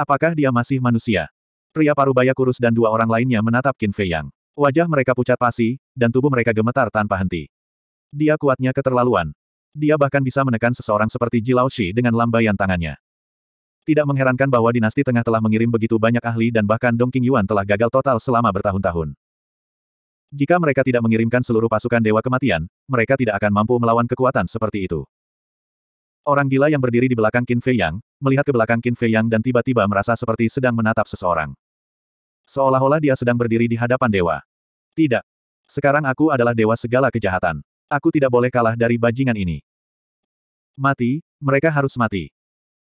Apakah dia masih manusia? Pria parubaya kurus dan dua orang lainnya menatap Qin Fei Yang. Wajah mereka pucat pasi, dan tubuh mereka gemetar tanpa henti. Dia kuatnya keterlaluan. Dia bahkan bisa menekan seseorang seperti Jilao Shi dengan lambaian tangannya. Tidak mengherankan bahwa dinasti tengah telah mengirim begitu banyak ahli dan bahkan Dong King Yuan telah gagal total selama bertahun-tahun. Jika mereka tidak mengirimkan seluruh pasukan Dewa Kematian, mereka tidak akan mampu melawan kekuatan seperti itu. Orang gila yang berdiri di belakang Qin Fei Yang, melihat ke belakang Qin Fei Yang dan tiba-tiba merasa seperti sedang menatap seseorang. Seolah-olah dia sedang berdiri di hadapan dewa. Tidak. Sekarang aku adalah dewa segala kejahatan. Aku tidak boleh kalah dari bajingan ini. Mati, mereka harus mati.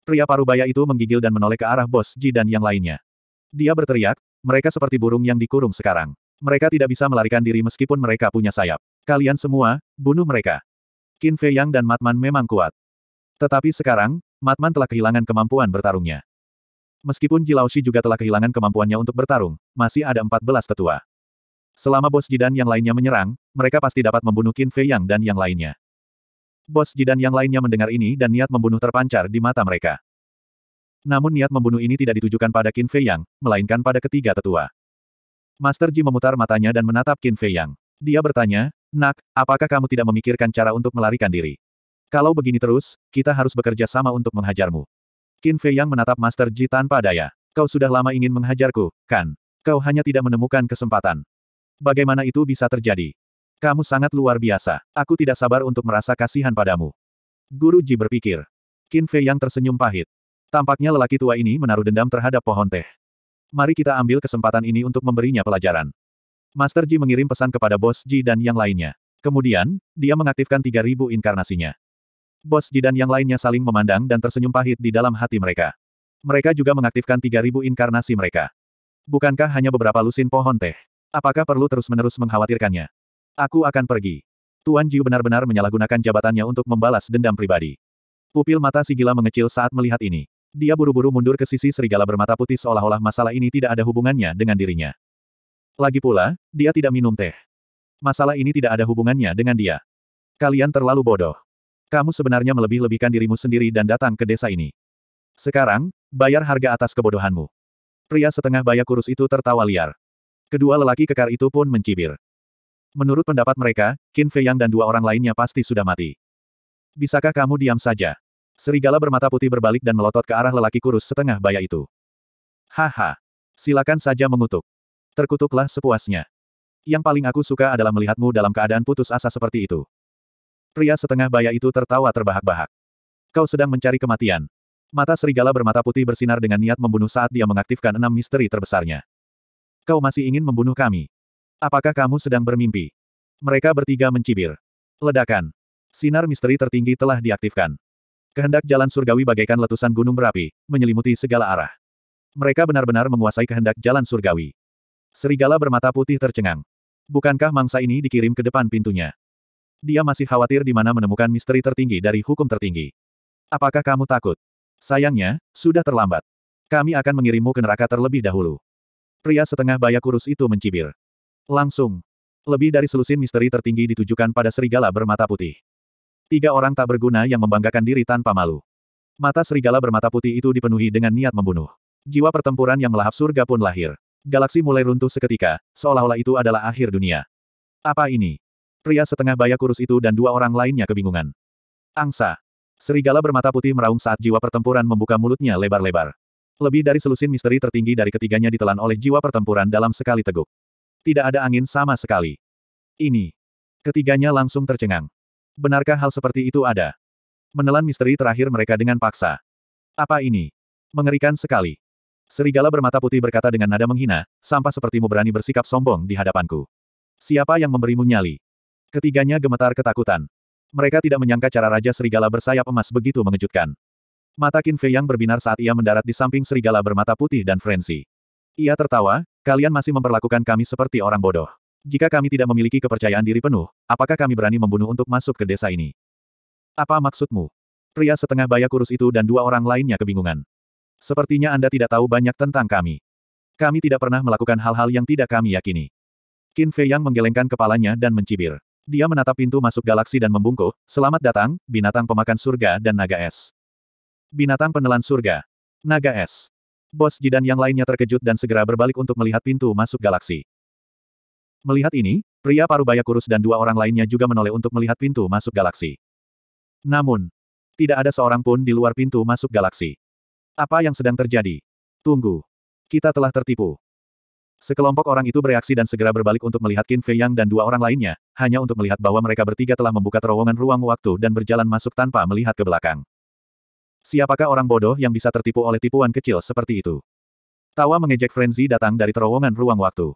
Pria parubaya itu menggigil dan menoleh ke arah bos Ji dan yang lainnya. Dia berteriak, mereka seperti burung yang dikurung sekarang. Mereka tidak bisa melarikan diri meskipun mereka punya sayap. Kalian semua, bunuh mereka. Qin Fei Yang dan Matman memang kuat. Tetapi sekarang, Matman telah kehilangan kemampuan bertarungnya. Meskipun Jilaoshi juga telah kehilangan kemampuannya untuk bertarung, masih ada 14 tetua. Selama bos Jidan yang lainnya menyerang, mereka pasti dapat membunuh Qin Fei Yang dan yang lainnya. Bos Jidan yang lainnya mendengar ini dan niat membunuh terpancar di mata mereka. Namun niat membunuh ini tidak ditujukan pada Qin Fei Yang, melainkan pada ketiga tetua. Master Ji memutar matanya dan menatap Qin Fei Yang. Dia bertanya, Nak, apakah kamu tidak memikirkan cara untuk melarikan diri? Kalau begini terus, kita harus bekerja sama untuk menghajarmu. Qin Fei yang menatap Master Ji tanpa daya. Kau sudah lama ingin menghajarku, kan? Kau hanya tidak menemukan kesempatan. Bagaimana itu bisa terjadi? Kamu sangat luar biasa. Aku tidak sabar untuk merasa kasihan padamu. Guru Ji berpikir. Qin Fei yang tersenyum pahit. Tampaknya lelaki tua ini menaruh dendam terhadap pohon teh. Mari kita ambil kesempatan ini untuk memberinya pelajaran. Master Ji mengirim pesan kepada bos Ji dan yang lainnya. Kemudian, dia mengaktifkan 3000 inkarnasinya. Bos Jidan yang lainnya saling memandang dan tersenyum pahit di dalam hati mereka. Mereka juga mengaktifkan 3000 inkarnasi mereka. Bukankah hanya beberapa lusin pohon teh? Apakah perlu terus-menerus mengkhawatirkannya? Aku akan pergi. Tuan Jiu benar-benar menyalahgunakan jabatannya untuk membalas dendam pribadi. Pupil mata si gila mengecil saat melihat ini. Dia buru-buru mundur ke sisi serigala bermata putih seolah-olah masalah ini tidak ada hubungannya dengan dirinya. Lagi pula, dia tidak minum teh. Masalah ini tidak ada hubungannya dengan dia. Kalian terlalu bodoh. Kamu sebenarnya melebih-lebihkan dirimu sendiri dan datang ke desa ini. Sekarang, bayar harga atas kebodohanmu. Pria setengah baya kurus itu tertawa liar. Kedua lelaki kekar itu pun mencibir. Menurut pendapat mereka, Qin Fei Yang dan dua orang lainnya pasti sudah mati. Bisakah kamu diam saja? Serigala bermata putih berbalik dan melotot ke arah lelaki kurus setengah baya itu. Haha. Silakan saja mengutuk. Terkutuklah sepuasnya. Yang paling aku suka adalah melihatmu dalam keadaan putus asa seperti itu. Pria setengah baya itu tertawa terbahak-bahak. Kau sedang mencari kematian. Mata serigala bermata putih bersinar dengan niat membunuh saat dia mengaktifkan enam misteri terbesarnya. Kau masih ingin membunuh kami. Apakah kamu sedang bermimpi? Mereka bertiga mencibir. Ledakan. Sinar misteri tertinggi telah diaktifkan. Kehendak jalan surgawi bagaikan letusan gunung berapi, menyelimuti segala arah. Mereka benar-benar menguasai kehendak jalan surgawi. Serigala bermata putih tercengang. Bukankah mangsa ini dikirim ke depan pintunya? Dia masih khawatir di mana menemukan misteri tertinggi dari hukum tertinggi. Apakah kamu takut? Sayangnya, sudah terlambat. Kami akan mengirimmu ke neraka terlebih dahulu. Pria setengah baya kurus itu mencibir. Langsung. Lebih dari selusin misteri tertinggi ditujukan pada serigala bermata putih. Tiga orang tak berguna yang membanggakan diri tanpa malu. Mata serigala bermata putih itu dipenuhi dengan niat membunuh. Jiwa pertempuran yang melahap surga pun lahir. Galaksi mulai runtuh seketika, seolah-olah itu adalah akhir dunia. Apa ini? Pria setengah baya kurus itu dan dua orang lainnya kebingungan. Angsa. Serigala bermata putih meraung saat jiwa pertempuran membuka mulutnya lebar-lebar. Lebih dari selusin misteri tertinggi dari ketiganya ditelan oleh jiwa pertempuran dalam sekali teguk. Tidak ada angin sama sekali. Ini. Ketiganya langsung tercengang. Benarkah hal seperti itu ada? Menelan misteri terakhir mereka dengan paksa. Apa ini? Mengerikan sekali. Serigala bermata putih berkata dengan nada menghina, sampah sepertimu berani bersikap sombong di hadapanku. Siapa yang memberimu nyali? Ketiganya gemetar ketakutan. Mereka tidak menyangka cara Raja Serigala bersayap emas begitu mengejutkan. Mata Qin Fei yang berbinar saat ia mendarat di samping serigala bermata putih dan Frenzy. Ia tertawa, kalian masih memperlakukan kami seperti orang bodoh. Jika kami tidak memiliki kepercayaan diri penuh, apakah kami berani membunuh untuk masuk ke desa ini? Apa maksudmu? Pria setengah baya kurus itu dan dua orang lainnya kebingungan. Sepertinya Anda tidak tahu banyak tentang kami. Kami tidak pernah melakukan hal-hal yang tidak kami yakini. Qin Fei yang menggelengkan kepalanya dan mencibir. Dia menatap pintu masuk galaksi dan membungkuk, selamat datang, binatang pemakan surga dan naga es. Binatang penelan surga. Naga es. Bos Jidan yang lainnya terkejut dan segera berbalik untuk melihat pintu masuk galaksi. Melihat ini, pria parubaya kurus dan dua orang lainnya juga menoleh untuk melihat pintu masuk galaksi. Namun, tidak ada seorang pun di luar pintu masuk galaksi. Apa yang sedang terjadi? Tunggu. Kita telah tertipu. Sekelompok orang itu bereaksi dan segera berbalik untuk melihat Qin Fei Yang dan dua orang lainnya, hanya untuk melihat bahwa mereka bertiga telah membuka terowongan ruang waktu dan berjalan masuk tanpa melihat ke belakang. Siapakah orang bodoh yang bisa tertipu oleh tipuan kecil seperti itu? Tawa mengejek frenzi datang dari terowongan ruang waktu.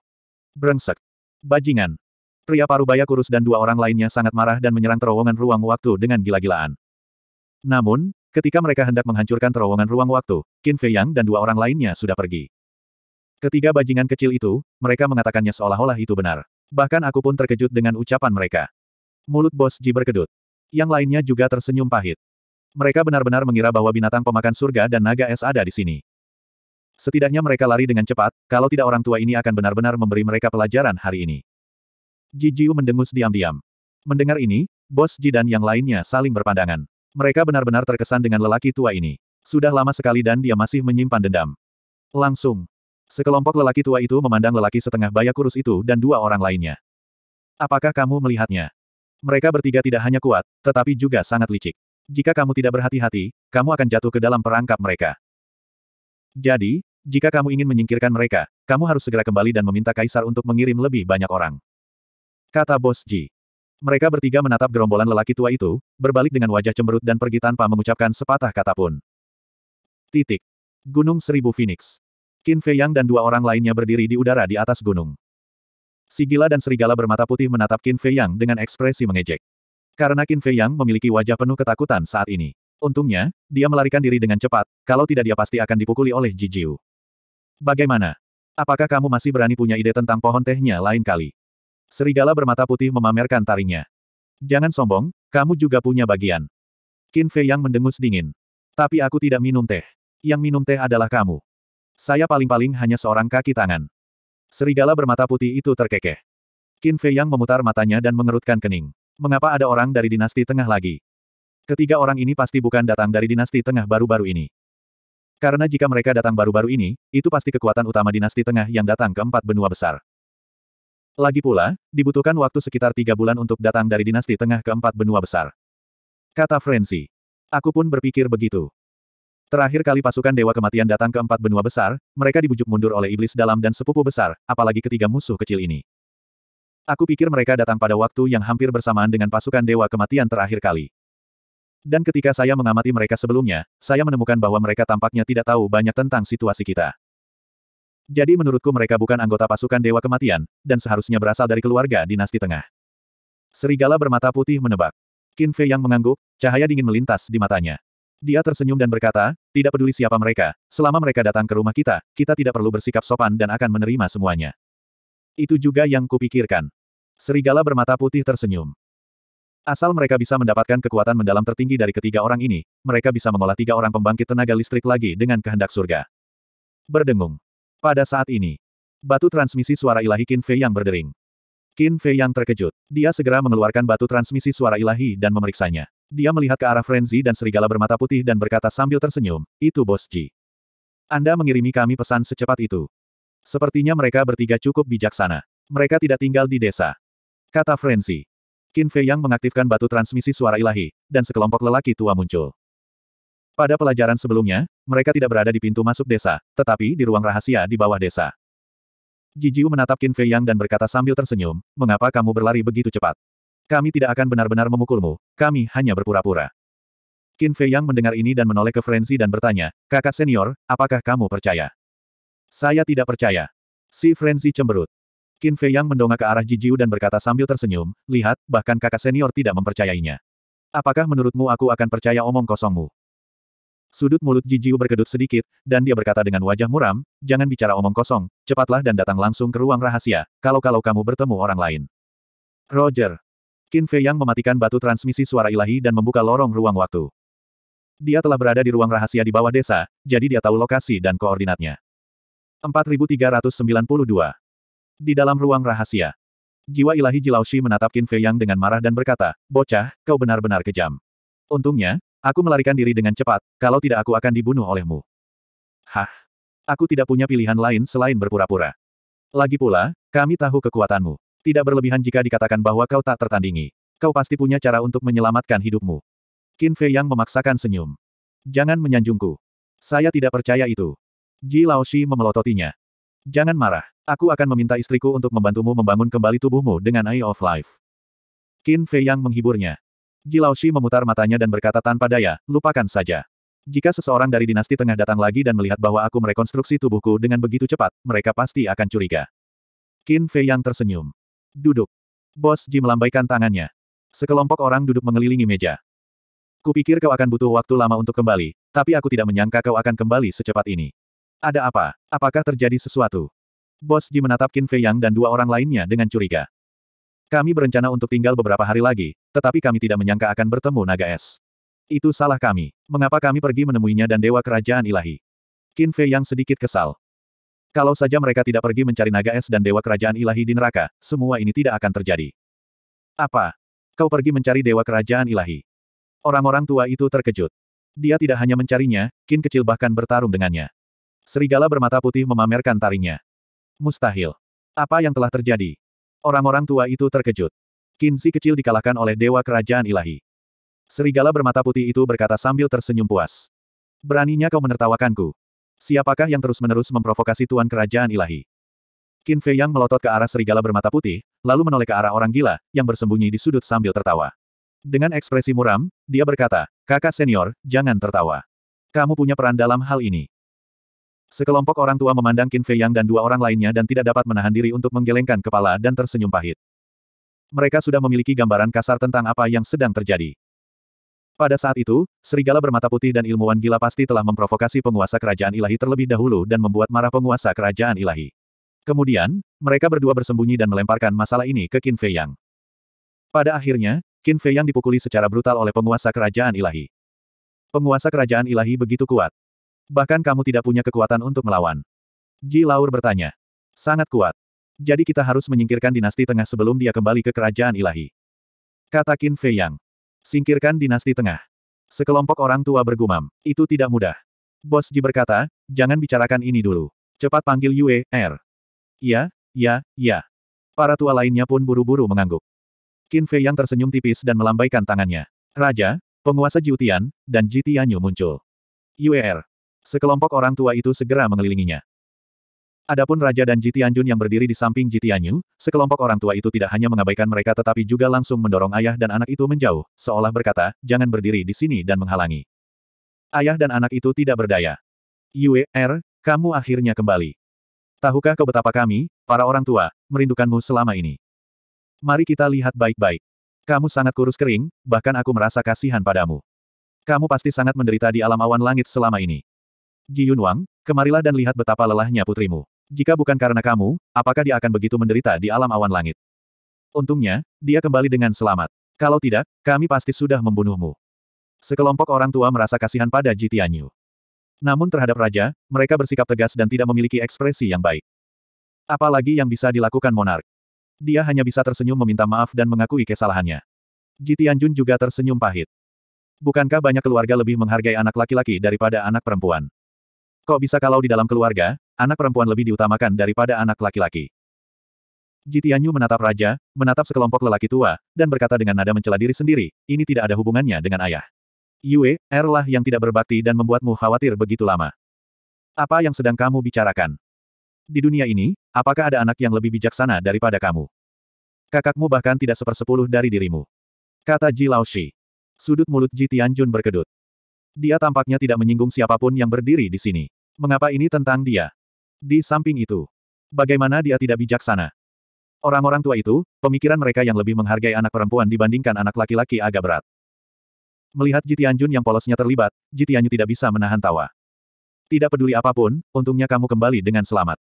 Brengsek. Bajingan. Pria parubaya kurus dan dua orang lainnya sangat marah dan menyerang terowongan ruang waktu dengan gila-gilaan. Namun, ketika mereka hendak menghancurkan terowongan ruang waktu, Qin Fei Yang dan dua orang lainnya sudah pergi. Ketiga bajingan kecil itu, mereka mengatakannya seolah-olah itu benar. Bahkan aku pun terkejut dengan ucapan mereka. Mulut bos Ji berkedut. Yang lainnya juga tersenyum pahit. Mereka benar-benar mengira bahwa binatang pemakan surga dan naga es ada di sini. Setidaknya mereka lari dengan cepat, kalau tidak orang tua ini akan benar-benar memberi mereka pelajaran hari ini. Ji Jiu mendengus diam-diam. Mendengar ini, bos Ji dan yang lainnya saling berpandangan. Mereka benar-benar terkesan dengan lelaki tua ini. Sudah lama sekali dan dia masih menyimpan dendam. Langsung, Sekelompok lelaki tua itu memandang lelaki setengah baya kurus itu dan dua orang lainnya. Apakah kamu melihatnya? Mereka bertiga tidak hanya kuat, tetapi juga sangat licik. Jika kamu tidak berhati-hati, kamu akan jatuh ke dalam perangkap mereka. Jadi, jika kamu ingin menyingkirkan mereka, kamu harus segera kembali dan meminta kaisar untuk mengirim lebih banyak orang. Kata Bos Ji. Mereka bertiga menatap gerombolan lelaki tua itu, berbalik dengan wajah cemberut dan pergi tanpa mengucapkan sepatah kata pun. Titik. Gunung Seribu Phoenix. Qin Fei Yang dan dua orang lainnya berdiri di udara di atas gunung. Sigila dan serigala bermata putih menatap Qin Fei Yang dengan ekspresi mengejek. Karena Qin Fei Yang memiliki wajah penuh ketakutan saat ini. Untungnya, dia melarikan diri dengan cepat, kalau tidak dia pasti akan dipukuli oleh Ji Jiu. Bagaimana? Apakah kamu masih berani punya ide tentang pohon tehnya lain kali? Serigala bermata putih memamerkan taringnya. Jangan sombong, kamu juga punya bagian. Qin Fei Yang mendengus dingin. Tapi aku tidak minum teh. Yang minum teh adalah kamu. Saya paling-paling hanya seorang kaki tangan. Serigala bermata putih itu terkekeh. Qin Fei Yang memutar matanya dan mengerutkan kening. Mengapa ada orang dari dinasti tengah lagi? Ketiga orang ini pasti bukan datang dari dinasti tengah baru-baru ini. Karena jika mereka datang baru-baru ini, itu pasti kekuatan utama dinasti tengah yang datang ke empat benua besar. Lagi pula, dibutuhkan waktu sekitar tiga bulan untuk datang dari dinasti tengah ke empat benua besar. Kata Frenzy. Aku pun berpikir begitu. Terakhir kali pasukan Dewa Kematian datang ke empat benua besar, mereka dibujuk mundur oleh iblis dalam dan sepupu besar, apalagi ketiga musuh kecil ini. Aku pikir mereka datang pada waktu yang hampir bersamaan dengan pasukan Dewa Kematian terakhir kali. Dan ketika saya mengamati mereka sebelumnya, saya menemukan bahwa mereka tampaknya tidak tahu banyak tentang situasi kita. Jadi menurutku mereka bukan anggota pasukan Dewa Kematian, dan seharusnya berasal dari keluarga dinasti tengah. Serigala bermata putih menebak. Kinfe yang mengangguk, cahaya dingin melintas di matanya. Dia tersenyum dan berkata, tidak peduli siapa mereka, selama mereka datang ke rumah kita, kita tidak perlu bersikap sopan dan akan menerima semuanya. Itu juga yang kupikirkan. Serigala bermata putih tersenyum. Asal mereka bisa mendapatkan kekuatan mendalam tertinggi dari ketiga orang ini, mereka bisa mengolah tiga orang pembangkit tenaga listrik lagi dengan kehendak surga. Berdengung. Pada saat ini, batu transmisi suara ilahi Qin yang berdering. Qin Fei yang terkejut. Dia segera mengeluarkan batu transmisi suara ilahi dan memeriksanya. Dia melihat ke arah Frenzy dan serigala bermata putih dan berkata sambil tersenyum, itu bos Ji. Anda mengirimi kami pesan secepat itu. Sepertinya mereka bertiga cukup bijaksana. Mereka tidak tinggal di desa. Kata Frenzy. Qin Fei Yang mengaktifkan batu transmisi suara ilahi, dan sekelompok lelaki tua muncul. Pada pelajaran sebelumnya, mereka tidak berada di pintu masuk desa, tetapi di ruang rahasia di bawah desa. Jiu menatap Qin Fei Yang dan berkata sambil tersenyum, mengapa kamu berlari begitu cepat? Kami tidak akan benar-benar memukulmu, kami hanya berpura-pura. Qin Fei Yang mendengar ini dan menoleh ke Frenzy dan bertanya, kakak senior, apakah kamu percaya? Saya tidak percaya. Si Frenzy cemberut. Qin Fei Yang mendongak ke arah Jiu dan berkata sambil tersenyum, lihat, bahkan kakak senior tidak mempercayainya. Apakah menurutmu aku akan percaya omong kosongmu? Sudut mulut Ji Jijiu berkedut sedikit, dan dia berkata dengan wajah muram, jangan bicara omong kosong, cepatlah dan datang langsung ke ruang rahasia, kalau-kalau kamu bertemu orang lain. Roger. Qin Fei Yang mematikan batu transmisi suara ilahi dan membuka lorong ruang waktu. Dia telah berada di ruang rahasia di bawah desa, jadi dia tahu lokasi dan koordinatnya. 4392. Di dalam ruang rahasia. Jiwa ilahi Jilaoshi menatap Qin Fei Yang dengan marah dan berkata, Bocah, kau benar-benar kejam. Untungnya, Aku melarikan diri dengan cepat, kalau tidak aku akan dibunuh olehmu. Hah? Aku tidak punya pilihan lain selain berpura-pura. Lagi pula, kami tahu kekuatanmu. Tidak berlebihan jika dikatakan bahwa kau tak tertandingi. Kau pasti punya cara untuk menyelamatkan hidupmu. Qin Fei yang memaksakan senyum. Jangan menyanjungku. Saya tidak percaya itu. Ji Laoshi memelototinya. Jangan marah. Aku akan meminta istriku untuk membantumu membangun kembali tubuhmu dengan Eye of Life. Qin Fei yang menghiburnya. Jilaoshi memutar matanya dan berkata tanpa daya, lupakan saja. Jika seseorang dari dinasti tengah datang lagi dan melihat bahwa aku merekonstruksi tubuhku dengan begitu cepat, mereka pasti akan curiga. Qin Fei yang tersenyum. Duduk. Bos Ji melambaikan tangannya. Sekelompok orang duduk mengelilingi meja. Kupikir kau akan butuh waktu lama untuk kembali, tapi aku tidak menyangka kau akan kembali secepat ini. Ada apa? Apakah terjadi sesuatu? Bos Ji menatap Qin Fei Yang dan dua orang lainnya dengan curiga. Kami berencana untuk tinggal beberapa hari lagi, tetapi kami tidak menyangka akan bertemu naga es. Itu salah kami. Mengapa kami pergi menemuinya dan dewa kerajaan ilahi? Qin Fei yang sedikit kesal. Kalau saja mereka tidak pergi mencari naga es dan dewa kerajaan ilahi di neraka, semua ini tidak akan terjadi. Apa? Kau pergi mencari dewa kerajaan ilahi? Orang-orang tua itu terkejut. Dia tidak hanya mencarinya, Kin kecil bahkan bertarung dengannya. Serigala bermata putih memamerkan taringnya. Mustahil. Apa yang telah terjadi? Orang-orang tua itu terkejut. Kinsi kecil dikalahkan oleh dewa kerajaan ilahi. Serigala bermata putih itu berkata sambil tersenyum puas. Beraninya kau menertawakanku. Siapakah yang terus-menerus memprovokasi tuan kerajaan ilahi? Qin Fei Yang melotot ke arah serigala bermata putih, lalu menoleh ke arah orang gila, yang bersembunyi di sudut sambil tertawa. Dengan ekspresi muram, dia berkata, kakak senior, jangan tertawa. Kamu punya peran dalam hal ini. Sekelompok orang tua memandang Qin Fei Yang dan dua orang lainnya dan tidak dapat menahan diri untuk menggelengkan kepala dan tersenyum pahit. Mereka sudah memiliki gambaran kasar tentang apa yang sedang terjadi. Pada saat itu, serigala bermata putih dan ilmuwan gila pasti telah memprovokasi penguasa kerajaan ilahi terlebih dahulu dan membuat marah penguasa kerajaan ilahi. Kemudian, mereka berdua bersembunyi dan melemparkan masalah ini ke Qin Fei Yang. Pada akhirnya, Qin Fei Yang dipukuli secara brutal oleh penguasa kerajaan ilahi. Penguasa kerajaan ilahi begitu kuat. Bahkan kamu tidak punya kekuatan untuk melawan. Ji Laur bertanya. Sangat kuat. Jadi kita harus menyingkirkan dinasti tengah sebelum dia kembali ke kerajaan ilahi. Kata Qin Fei Yang. Singkirkan dinasti tengah. Sekelompok orang tua bergumam. Itu tidak mudah. Bos Ji berkata, jangan bicarakan ini dulu. Cepat panggil Yue, Er. Ya, ya, ya. Para tua lainnya pun buru-buru mengangguk. Qin Fei Yang tersenyum tipis dan melambaikan tangannya. Raja, penguasa Jiutian, dan Ji Tianyu muncul. Yue Er. Sekelompok orang tua itu segera mengelilinginya. Adapun Raja dan Jitianjun Anjun yang berdiri di samping Jitianyu, Anyu, sekelompok orang tua itu tidak hanya mengabaikan mereka tetapi juga langsung mendorong ayah dan anak itu menjauh, seolah berkata, jangan berdiri di sini dan menghalangi. Ayah dan anak itu tidak berdaya. Yue, Er, kamu akhirnya kembali. Tahukah kau betapa kami, para orang tua, merindukanmu selama ini? Mari kita lihat baik-baik. Kamu sangat kurus kering, bahkan aku merasa kasihan padamu. Kamu pasti sangat menderita di alam awan langit selama ini. Ji Yun Wang, kemarilah dan lihat betapa lelahnya putrimu. Jika bukan karena kamu, apakah dia akan begitu menderita di alam awan langit? Untungnya, dia kembali dengan selamat. Kalau tidak, kami pasti sudah membunuhmu. Sekelompok orang tua merasa kasihan pada Ji Tianyu. Namun terhadap raja, mereka bersikap tegas dan tidak memiliki ekspresi yang baik. Apalagi yang bisa dilakukan monark. Dia hanya bisa tersenyum meminta maaf dan mengakui kesalahannya. Ji Tianjun juga tersenyum pahit. Bukankah banyak keluarga lebih menghargai anak laki-laki daripada anak perempuan? Kok bisa kalau di dalam keluarga, anak perempuan lebih diutamakan daripada anak laki-laki? Jitianyu menatap raja, menatap sekelompok lelaki tua, dan berkata dengan nada mencela diri sendiri, ini tidak ada hubungannya dengan ayah. Yue, erlah yang tidak berbakti dan membuatmu khawatir begitu lama. Apa yang sedang kamu bicarakan? Di dunia ini, apakah ada anak yang lebih bijaksana daripada kamu? Kakakmu bahkan tidak sepersepuluh dari dirimu. Kata Ji Laoshi. Sudut mulut Ji Tianjun berkedut. Dia tampaknya tidak menyinggung siapapun yang berdiri di sini. Mengapa ini tentang dia? Di samping itu, bagaimana dia tidak bijaksana? Orang-orang tua itu, pemikiran mereka yang lebih menghargai anak perempuan dibandingkan anak laki-laki agak berat. Melihat Jitianjun yang polosnya terlibat, Jitianyu tidak bisa menahan tawa. Tidak peduli apapun, untungnya kamu kembali dengan selamat.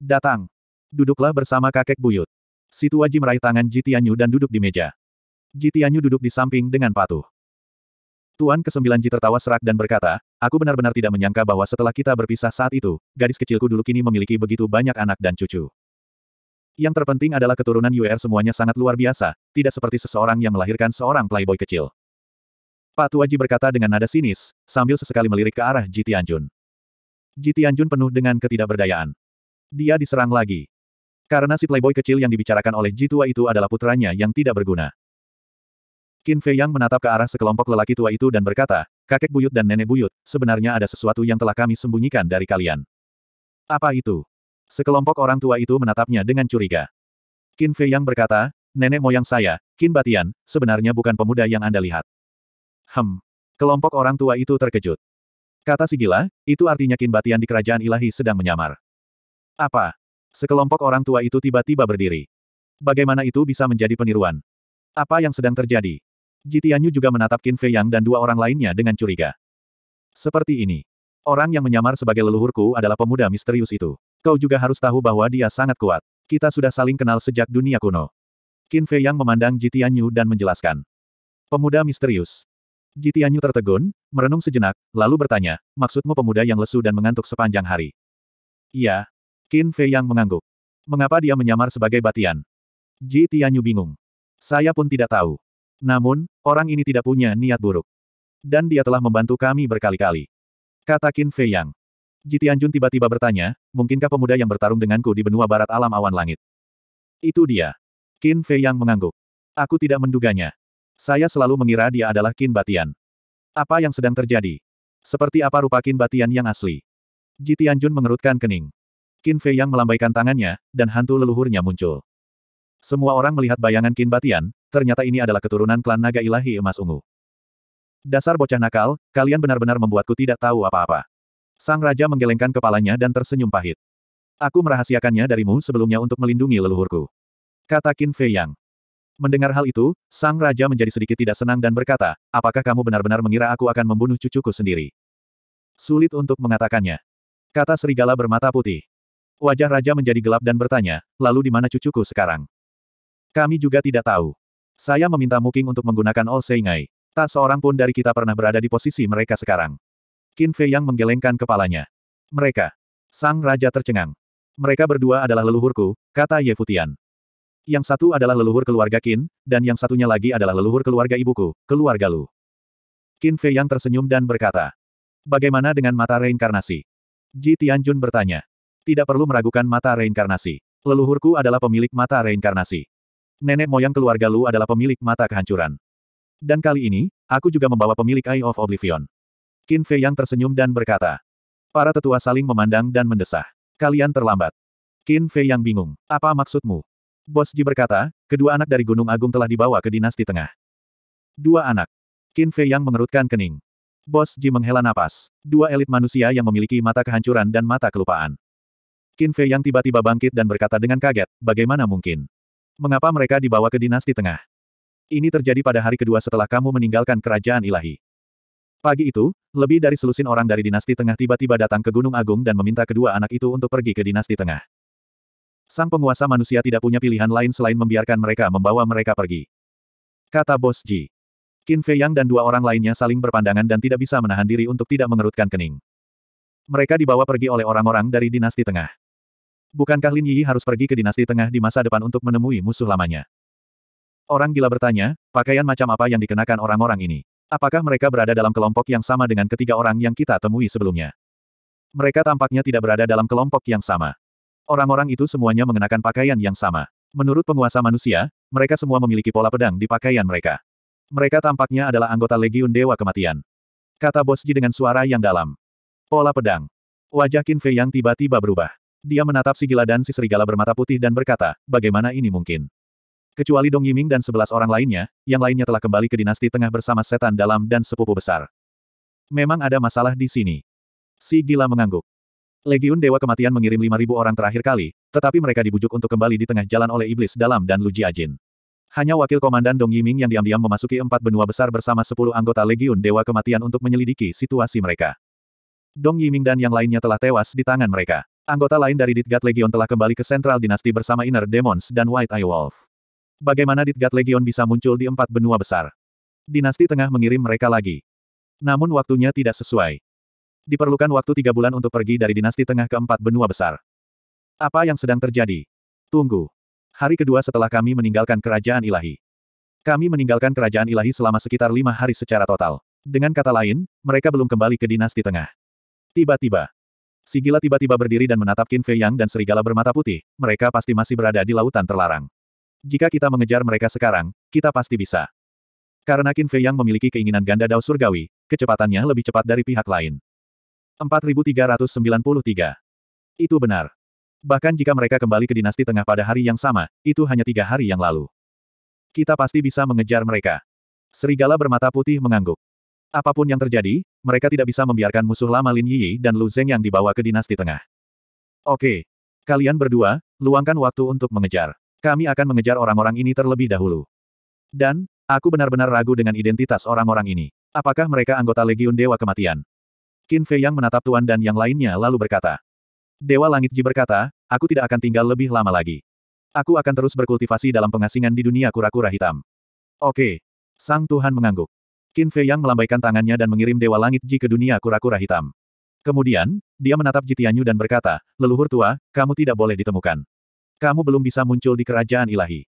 Datang. Duduklah bersama kakek buyut. Si tua meraih tangan Jitianyu dan duduk di meja. Jitianyu duduk di samping dengan patuh. Tuan kesembilan Ji tertawa serak dan berkata, aku benar-benar tidak menyangka bahwa setelah kita berpisah saat itu, gadis kecilku dulu kini memiliki begitu banyak anak dan cucu. Yang terpenting adalah keturunan UR semuanya sangat luar biasa, tidak seperti seseorang yang melahirkan seorang playboy kecil. Pak Tua Ji berkata dengan nada sinis, sambil sesekali melirik ke arah Ji Tianjun. Ji Tianjun penuh dengan ketidakberdayaan. Dia diserang lagi. Karena si playboy kecil yang dibicarakan oleh Ji Tua itu adalah putranya yang tidak berguna. Qin Fei Yang menatap ke arah sekelompok lelaki tua itu dan berkata, kakek buyut dan nenek buyut, sebenarnya ada sesuatu yang telah kami sembunyikan dari kalian. Apa itu? Sekelompok orang tua itu menatapnya dengan curiga. Qin Fei Yang berkata, nenek moyang saya, Qin Batian, sebenarnya bukan pemuda yang Anda lihat. Hem. Kelompok orang tua itu terkejut. Kata si gila, itu artinya Qin Batian di kerajaan ilahi sedang menyamar. Apa? Sekelompok orang tua itu tiba-tiba berdiri. Bagaimana itu bisa menjadi peniruan? Apa yang sedang terjadi? Jitianyu juga menatap Qin Fei Yang dan dua orang lainnya dengan curiga. Seperti ini. Orang yang menyamar sebagai leluhurku adalah pemuda misterius itu. Kau juga harus tahu bahwa dia sangat kuat. Kita sudah saling kenal sejak dunia kuno. Qin Fei Yang memandang Jitianyu dan menjelaskan. Pemuda misterius. Jitianyu tertegun, merenung sejenak, lalu bertanya, maksudmu pemuda yang lesu dan mengantuk sepanjang hari? Iya. Qin Fei Yang mengangguk. Mengapa dia menyamar sebagai Batian? Jitianyu bingung. Saya pun tidak tahu. Namun, orang ini tidak punya niat buruk. Dan dia telah membantu kami berkali-kali. Kata Qin Fei Yang. Ji Tianjun tiba-tiba bertanya, mungkinkah pemuda yang bertarung denganku di benua barat alam awan langit? Itu dia. Qin Fei Yang mengangguk. Aku tidak menduganya. Saya selalu mengira dia adalah Qin Batian. Apa yang sedang terjadi? Seperti apa rupa Qin Batian yang asli? Ji Tianjun mengerutkan kening. Qin Fei Yang melambaikan tangannya, dan hantu leluhurnya muncul. Semua orang melihat bayangan Kin Batian, ternyata ini adalah keturunan klan naga ilahi emas ungu. Dasar bocah nakal, kalian benar-benar membuatku tidak tahu apa-apa. Sang Raja menggelengkan kepalanya dan tersenyum pahit. Aku merahasiakannya darimu sebelumnya untuk melindungi leluhurku. Kata Qin Fei Yang. Mendengar hal itu, Sang Raja menjadi sedikit tidak senang dan berkata, apakah kamu benar-benar mengira aku akan membunuh cucuku sendiri? Sulit untuk mengatakannya. Kata serigala bermata putih. Wajah Raja menjadi gelap dan bertanya, lalu di mana cucuku sekarang? Kami juga tidak tahu. Saya meminta Muking untuk menggunakan All Seingai. Tak seorang pun dari kita pernah berada di posisi mereka sekarang. Qin Fei yang menggelengkan kepalanya. Mereka. Sang Raja tercengang. Mereka berdua adalah leluhurku, kata Ye Futian. Yang satu adalah leluhur keluarga Qin, dan yang satunya lagi adalah leluhur keluarga ibuku, keluarga Lu. Qin Fei yang tersenyum dan berkata, Bagaimana dengan mata reinkarnasi? Ji Tianjun bertanya. Tidak perlu meragukan mata reinkarnasi. Leluhurku adalah pemilik mata reinkarnasi. Nenek moyang keluarga Lu adalah pemilik mata kehancuran. Dan kali ini, aku juga membawa pemilik Eye of Oblivion. Qin Fei yang tersenyum dan berkata. Para tetua saling memandang dan mendesah. Kalian terlambat. Qin Fei yang bingung. Apa maksudmu? Bos Ji berkata, kedua anak dari Gunung Agung telah dibawa ke dinasti tengah. Dua anak. Qin Fei yang mengerutkan kening. Bos Ji menghela napas. Dua elit manusia yang memiliki mata kehancuran dan mata kelupaan. Qin Fei yang tiba-tiba bangkit dan berkata dengan kaget, bagaimana mungkin? mengapa mereka dibawa ke dinasti tengah? Ini terjadi pada hari kedua setelah kamu meninggalkan kerajaan ilahi. Pagi itu, lebih dari selusin orang dari dinasti tengah tiba-tiba datang ke Gunung Agung dan meminta kedua anak itu untuk pergi ke dinasti tengah. Sang penguasa manusia tidak punya pilihan lain selain membiarkan mereka membawa mereka pergi. Kata Bos Ji. Qin Fei Yang dan dua orang lainnya saling berpandangan dan tidak bisa menahan diri untuk tidak mengerutkan kening. Mereka dibawa pergi oleh orang-orang dari dinasti tengah. Bukankah Lin Yi harus pergi ke dinasti tengah di masa depan untuk menemui musuh lamanya? Orang gila bertanya, pakaian macam apa yang dikenakan orang-orang ini? Apakah mereka berada dalam kelompok yang sama dengan ketiga orang yang kita temui sebelumnya? Mereka tampaknya tidak berada dalam kelompok yang sama. Orang-orang itu semuanya mengenakan pakaian yang sama. Menurut penguasa manusia, mereka semua memiliki pola pedang di pakaian mereka. Mereka tampaknya adalah anggota Legiun Dewa Kematian. Kata Bosji dengan suara yang dalam. Pola pedang. Wajah Qin Fei yang tiba-tiba berubah. Dia menatap si gila dan si serigala bermata putih dan berkata, bagaimana ini mungkin? Kecuali Dong Yiming dan sebelas orang lainnya, yang lainnya telah kembali ke dinasti tengah bersama setan dalam dan sepupu besar. Memang ada masalah di sini. Si gila mengangguk. Legiun Dewa Kematian mengirim lima ribu orang terakhir kali, tetapi mereka dibujuk untuk kembali di tengah jalan oleh Iblis Dalam dan Lu Jiajin. Hanya wakil komandan Dong Yiming yang diam-diam memasuki empat benua besar bersama sepuluh anggota Legiun Dewa Kematian untuk menyelidiki situasi mereka. Dong Yiming dan yang lainnya telah tewas di tangan mereka. Anggota lain dari Ditgat Legion telah kembali ke sentral dinasti bersama Inner Demons dan White Eye Wolf. Bagaimana Ditgat Legion bisa muncul di empat benua besar? Dinasti tengah mengirim mereka lagi. Namun waktunya tidak sesuai. Diperlukan waktu tiga bulan untuk pergi dari dinasti tengah ke empat benua besar. Apa yang sedang terjadi? Tunggu. Hari kedua setelah kami meninggalkan kerajaan ilahi. Kami meninggalkan kerajaan ilahi selama sekitar lima hari secara total. Dengan kata lain, mereka belum kembali ke dinasti tengah. Tiba-tiba, Sigila tiba-tiba berdiri dan menatap Qin Fei Yang dan serigala bermata putih, mereka pasti masih berada di lautan terlarang. Jika kita mengejar mereka sekarang, kita pasti bisa. Karena Qin Fei Yang memiliki keinginan ganda dao surgawi, kecepatannya lebih cepat dari pihak lain. 4393. Itu benar. Bahkan jika mereka kembali ke dinasti tengah pada hari yang sama, itu hanya tiga hari yang lalu. Kita pasti bisa mengejar mereka. Serigala bermata putih mengangguk. Apapun yang terjadi, mereka tidak bisa membiarkan musuh lama Lin Yi dan Lu Zeng yang dibawa ke dinasti tengah. Oke. Kalian berdua, luangkan waktu untuk mengejar. Kami akan mengejar orang-orang ini terlebih dahulu. Dan, aku benar-benar ragu dengan identitas orang-orang ini. Apakah mereka anggota Legiun Dewa Kematian? Qin Fei Yang menatap Tuan dan yang lainnya lalu berkata. Dewa Langit Ji berkata, aku tidak akan tinggal lebih lama lagi. Aku akan terus berkultivasi dalam pengasingan di dunia kura-kura hitam. Oke. Sang Tuhan mengangguk. Qin Fei Yang melambaikan tangannya dan mengirim Dewa Langit Ji ke dunia kura-kura hitam. Kemudian, dia menatap Ji Tianyu dan berkata, Leluhur tua, kamu tidak boleh ditemukan. Kamu belum bisa muncul di kerajaan ilahi.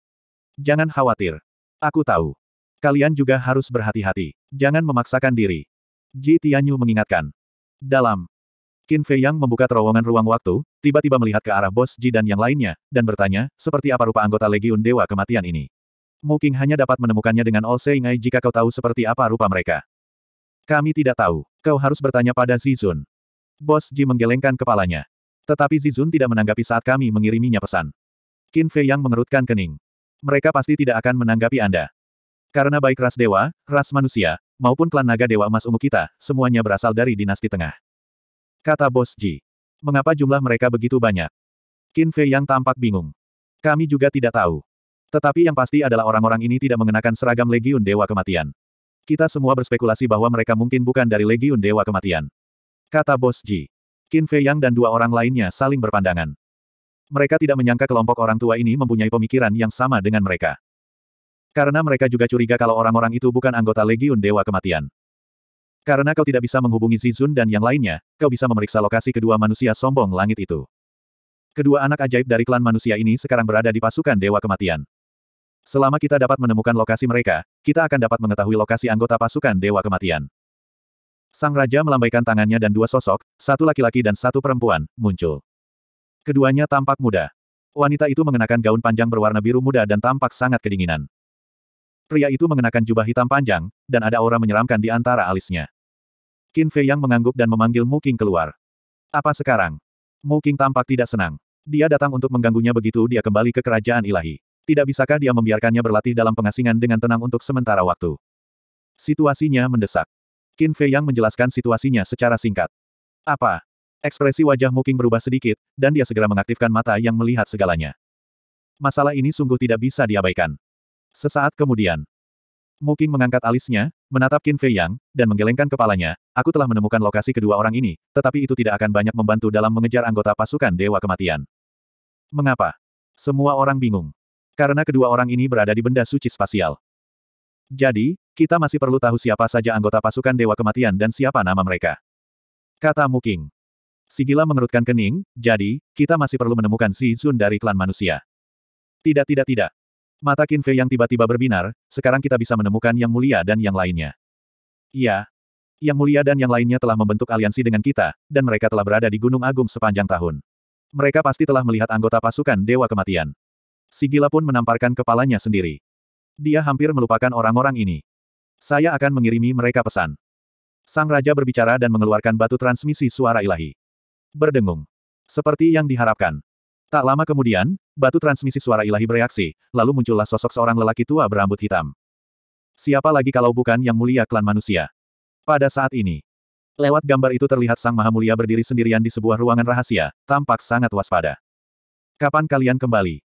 Jangan khawatir. Aku tahu. Kalian juga harus berhati-hati. Jangan memaksakan diri. Ji Tianyu mengingatkan. Dalam. Qin Fei Yang membuka terowongan ruang waktu, tiba-tiba melihat ke arah bos Ji dan yang lainnya, dan bertanya, seperti apa rupa anggota Legiun Dewa Kematian ini. Moking hanya dapat menemukannya dengan All Seingai jika kau tahu seperti apa rupa mereka. Kami tidak tahu. Kau harus bertanya pada Zizun. Bos Ji menggelengkan kepalanya. Tetapi Zizun tidak menanggapi saat kami mengiriminya pesan. Qin Fei yang mengerutkan kening. Mereka pasti tidak akan menanggapi Anda. Karena baik ras dewa, ras manusia, maupun klan naga dewa emas ungu kita, semuanya berasal dari dinasti tengah. Kata Bos Ji. Mengapa jumlah mereka begitu banyak? Qin Fei yang tampak bingung. Kami juga tidak tahu. Tetapi yang pasti adalah orang-orang ini tidak mengenakan seragam Legiun Dewa Kematian. Kita semua berspekulasi bahwa mereka mungkin bukan dari Legiun Dewa Kematian. Kata Bos Ji. Qin Fei Yang dan dua orang lainnya saling berpandangan. Mereka tidak menyangka kelompok orang tua ini mempunyai pemikiran yang sama dengan mereka. Karena mereka juga curiga kalau orang-orang itu bukan anggota Legiun Dewa Kematian. Karena kau tidak bisa menghubungi Zizun dan yang lainnya, kau bisa memeriksa lokasi kedua manusia sombong langit itu. Kedua anak ajaib dari klan manusia ini sekarang berada di pasukan Dewa Kematian. Selama kita dapat menemukan lokasi mereka, kita akan dapat mengetahui lokasi anggota pasukan Dewa Kematian. Sang Raja melambaikan tangannya dan dua sosok, satu laki-laki dan satu perempuan, muncul. Keduanya tampak muda. Wanita itu mengenakan gaun panjang berwarna biru muda dan tampak sangat kedinginan. Pria itu mengenakan jubah hitam panjang, dan ada aura menyeramkan di antara alisnya. Qin Fei yang mengangguk dan memanggil Mu Qing keluar. Apa sekarang? Mu Qing tampak tidak senang. Dia datang untuk mengganggunya begitu dia kembali ke kerajaan ilahi. Tidak bisakah dia membiarkannya berlatih dalam pengasingan dengan tenang untuk sementara waktu? Situasinya mendesak. Qin Fei Yang menjelaskan situasinya secara singkat. Apa? Ekspresi wajah Muking berubah sedikit, dan dia segera mengaktifkan mata yang melihat segalanya. Masalah ini sungguh tidak bisa diabaikan. Sesaat kemudian, Muking mengangkat alisnya, menatap Qin Fei Yang, dan menggelengkan kepalanya, aku telah menemukan lokasi kedua orang ini, tetapi itu tidak akan banyak membantu dalam mengejar anggota pasukan Dewa Kematian. Mengapa? Semua orang bingung. Karena kedua orang ini berada di benda suci spasial. Jadi, kita masih perlu tahu siapa saja anggota pasukan Dewa Kematian dan siapa nama mereka. Kata Muking. Sigila mengerutkan kening, jadi, kita masih perlu menemukan si Zun dari klan manusia. Tidak tidak tidak. Mata Fei yang tiba-tiba berbinar, sekarang kita bisa menemukan yang mulia dan yang lainnya. Iya. Yang mulia dan yang lainnya telah membentuk aliansi dengan kita, dan mereka telah berada di Gunung Agung sepanjang tahun. Mereka pasti telah melihat anggota pasukan Dewa Kematian. Sigila pun menamparkan kepalanya sendiri. Dia hampir melupakan orang-orang ini. Saya akan mengirimi mereka pesan. Sang Raja berbicara dan mengeluarkan batu transmisi suara ilahi. Berdengung. Seperti yang diharapkan. Tak lama kemudian, batu transmisi suara ilahi bereaksi, lalu muncullah sosok seorang lelaki tua berambut hitam. Siapa lagi kalau bukan yang mulia klan manusia? Pada saat ini, lewat gambar itu terlihat Sang Maha Mulia berdiri sendirian di sebuah ruangan rahasia, tampak sangat waspada. Kapan kalian kembali?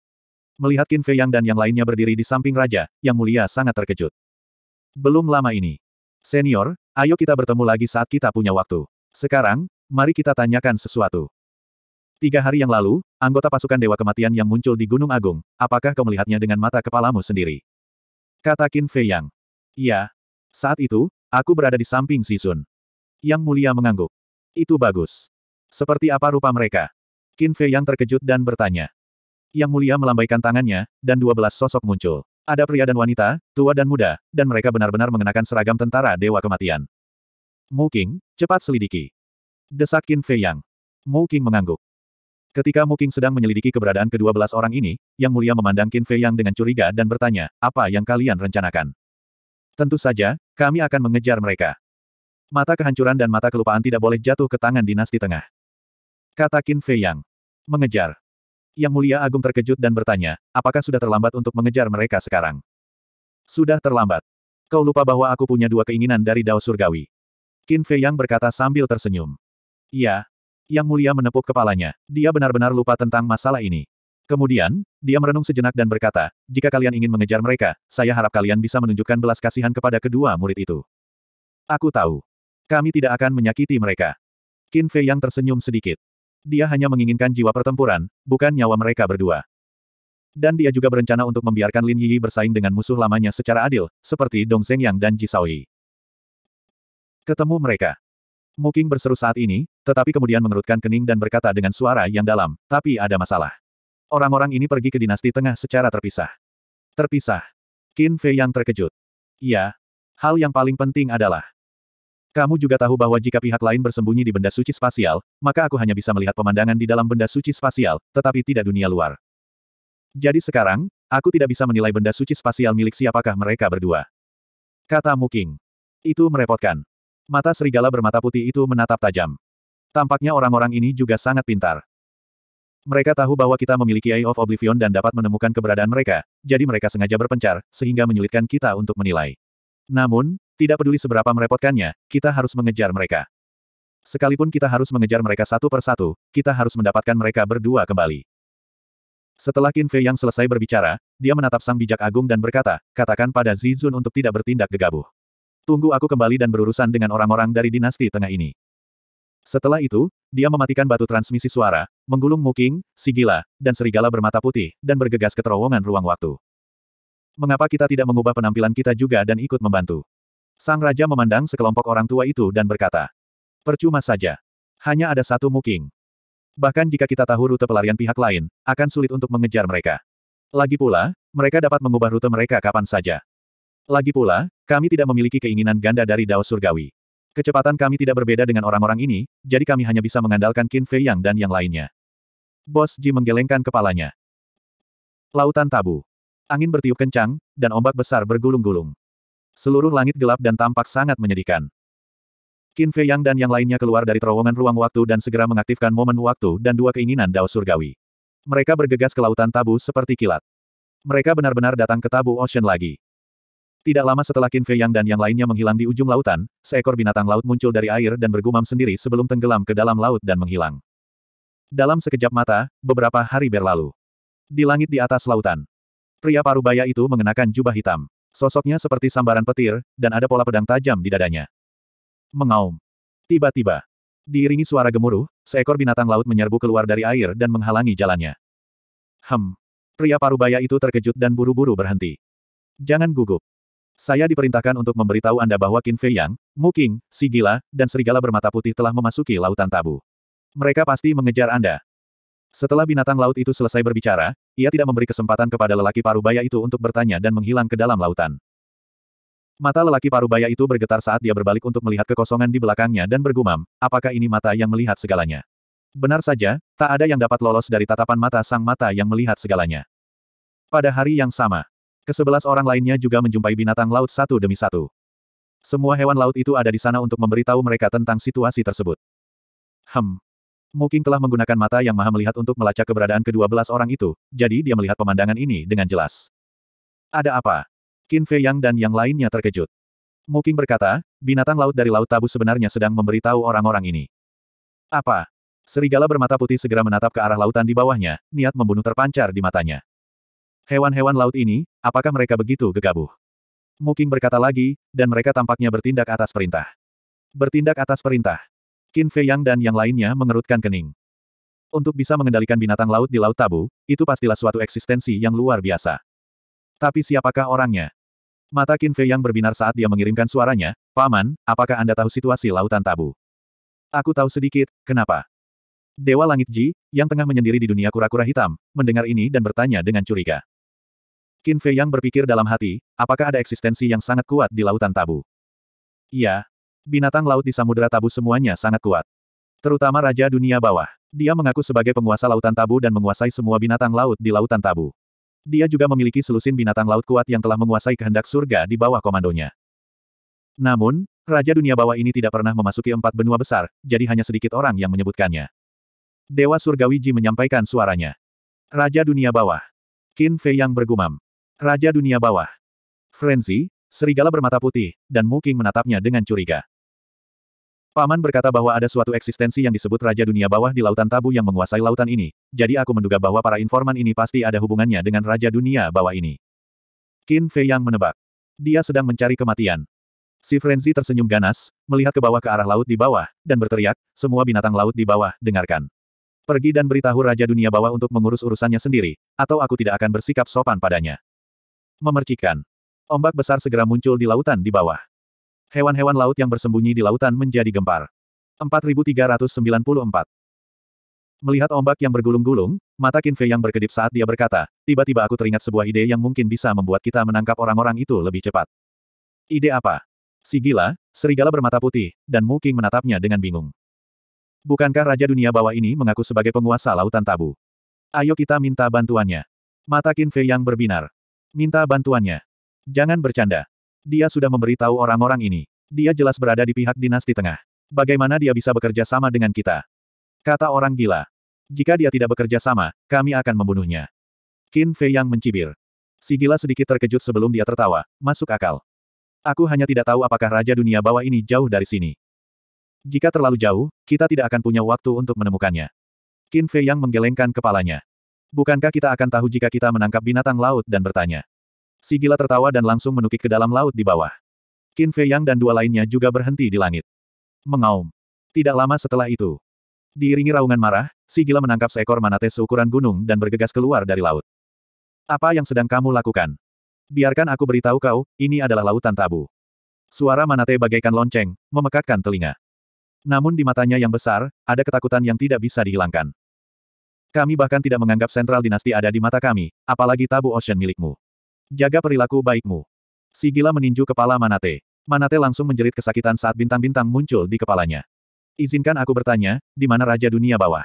Melihat Qin Fei Yang dan yang lainnya berdiri di samping raja, Yang Mulia sangat terkejut. Belum lama ini. Senior, ayo kita bertemu lagi saat kita punya waktu. Sekarang, mari kita tanyakan sesuatu. Tiga hari yang lalu, anggota pasukan Dewa Kematian yang muncul di Gunung Agung, apakah kau melihatnya dengan mata kepalamu sendiri? Kata Qin Fei Yang. Iya. Saat itu, aku berada di samping Si Sun. Yang mulia mengangguk. Itu bagus. Seperti apa rupa mereka? Qin Fei Yang terkejut dan bertanya. Yang Mulia melambaikan tangannya, dan dua belas sosok muncul. Ada pria dan wanita, tua dan muda, dan mereka benar-benar mengenakan seragam tentara Dewa Kematian. Mu King, cepat selidiki. Desak Qin Fei Yang. Mu King mengangguk. Ketika Mu King sedang menyelidiki keberadaan kedua belas orang ini, Yang Mulia memandang Qin Fei Yang dengan curiga dan bertanya, apa yang kalian rencanakan? Tentu saja, kami akan mengejar mereka. Mata kehancuran dan mata kelupaan tidak boleh jatuh ke tangan dinasti tengah. Kata Qin Fei Yang. Mengejar. Yang Mulia Agung terkejut dan bertanya, apakah sudah terlambat untuk mengejar mereka sekarang? Sudah terlambat. Kau lupa bahwa aku punya dua keinginan dari Dao Surgawi. Qin Fei Yang berkata sambil tersenyum. Iya. Yang Mulia menepuk kepalanya. Dia benar-benar lupa tentang masalah ini. Kemudian, dia merenung sejenak dan berkata, jika kalian ingin mengejar mereka, saya harap kalian bisa menunjukkan belas kasihan kepada kedua murid itu. Aku tahu. Kami tidak akan menyakiti mereka. Qin Fei Yang tersenyum sedikit dia hanya menginginkan jiwa pertempuran, bukan nyawa mereka berdua. Dan dia juga berencana untuk membiarkan Lin Yi bersaing dengan musuh lamanya secara adil, seperti Dong Zhengyang dan Ji Yi. Ketemu mereka. Muking berseru saat ini, tetapi kemudian mengerutkan kening dan berkata dengan suara yang dalam, tapi ada masalah. Orang-orang ini pergi ke dinasti tengah secara terpisah. Terpisah. Qin Fei yang terkejut. Iya. Hal yang paling penting adalah, kamu juga tahu bahwa jika pihak lain bersembunyi di benda suci spasial, maka aku hanya bisa melihat pemandangan di dalam benda suci spasial, tetapi tidak dunia luar. Jadi sekarang, aku tidak bisa menilai benda suci spasial milik siapakah mereka berdua. Kata Muking. Itu merepotkan. Mata serigala bermata putih itu menatap tajam. Tampaknya orang-orang ini juga sangat pintar. Mereka tahu bahwa kita memiliki Eye of Oblivion dan dapat menemukan keberadaan mereka, jadi mereka sengaja berpencar, sehingga menyulitkan kita untuk menilai. Namun, tidak peduli seberapa merepotkannya, kita harus mengejar mereka. Sekalipun kita harus mengejar mereka satu per satu, kita harus mendapatkan mereka berdua kembali. Setelah Qin Fei yang selesai berbicara, dia menatap sang bijak agung dan berkata, katakan pada Zizun untuk tidak bertindak gegabah. Tunggu aku kembali dan berurusan dengan orang-orang dari dinasti tengah ini. Setelah itu, dia mematikan batu transmisi suara, menggulung Muking, Sigila, dan serigala bermata putih, dan bergegas ke terowongan ruang waktu. Mengapa kita tidak mengubah penampilan kita juga dan ikut membantu? Sang Raja memandang sekelompok orang tua itu dan berkata, Percuma saja. Hanya ada satu Muking. Bahkan jika kita tahu rute pelarian pihak lain, akan sulit untuk mengejar mereka. Lagi pula, mereka dapat mengubah rute mereka kapan saja. Lagi pula, kami tidak memiliki keinginan ganda dari Dao Surgawi. Kecepatan kami tidak berbeda dengan orang-orang ini, jadi kami hanya bisa mengandalkan Qin Fei Yang dan yang lainnya. Bos Ji menggelengkan kepalanya. Lautan tabu. Angin bertiup kencang, dan ombak besar bergulung-gulung. Seluruh langit gelap dan tampak sangat menyedihkan. Qin Fei Yang dan yang lainnya keluar dari terowongan ruang waktu dan segera mengaktifkan momen waktu dan dua keinginan Dao Surgawi. Mereka bergegas ke lautan tabu seperti kilat. Mereka benar-benar datang ke tabu ocean lagi. Tidak lama setelah Qin Fei Yang dan yang lainnya menghilang di ujung lautan, seekor binatang laut muncul dari air dan bergumam sendiri sebelum tenggelam ke dalam laut dan menghilang. Dalam sekejap mata, beberapa hari berlalu. Di langit di atas lautan. Pria parubaya itu mengenakan jubah hitam. Sosoknya seperti sambaran petir, dan ada pola pedang tajam di dadanya. Mengaum. Tiba-tiba. Diiringi suara gemuruh, seekor binatang laut menyerbu keluar dari air dan menghalangi jalannya. Hem. Pria parubaya itu terkejut dan buru-buru berhenti. Jangan gugup. Saya diperintahkan untuk memberitahu Anda bahwa Qin Fei Yang, Mu King, Si Gila, dan Serigala Bermata Putih telah memasuki Lautan Tabu. Mereka pasti mengejar Anda. Setelah binatang laut itu selesai berbicara, ia tidak memberi kesempatan kepada lelaki parubaya itu untuk bertanya dan menghilang ke dalam lautan. Mata lelaki parubaya itu bergetar saat dia berbalik untuk melihat kekosongan di belakangnya dan bergumam, apakah ini mata yang melihat segalanya? Benar saja, tak ada yang dapat lolos dari tatapan mata sang mata yang melihat segalanya. Pada hari yang sama, kesebelas orang lainnya juga menjumpai binatang laut satu demi satu. Semua hewan laut itu ada di sana untuk memberitahu mereka tentang situasi tersebut. Hem, Moking telah menggunakan mata yang maha melihat untuk melacak keberadaan kedua belas orang itu, jadi dia melihat pemandangan ini dengan jelas. Ada apa? Qin Fei Yang dan yang lainnya terkejut. Moking berkata, binatang laut dari Laut Tabu sebenarnya sedang memberitahu orang-orang ini. Apa? Serigala bermata putih segera menatap ke arah lautan di bawahnya, niat membunuh terpancar di matanya. Hewan-hewan laut ini, apakah mereka begitu gegabah? Muking berkata lagi, dan mereka tampaknya bertindak atas perintah. Bertindak atas perintah. Qin Fei Yang dan yang lainnya mengerutkan kening. Untuk bisa mengendalikan binatang laut di Laut Tabu, itu pastilah suatu eksistensi yang luar biasa. Tapi siapakah orangnya? Mata Qin Fei Yang berbinar saat dia mengirimkan suaranya, Paman, apakah Anda tahu situasi Lautan Tabu? Aku tahu sedikit, kenapa? Dewa Langit Ji, yang tengah menyendiri di dunia kura-kura hitam, mendengar ini dan bertanya dengan curiga. Qin Fei Yang berpikir dalam hati, apakah ada eksistensi yang sangat kuat di Lautan Tabu? Iya, Binatang laut di Samudera Tabu semuanya sangat kuat. Terutama Raja Dunia Bawah. Dia mengaku sebagai penguasa lautan tabu dan menguasai semua binatang laut di lautan tabu. Dia juga memiliki selusin binatang laut kuat yang telah menguasai kehendak surga di bawah komandonya. Namun, Raja Dunia Bawah ini tidak pernah memasuki empat benua besar, jadi hanya sedikit orang yang menyebutkannya. Dewa Surgawi Ji menyampaikan suaranya. Raja Dunia Bawah. Qin Fei yang bergumam. Raja Dunia Bawah. Frenzy, serigala bermata putih, dan Mu Qing menatapnya dengan curiga. Paman berkata bahwa ada suatu eksistensi yang disebut Raja Dunia Bawah di Lautan Tabu yang menguasai lautan ini, jadi aku menduga bahwa para informan ini pasti ada hubungannya dengan Raja Dunia Bawah ini. Qin Fei yang menebak. Dia sedang mencari kematian. Si Frenzy tersenyum ganas, melihat ke bawah ke arah laut di bawah, dan berteriak, semua binatang laut di bawah, dengarkan. Pergi dan beritahu Raja Dunia Bawah untuk mengurus urusannya sendiri, atau aku tidak akan bersikap sopan padanya. Memercikan. Ombak besar segera muncul di lautan di bawah hewan-hewan laut yang bersembunyi di lautan menjadi gempar. 4394. Melihat ombak yang bergulung-gulung, mata Kinfei yang berkedip saat dia berkata, tiba-tiba aku teringat sebuah ide yang mungkin bisa membuat kita menangkap orang-orang itu lebih cepat. Ide apa? Sigila, serigala bermata putih, dan Mu menatapnya dengan bingung. Bukankah Raja Dunia Bawah ini mengaku sebagai penguasa lautan tabu? Ayo kita minta bantuannya. Mata Qin Fei yang berbinar. Minta bantuannya. Jangan bercanda. Dia sudah memberitahu orang-orang ini. Dia jelas berada di pihak dinasti tengah. Bagaimana dia bisa bekerja sama dengan kita? Kata orang gila. Jika dia tidak bekerja sama, kami akan membunuhnya. Qin Fei yang mencibir. Si gila sedikit terkejut sebelum dia tertawa, masuk akal. Aku hanya tidak tahu apakah Raja Dunia Bawah ini jauh dari sini. Jika terlalu jauh, kita tidak akan punya waktu untuk menemukannya. Qin Fei yang menggelengkan kepalanya. Bukankah kita akan tahu jika kita menangkap binatang laut dan bertanya? Si gila tertawa dan langsung menukik ke dalam laut di bawah. Qin Fei Yang dan dua lainnya juga berhenti di langit. Mengaum. Tidak lama setelah itu. Diiringi raungan marah, si gila menangkap seekor manate seukuran gunung dan bergegas keluar dari laut. Apa yang sedang kamu lakukan? Biarkan aku beritahu kau, ini adalah lautan tabu. Suara manate bagaikan lonceng, memekakkan telinga. Namun di matanya yang besar, ada ketakutan yang tidak bisa dihilangkan. Kami bahkan tidak menganggap sentral dinasti ada di mata kami, apalagi tabu ocean milikmu. Jaga perilaku baikmu. Si gila meninju kepala Manate. Manate langsung menjerit kesakitan saat bintang-bintang muncul di kepalanya. Izinkan aku bertanya, di mana Raja Dunia Bawah?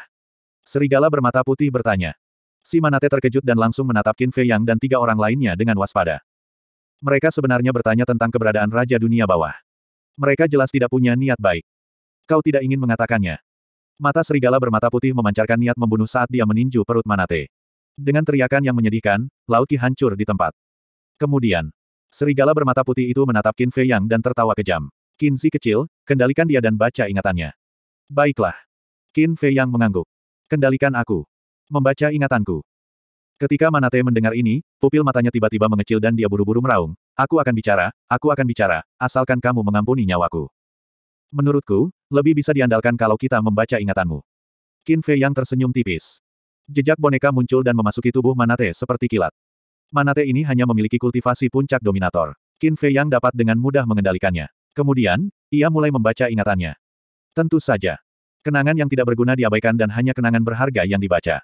Serigala bermata putih bertanya. Si Manate terkejut dan langsung menatap Qin Fei Yang dan tiga orang lainnya dengan waspada. Mereka sebenarnya bertanya tentang keberadaan Raja Dunia Bawah. Mereka jelas tidak punya niat baik. Kau tidak ingin mengatakannya. Mata serigala bermata putih memancarkan niat membunuh saat dia meninju perut Manate. Dengan teriakan yang menyedihkan, laut hancur di tempat. Kemudian, serigala bermata putih itu menatap Qin Fei Yang dan tertawa kejam. Qin Si kecil, kendalikan dia dan baca ingatannya. Baiklah. Qin Fei Yang mengangguk. Kendalikan aku. Membaca ingatanku. Ketika Manate mendengar ini, pupil matanya tiba-tiba mengecil dan dia buru-buru meraung. Aku akan bicara, aku akan bicara, asalkan kamu mengampuni nyawaku. Menurutku, lebih bisa diandalkan kalau kita membaca ingatanmu. Qin Fei Yang tersenyum tipis. Jejak boneka muncul dan memasuki tubuh Manate seperti kilat. Manate ini hanya memiliki kultivasi puncak dominator. Qin Fei yang dapat dengan mudah mengendalikannya. Kemudian, ia mulai membaca ingatannya. Tentu saja. Kenangan yang tidak berguna diabaikan dan hanya kenangan berharga yang dibaca.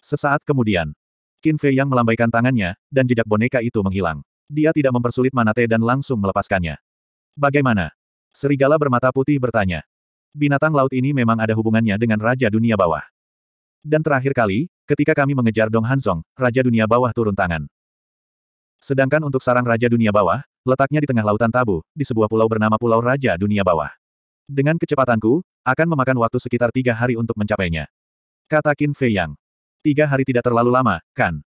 Sesaat kemudian, Qin Fei yang melambaikan tangannya, dan jejak boneka itu menghilang. Dia tidak mempersulit Manate dan langsung melepaskannya. Bagaimana? Serigala bermata putih bertanya. Binatang laut ini memang ada hubungannya dengan Raja Dunia Bawah. Dan terakhir kali, ketika kami mengejar Dong Hanzong, Raja Dunia Bawah turun tangan. Sedangkan untuk sarang Raja Dunia Bawah, letaknya di tengah lautan Tabu, di sebuah pulau bernama Pulau Raja Dunia Bawah. Dengan kecepatanku, akan memakan waktu sekitar tiga hari untuk mencapainya. Kata Qin Fei Yang. Tiga hari tidak terlalu lama, kan?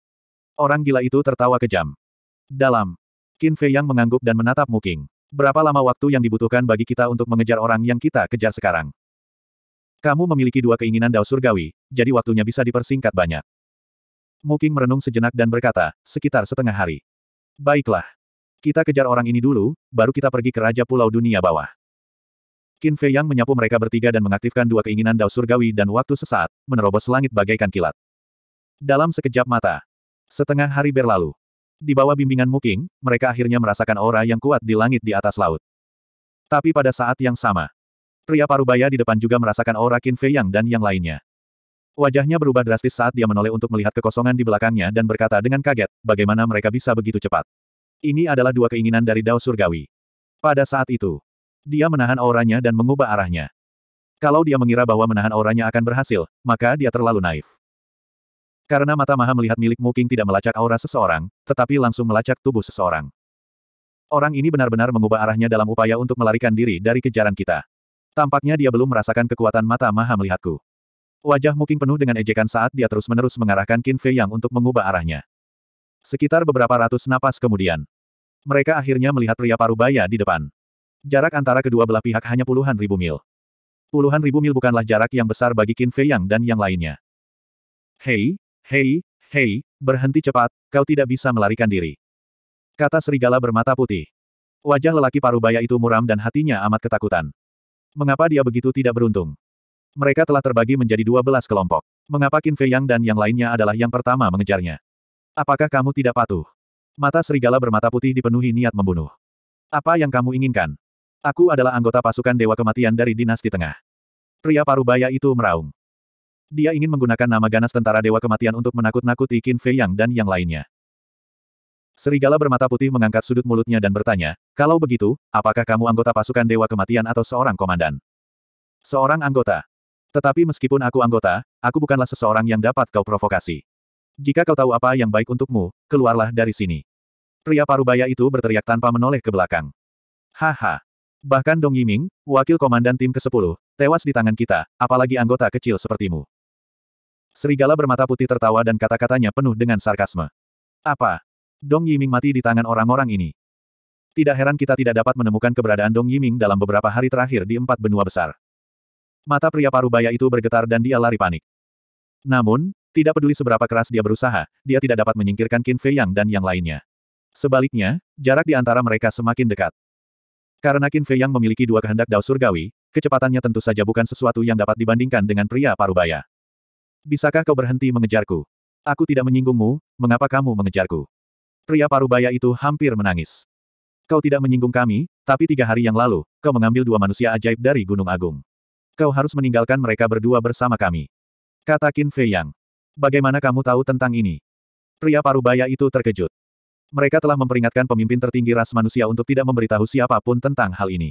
Orang gila itu tertawa kejam. Dalam. Qin Fei Yang mengangguk dan menatap Muking. Berapa lama waktu yang dibutuhkan bagi kita untuk mengejar orang yang kita kejar sekarang? Kamu memiliki dua keinginan Dao Surgawi, jadi waktunya bisa dipersingkat banyak. Muking merenung sejenak dan berkata, sekitar setengah hari. Baiklah. Kita kejar orang ini dulu, baru kita pergi ke Raja Pulau Dunia Bawah. Qin Fei Yang menyapu mereka bertiga dan mengaktifkan dua keinginan Dao Surgawi dan waktu sesaat, menerobos langit bagaikan kilat. Dalam sekejap mata, setengah hari berlalu. Di bawah bimbingan Muking, mereka akhirnya merasakan aura yang kuat di langit di atas laut. Tapi pada saat yang sama, pria parubaya di depan juga merasakan aura Qin Fei Yang dan yang lainnya. Wajahnya berubah drastis saat dia menoleh untuk melihat kekosongan di belakangnya dan berkata dengan kaget, bagaimana mereka bisa begitu cepat. Ini adalah dua keinginan dari Dao Surgawi. Pada saat itu, dia menahan auranya dan mengubah arahnya. Kalau dia mengira bahwa menahan auranya akan berhasil, maka dia terlalu naif. Karena mata maha melihat milik Muking tidak melacak aura seseorang, tetapi langsung melacak tubuh seseorang. Orang ini benar-benar mengubah arahnya dalam upaya untuk melarikan diri dari kejaran kita. Tampaknya dia belum merasakan kekuatan mata maha melihatku. Wajah Muking penuh dengan ejekan saat dia terus-menerus mengarahkan Qin Fei Yang untuk mengubah arahnya. Sekitar beberapa ratus napas kemudian, mereka akhirnya melihat pria parubaya di depan. Jarak antara kedua belah pihak hanya puluhan ribu mil. Puluhan ribu mil bukanlah jarak yang besar bagi Qin Fei Yang dan yang lainnya. Hei, hei, hei, berhenti cepat, kau tidak bisa melarikan diri. Kata serigala bermata putih. Wajah lelaki parubaya itu muram dan hatinya amat ketakutan. Mengapa dia begitu tidak beruntung? Mereka telah terbagi menjadi dua belas kelompok. Mengapa Qin Fei Yang dan yang lainnya adalah yang pertama mengejarnya? Apakah kamu tidak patuh? Mata serigala bermata putih dipenuhi niat membunuh. Apa yang kamu inginkan? Aku adalah anggota pasukan Dewa Kematian dari Dinasti Tengah. Pria parubaya itu meraung. Dia ingin menggunakan nama ganas tentara Dewa Kematian untuk menakut-nakuti Qin Fei Yang dan yang lainnya. Serigala bermata putih mengangkat sudut mulutnya dan bertanya, kalau begitu, apakah kamu anggota pasukan Dewa Kematian atau seorang komandan? Seorang anggota. Tetapi meskipun aku anggota, aku bukanlah seseorang yang dapat kau provokasi. Jika kau tahu apa yang baik untukmu, keluarlah dari sini. Pria parubaya itu berteriak tanpa menoleh ke belakang. Haha. Bahkan Dong Yiming, wakil komandan tim ke-10, tewas di tangan kita, apalagi anggota kecil sepertimu. Serigala bermata putih tertawa dan kata-katanya penuh dengan sarkasme. Apa? Dong Yiming mati di tangan orang-orang ini. Tidak heran kita tidak dapat menemukan keberadaan Dong Yiming dalam beberapa hari terakhir di empat benua besar. Mata pria parubaya itu bergetar dan dia lari panik. Namun, tidak peduli seberapa keras dia berusaha, dia tidak dapat menyingkirkan Qin Fei Yang dan yang lainnya. Sebaliknya, jarak di antara mereka semakin dekat. Karena Qin Fei Yang memiliki dua kehendak dao surgawi, kecepatannya tentu saja bukan sesuatu yang dapat dibandingkan dengan pria parubaya. Bisakah kau berhenti mengejarku? Aku tidak menyinggungmu, mengapa kamu mengejarku? Pria parubaya itu hampir menangis. Kau tidak menyinggung kami, tapi tiga hari yang lalu, kau mengambil dua manusia ajaib dari Gunung Agung. Kau harus meninggalkan mereka berdua bersama kami. Kata Qin Fei Yang. Bagaimana kamu tahu tentang ini? Pria parubaya itu terkejut. Mereka telah memperingatkan pemimpin tertinggi ras manusia untuk tidak memberitahu siapapun tentang hal ini.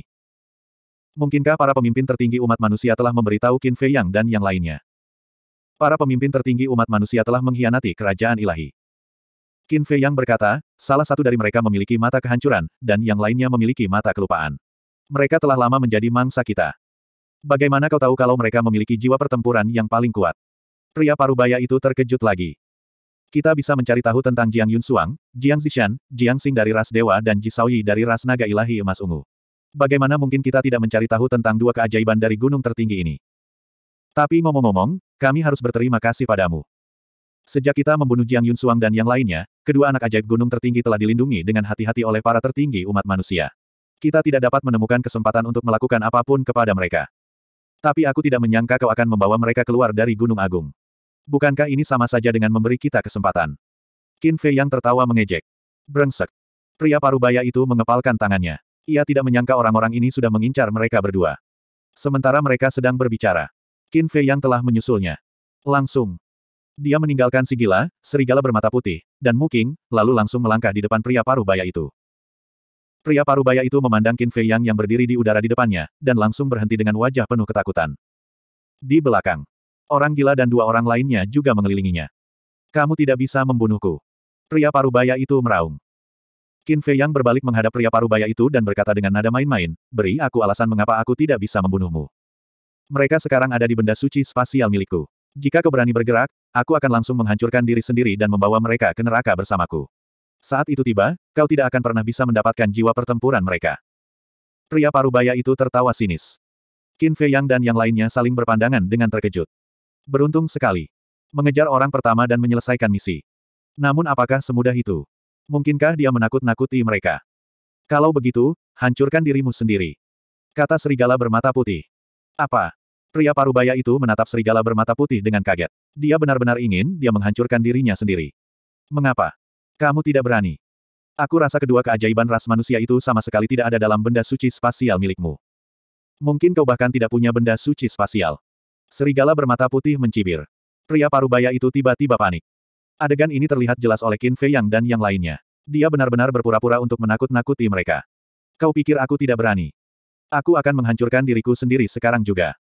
Mungkinkah para pemimpin tertinggi umat manusia telah memberitahu Qin Fei Yang dan yang lainnya? Para pemimpin tertinggi umat manusia telah mengkhianati kerajaan ilahi. Qin Fei Yang berkata, salah satu dari mereka memiliki mata kehancuran, dan yang lainnya memiliki mata kelupaan. Mereka telah lama menjadi mangsa kita. Bagaimana kau tahu kalau mereka memiliki jiwa pertempuran yang paling kuat? Pria parubaya itu terkejut lagi. Kita bisa mencari tahu tentang Jiang Yun Suang, Jiang Zishan, Jiang Xing dari ras dewa dan Ji Yi dari ras naga ilahi emas ungu. Bagaimana mungkin kita tidak mencari tahu tentang dua keajaiban dari gunung tertinggi ini? Tapi ngomong-ngomong, kami harus berterima kasih padamu. Sejak kita membunuh Jiang Yun Suang dan yang lainnya, kedua anak ajaib gunung tertinggi telah dilindungi dengan hati-hati oleh para tertinggi umat manusia. Kita tidak dapat menemukan kesempatan untuk melakukan apapun kepada mereka. Tapi aku tidak menyangka kau akan membawa mereka keluar dari Gunung Agung. Bukankah ini sama saja dengan memberi kita kesempatan? Qin Fei yang tertawa mengejek. Brengsek. Pria parubaya itu mengepalkan tangannya. Ia tidak menyangka orang-orang ini sudah mengincar mereka berdua. Sementara mereka sedang berbicara. Qin Fei yang telah menyusulnya. Langsung. Dia meninggalkan Sigila, serigala bermata putih, dan muking, lalu langsung melangkah di depan pria parubaya itu. Pria parubaya itu memandang Qin Fei Yang yang berdiri di udara di depannya, dan langsung berhenti dengan wajah penuh ketakutan. Di belakang, orang gila dan dua orang lainnya juga mengelilinginya. Kamu tidak bisa membunuhku. Pria parubaya itu meraung. Qin Fei Yang berbalik menghadap pria parubaya itu dan berkata dengan nada main-main, beri aku alasan mengapa aku tidak bisa membunuhmu. Mereka sekarang ada di benda suci spasial milikku. Jika keberani bergerak, aku akan langsung menghancurkan diri sendiri dan membawa mereka ke neraka bersamaku. Saat itu tiba, kau tidak akan pernah bisa mendapatkan jiwa pertempuran mereka. Pria parubaya itu tertawa sinis. Qin Fei Yang dan yang lainnya saling berpandangan dengan terkejut. Beruntung sekali. Mengejar orang pertama dan menyelesaikan misi. Namun apakah semudah itu? Mungkinkah dia menakut-nakuti mereka? Kalau begitu, hancurkan dirimu sendiri. Kata serigala bermata putih. Apa? Pria parubaya itu menatap serigala bermata putih dengan kaget. Dia benar-benar ingin dia menghancurkan dirinya sendiri. Mengapa? Kamu tidak berani. Aku rasa kedua keajaiban ras manusia itu sama sekali tidak ada dalam benda suci spasial milikmu. Mungkin kau bahkan tidak punya benda suci spasial. Serigala bermata putih mencibir. Pria parubaya itu tiba-tiba panik. Adegan ini terlihat jelas oleh Qin Fei Yang dan yang lainnya. Dia benar-benar berpura-pura untuk menakut-nakuti mereka. Kau pikir aku tidak berani? Aku akan menghancurkan diriku sendiri sekarang juga.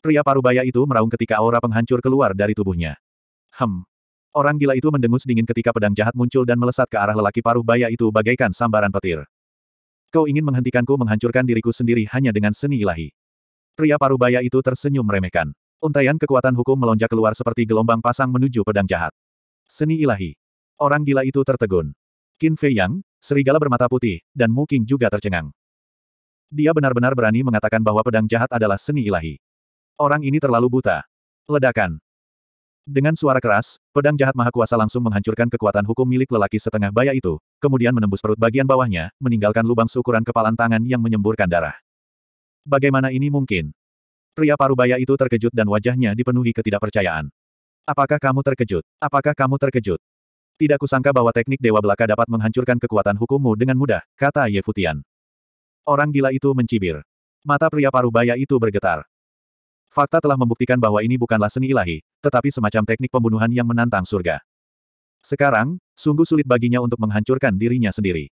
Pria parubaya itu meraung ketika aura penghancur keluar dari tubuhnya. Hem, Orang gila itu mendengus dingin ketika pedang jahat muncul dan melesat ke arah lelaki paruh baya itu bagaikan sambaran petir. Kau ingin menghentikanku menghancurkan diriku sendiri hanya dengan seni ilahi. Pria paruh baya itu tersenyum meremehkan. Untaian kekuatan hukum melonjak keluar seperti gelombang pasang menuju pedang jahat. Seni ilahi. Orang gila itu tertegun. Qin Fei Yang, serigala bermata putih, dan Mu Qing juga tercengang. Dia benar-benar berani mengatakan bahwa pedang jahat adalah seni ilahi. Orang ini terlalu buta. Ledakan. Dengan suara keras, pedang jahat maha kuasa langsung menghancurkan kekuatan hukum milik lelaki setengah baya itu, kemudian menembus perut bagian bawahnya, meninggalkan lubang seukuran kepalan tangan yang menyemburkan darah. Bagaimana ini mungkin? Pria parubaya itu terkejut dan wajahnya dipenuhi ketidakpercayaan. Apakah kamu terkejut? Apakah kamu terkejut? Tidak kusangka bahwa teknik Dewa Belaka dapat menghancurkan kekuatan hukummu dengan mudah, kata Yefutian. Orang gila itu mencibir. Mata pria parubaya itu bergetar. Fakta telah membuktikan bahwa ini bukanlah seni ilahi, tetapi semacam teknik pembunuhan yang menantang surga. Sekarang, sungguh sulit baginya untuk menghancurkan dirinya sendiri.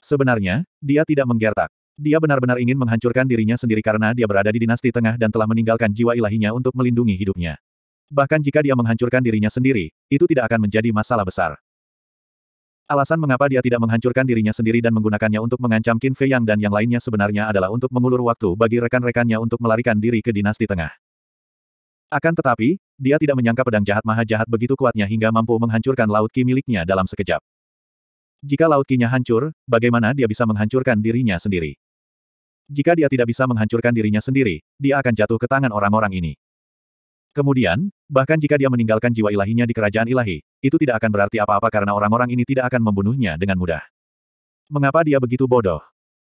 Sebenarnya, dia tidak menggertak. Dia benar-benar ingin menghancurkan dirinya sendiri karena dia berada di dinasti tengah dan telah meninggalkan jiwa ilahinya untuk melindungi hidupnya. Bahkan jika dia menghancurkan dirinya sendiri, itu tidak akan menjadi masalah besar. Alasan mengapa dia tidak menghancurkan dirinya sendiri dan menggunakannya untuk mengancam Qin Fei Yang dan yang lainnya sebenarnya adalah untuk mengulur waktu bagi rekan-rekannya untuk melarikan diri ke dinasti tengah. Akan tetapi, dia tidak menyangka pedang jahat maha jahat begitu kuatnya hingga mampu menghancurkan Laut Ki miliknya dalam sekejap. Jika Laut kinya hancur, bagaimana dia bisa menghancurkan dirinya sendiri? Jika dia tidak bisa menghancurkan dirinya sendiri, dia akan jatuh ke tangan orang-orang ini. Kemudian, bahkan jika dia meninggalkan jiwa ilahinya di kerajaan ilahi, itu tidak akan berarti apa-apa karena orang-orang ini tidak akan membunuhnya dengan mudah. Mengapa dia begitu bodoh?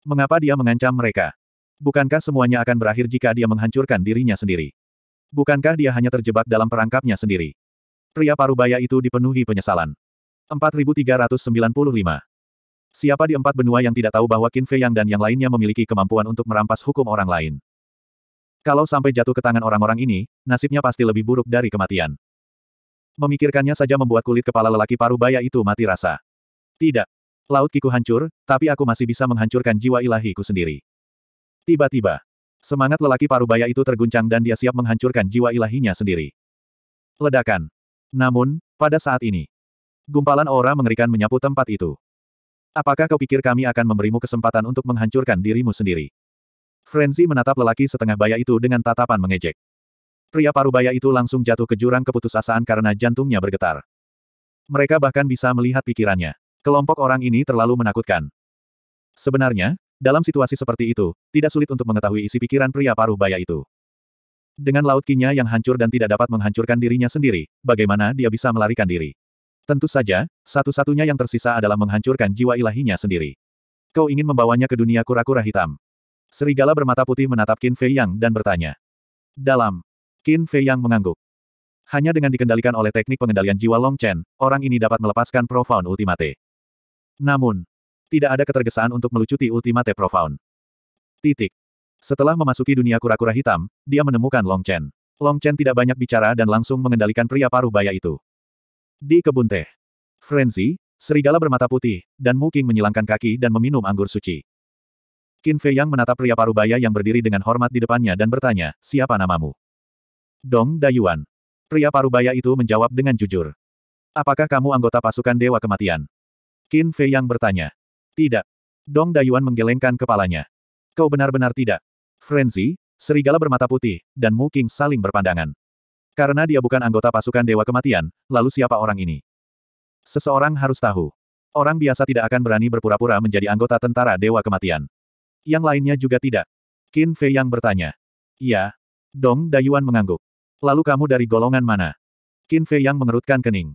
Mengapa dia mengancam mereka? Bukankah semuanya akan berakhir jika dia menghancurkan dirinya sendiri? Bukankah dia hanya terjebak dalam perangkapnya sendiri? Pria parubaya itu dipenuhi penyesalan. 4395 Siapa di empat benua yang tidak tahu bahwa Qin Fei Yang dan yang lainnya memiliki kemampuan untuk merampas hukum orang lain? Kalau sampai jatuh ke tangan orang-orang ini, nasibnya pasti lebih buruk dari kematian. Memikirkannya saja membuat kulit kepala lelaki paruh baya itu mati rasa. Tidak. Laut kiku hancur, tapi aku masih bisa menghancurkan jiwa ilahiku sendiri. Tiba-tiba, semangat lelaki paruh baya itu terguncang dan dia siap menghancurkan jiwa ilahinya sendiri. Ledakan. Namun, pada saat ini, gumpalan aura mengerikan menyapu tempat itu. Apakah kau pikir kami akan memberimu kesempatan untuk menghancurkan dirimu sendiri? Frenzy menatap lelaki setengah baya itu dengan tatapan mengejek. Pria paruh parubaya itu langsung jatuh ke jurang keputusasaan karena jantungnya bergetar. Mereka bahkan bisa melihat pikirannya. Kelompok orang ini terlalu menakutkan. Sebenarnya, dalam situasi seperti itu, tidak sulit untuk mengetahui isi pikiran pria paruh parubaya itu. Dengan laut kinya yang hancur dan tidak dapat menghancurkan dirinya sendiri, bagaimana dia bisa melarikan diri? Tentu saja, satu-satunya yang tersisa adalah menghancurkan jiwa ilahinya sendiri. Kau ingin membawanya ke dunia kura-kura hitam. Serigala bermata putih menatap Qin Fei Yang dan bertanya. Dalam. Qin Fei Yang mengangguk. Hanya dengan dikendalikan oleh teknik pengendalian jiwa Long Chen, orang ini dapat melepaskan Profound Ultimate. Namun, tidak ada ketergesaan untuk melucuti Ultimate Profound. Titik. Setelah memasuki dunia kura-kura hitam, dia menemukan Long Chen. Long Chen tidak banyak bicara dan langsung mengendalikan pria paruh baya itu. Di kebun teh. Frenzy, serigala bermata putih, dan Muking menyilangkan kaki dan meminum anggur suci. Qin Fei Yang menatap pria parubaya yang berdiri dengan hormat di depannya dan bertanya, siapa namamu? Dong Dayuan. Pria parubaya itu menjawab dengan jujur. Apakah kamu anggota pasukan Dewa Kematian? Qin Fei Yang bertanya. Tidak. Dong Dayuan menggelengkan kepalanya. Kau benar-benar tidak. Frenzy, serigala bermata putih, dan Mu Qing saling berpandangan. Karena dia bukan anggota pasukan Dewa Kematian, lalu siapa orang ini? Seseorang harus tahu. Orang biasa tidak akan berani berpura-pura menjadi anggota tentara Dewa Kematian. Yang lainnya juga tidak. Qin Fei yang bertanya. Ya. Dong Dayuan mengangguk. Lalu kamu dari golongan mana? Qin Fei yang mengerutkan kening.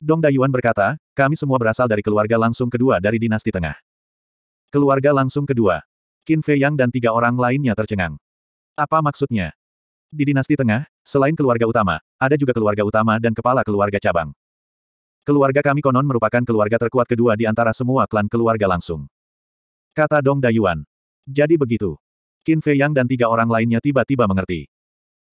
Dong Dayuan berkata, kami semua berasal dari keluarga langsung kedua dari dinasti tengah. Keluarga langsung kedua. Qin Fei yang dan tiga orang lainnya tercengang. Apa maksudnya? Di dinasti tengah, selain keluarga utama, ada juga keluarga utama dan kepala keluarga cabang. Keluarga kami konon merupakan keluarga terkuat kedua di antara semua klan keluarga langsung. Kata Dong Dayuan. Jadi begitu. Qin Fei Yang dan tiga orang lainnya tiba-tiba mengerti.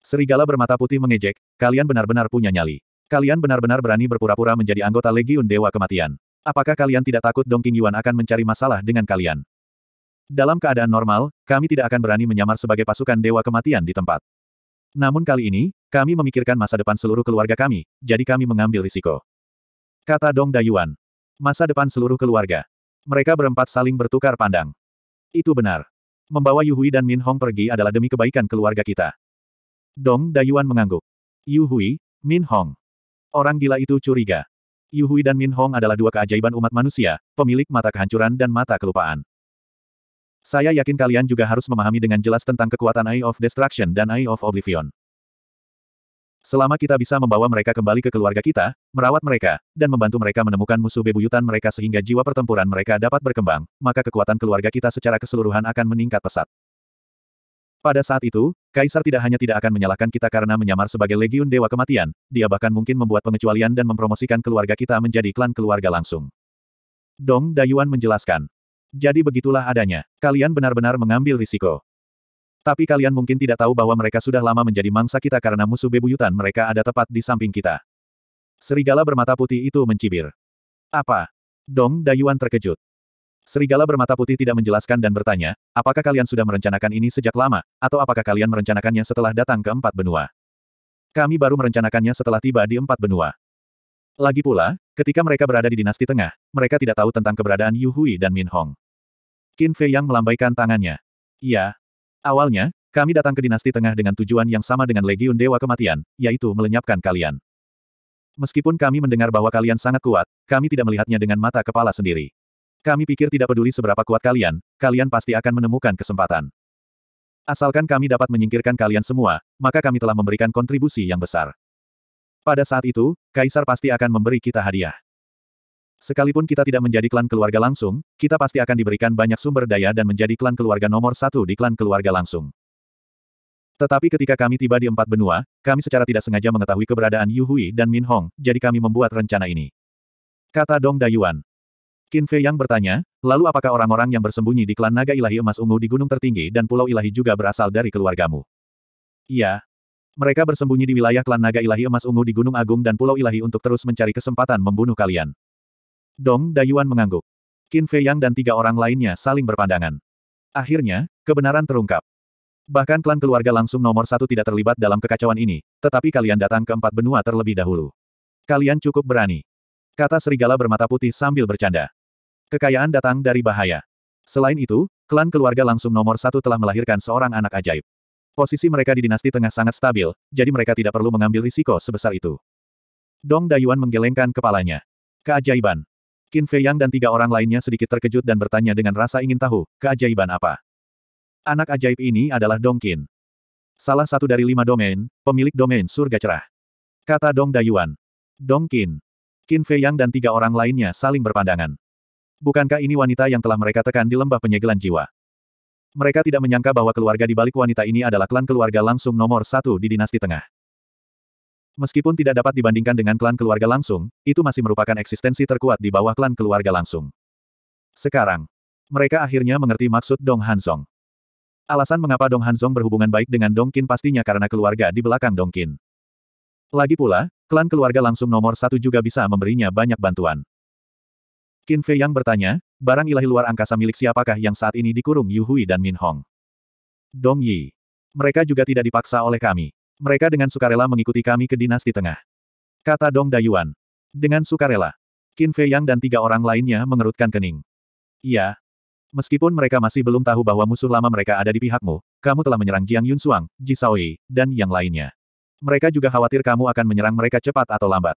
Serigala bermata putih mengejek, kalian benar-benar punya nyali. Kalian benar-benar berani berpura-pura menjadi anggota Legiun Dewa Kematian. Apakah kalian tidak takut Dong Yuan akan mencari masalah dengan kalian? Dalam keadaan normal, kami tidak akan berani menyamar sebagai pasukan Dewa Kematian di tempat. Namun kali ini, kami memikirkan masa depan seluruh keluarga kami, jadi kami mengambil risiko. Kata Dong Dayuan. Masa depan seluruh keluarga. Mereka berempat saling bertukar pandang. Itu benar. Membawa Yuhui dan Min Hong pergi adalah demi kebaikan keluarga kita. Dong Dayuan mengangguk. Yuhui, Min Hong. Orang gila itu curiga. Yuhui dan Min Hong adalah dua keajaiban umat manusia, pemilik mata kehancuran dan mata kelupaan. Saya yakin kalian juga harus memahami dengan jelas tentang kekuatan Eye of Destruction dan Eye of Oblivion. Selama kita bisa membawa mereka kembali ke keluarga kita, merawat mereka, dan membantu mereka menemukan musuh bebuyutan mereka sehingga jiwa pertempuran mereka dapat berkembang, maka kekuatan keluarga kita secara keseluruhan akan meningkat pesat. Pada saat itu, Kaisar tidak hanya tidak akan menyalahkan kita karena menyamar sebagai Legiun Dewa Kematian, dia bahkan mungkin membuat pengecualian dan mempromosikan keluarga kita menjadi klan keluarga langsung. Dong Dayuan menjelaskan. Jadi begitulah adanya. Kalian benar-benar mengambil risiko. Tapi kalian mungkin tidak tahu bahwa mereka sudah lama menjadi mangsa kita karena musuh bebuyutan mereka ada tepat di samping kita. Serigala bermata putih itu mencibir. Apa? Dong Dayuan terkejut. Serigala bermata putih tidak menjelaskan dan bertanya, apakah kalian sudah merencanakan ini sejak lama, atau apakah kalian merencanakannya setelah datang ke empat benua? Kami baru merencanakannya setelah tiba di empat benua. Lagi pula, ketika mereka berada di dinasti tengah, mereka tidak tahu tentang keberadaan Yu Hui dan Min Hong. Qin Fei yang melambaikan tangannya. Iya, Awalnya, kami datang ke dinasti tengah dengan tujuan yang sama dengan Legiun Dewa Kematian, yaitu melenyapkan kalian. Meskipun kami mendengar bahwa kalian sangat kuat, kami tidak melihatnya dengan mata kepala sendiri. Kami pikir tidak peduli seberapa kuat kalian, kalian pasti akan menemukan kesempatan. Asalkan kami dapat menyingkirkan kalian semua, maka kami telah memberikan kontribusi yang besar. Pada saat itu, Kaisar pasti akan memberi kita hadiah. Sekalipun kita tidak menjadi klan keluarga langsung, kita pasti akan diberikan banyak sumber daya dan menjadi klan keluarga nomor satu di klan keluarga langsung. Tetapi ketika kami tiba di empat benua, kami secara tidak sengaja mengetahui keberadaan Yu Hui dan Min Hong, jadi kami membuat rencana ini. Kata Dong Dayuan. Qin Fei yang bertanya, lalu apakah orang-orang yang bersembunyi di klan naga ilahi emas ungu di gunung tertinggi dan pulau ilahi juga berasal dari keluargamu? Iya. Mereka bersembunyi di wilayah klan naga ilahi emas ungu di gunung agung dan pulau ilahi untuk terus mencari kesempatan membunuh kalian. Dong Dayuan mengangguk. Qin Fei Yang dan tiga orang lainnya saling berpandangan. Akhirnya, kebenaran terungkap. Bahkan klan keluarga langsung nomor satu tidak terlibat dalam kekacauan ini, tetapi kalian datang ke empat benua terlebih dahulu. Kalian cukup berani. Kata serigala bermata putih sambil bercanda. Kekayaan datang dari bahaya. Selain itu, klan keluarga langsung nomor satu telah melahirkan seorang anak ajaib. Posisi mereka di dinasti tengah sangat stabil, jadi mereka tidak perlu mengambil risiko sebesar itu. Dong Dayuan menggelengkan kepalanya. Keajaiban. Qin Fei Yang dan tiga orang lainnya sedikit terkejut dan bertanya dengan rasa ingin tahu, keajaiban apa? Anak ajaib ini adalah Dong Qin. Salah satu dari lima domain, pemilik domain surga cerah. Kata Dong Dayuan. Dong Qin. Qin Fei Yang dan tiga orang lainnya saling berpandangan. Bukankah ini wanita yang telah mereka tekan di lembah penyegelan jiwa? Mereka tidak menyangka bahwa keluarga di balik wanita ini adalah klan keluarga langsung nomor satu di dinasti tengah. Meskipun tidak dapat dibandingkan dengan klan keluarga langsung, itu masih merupakan eksistensi terkuat di bawah klan keluarga langsung. Sekarang, mereka akhirnya mengerti maksud Dong Hansong. Alasan mengapa Dong Hansong berhubungan baik dengan Dong Qin pastinya karena keluarga di belakang Dong Qin. Lagi pula, klan keluarga langsung nomor satu juga bisa memberinya banyak bantuan. Qin Fei yang bertanya, barang ilahi luar angkasa milik siapakah yang saat ini dikurung Yu Hui dan Min Hong? Dong Yi. Mereka juga tidak dipaksa oleh kami. Mereka dengan sukarela mengikuti kami ke dinasti tengah. Kata Dong Dayuan. Dengan sukarela. Qin Fei Yang dan tiga orang lainnya mengerutkan kening. Iya. Meskipun mereka masih belum tahu bahwa musuh lama mereka ada di pihakmu, kamu telah menyerang Jiang Yun Suang, Ji Shaoyi, dan yang lainnya. Mereka juga khawatir kamu akan menyerang mereka cepat atau lambat.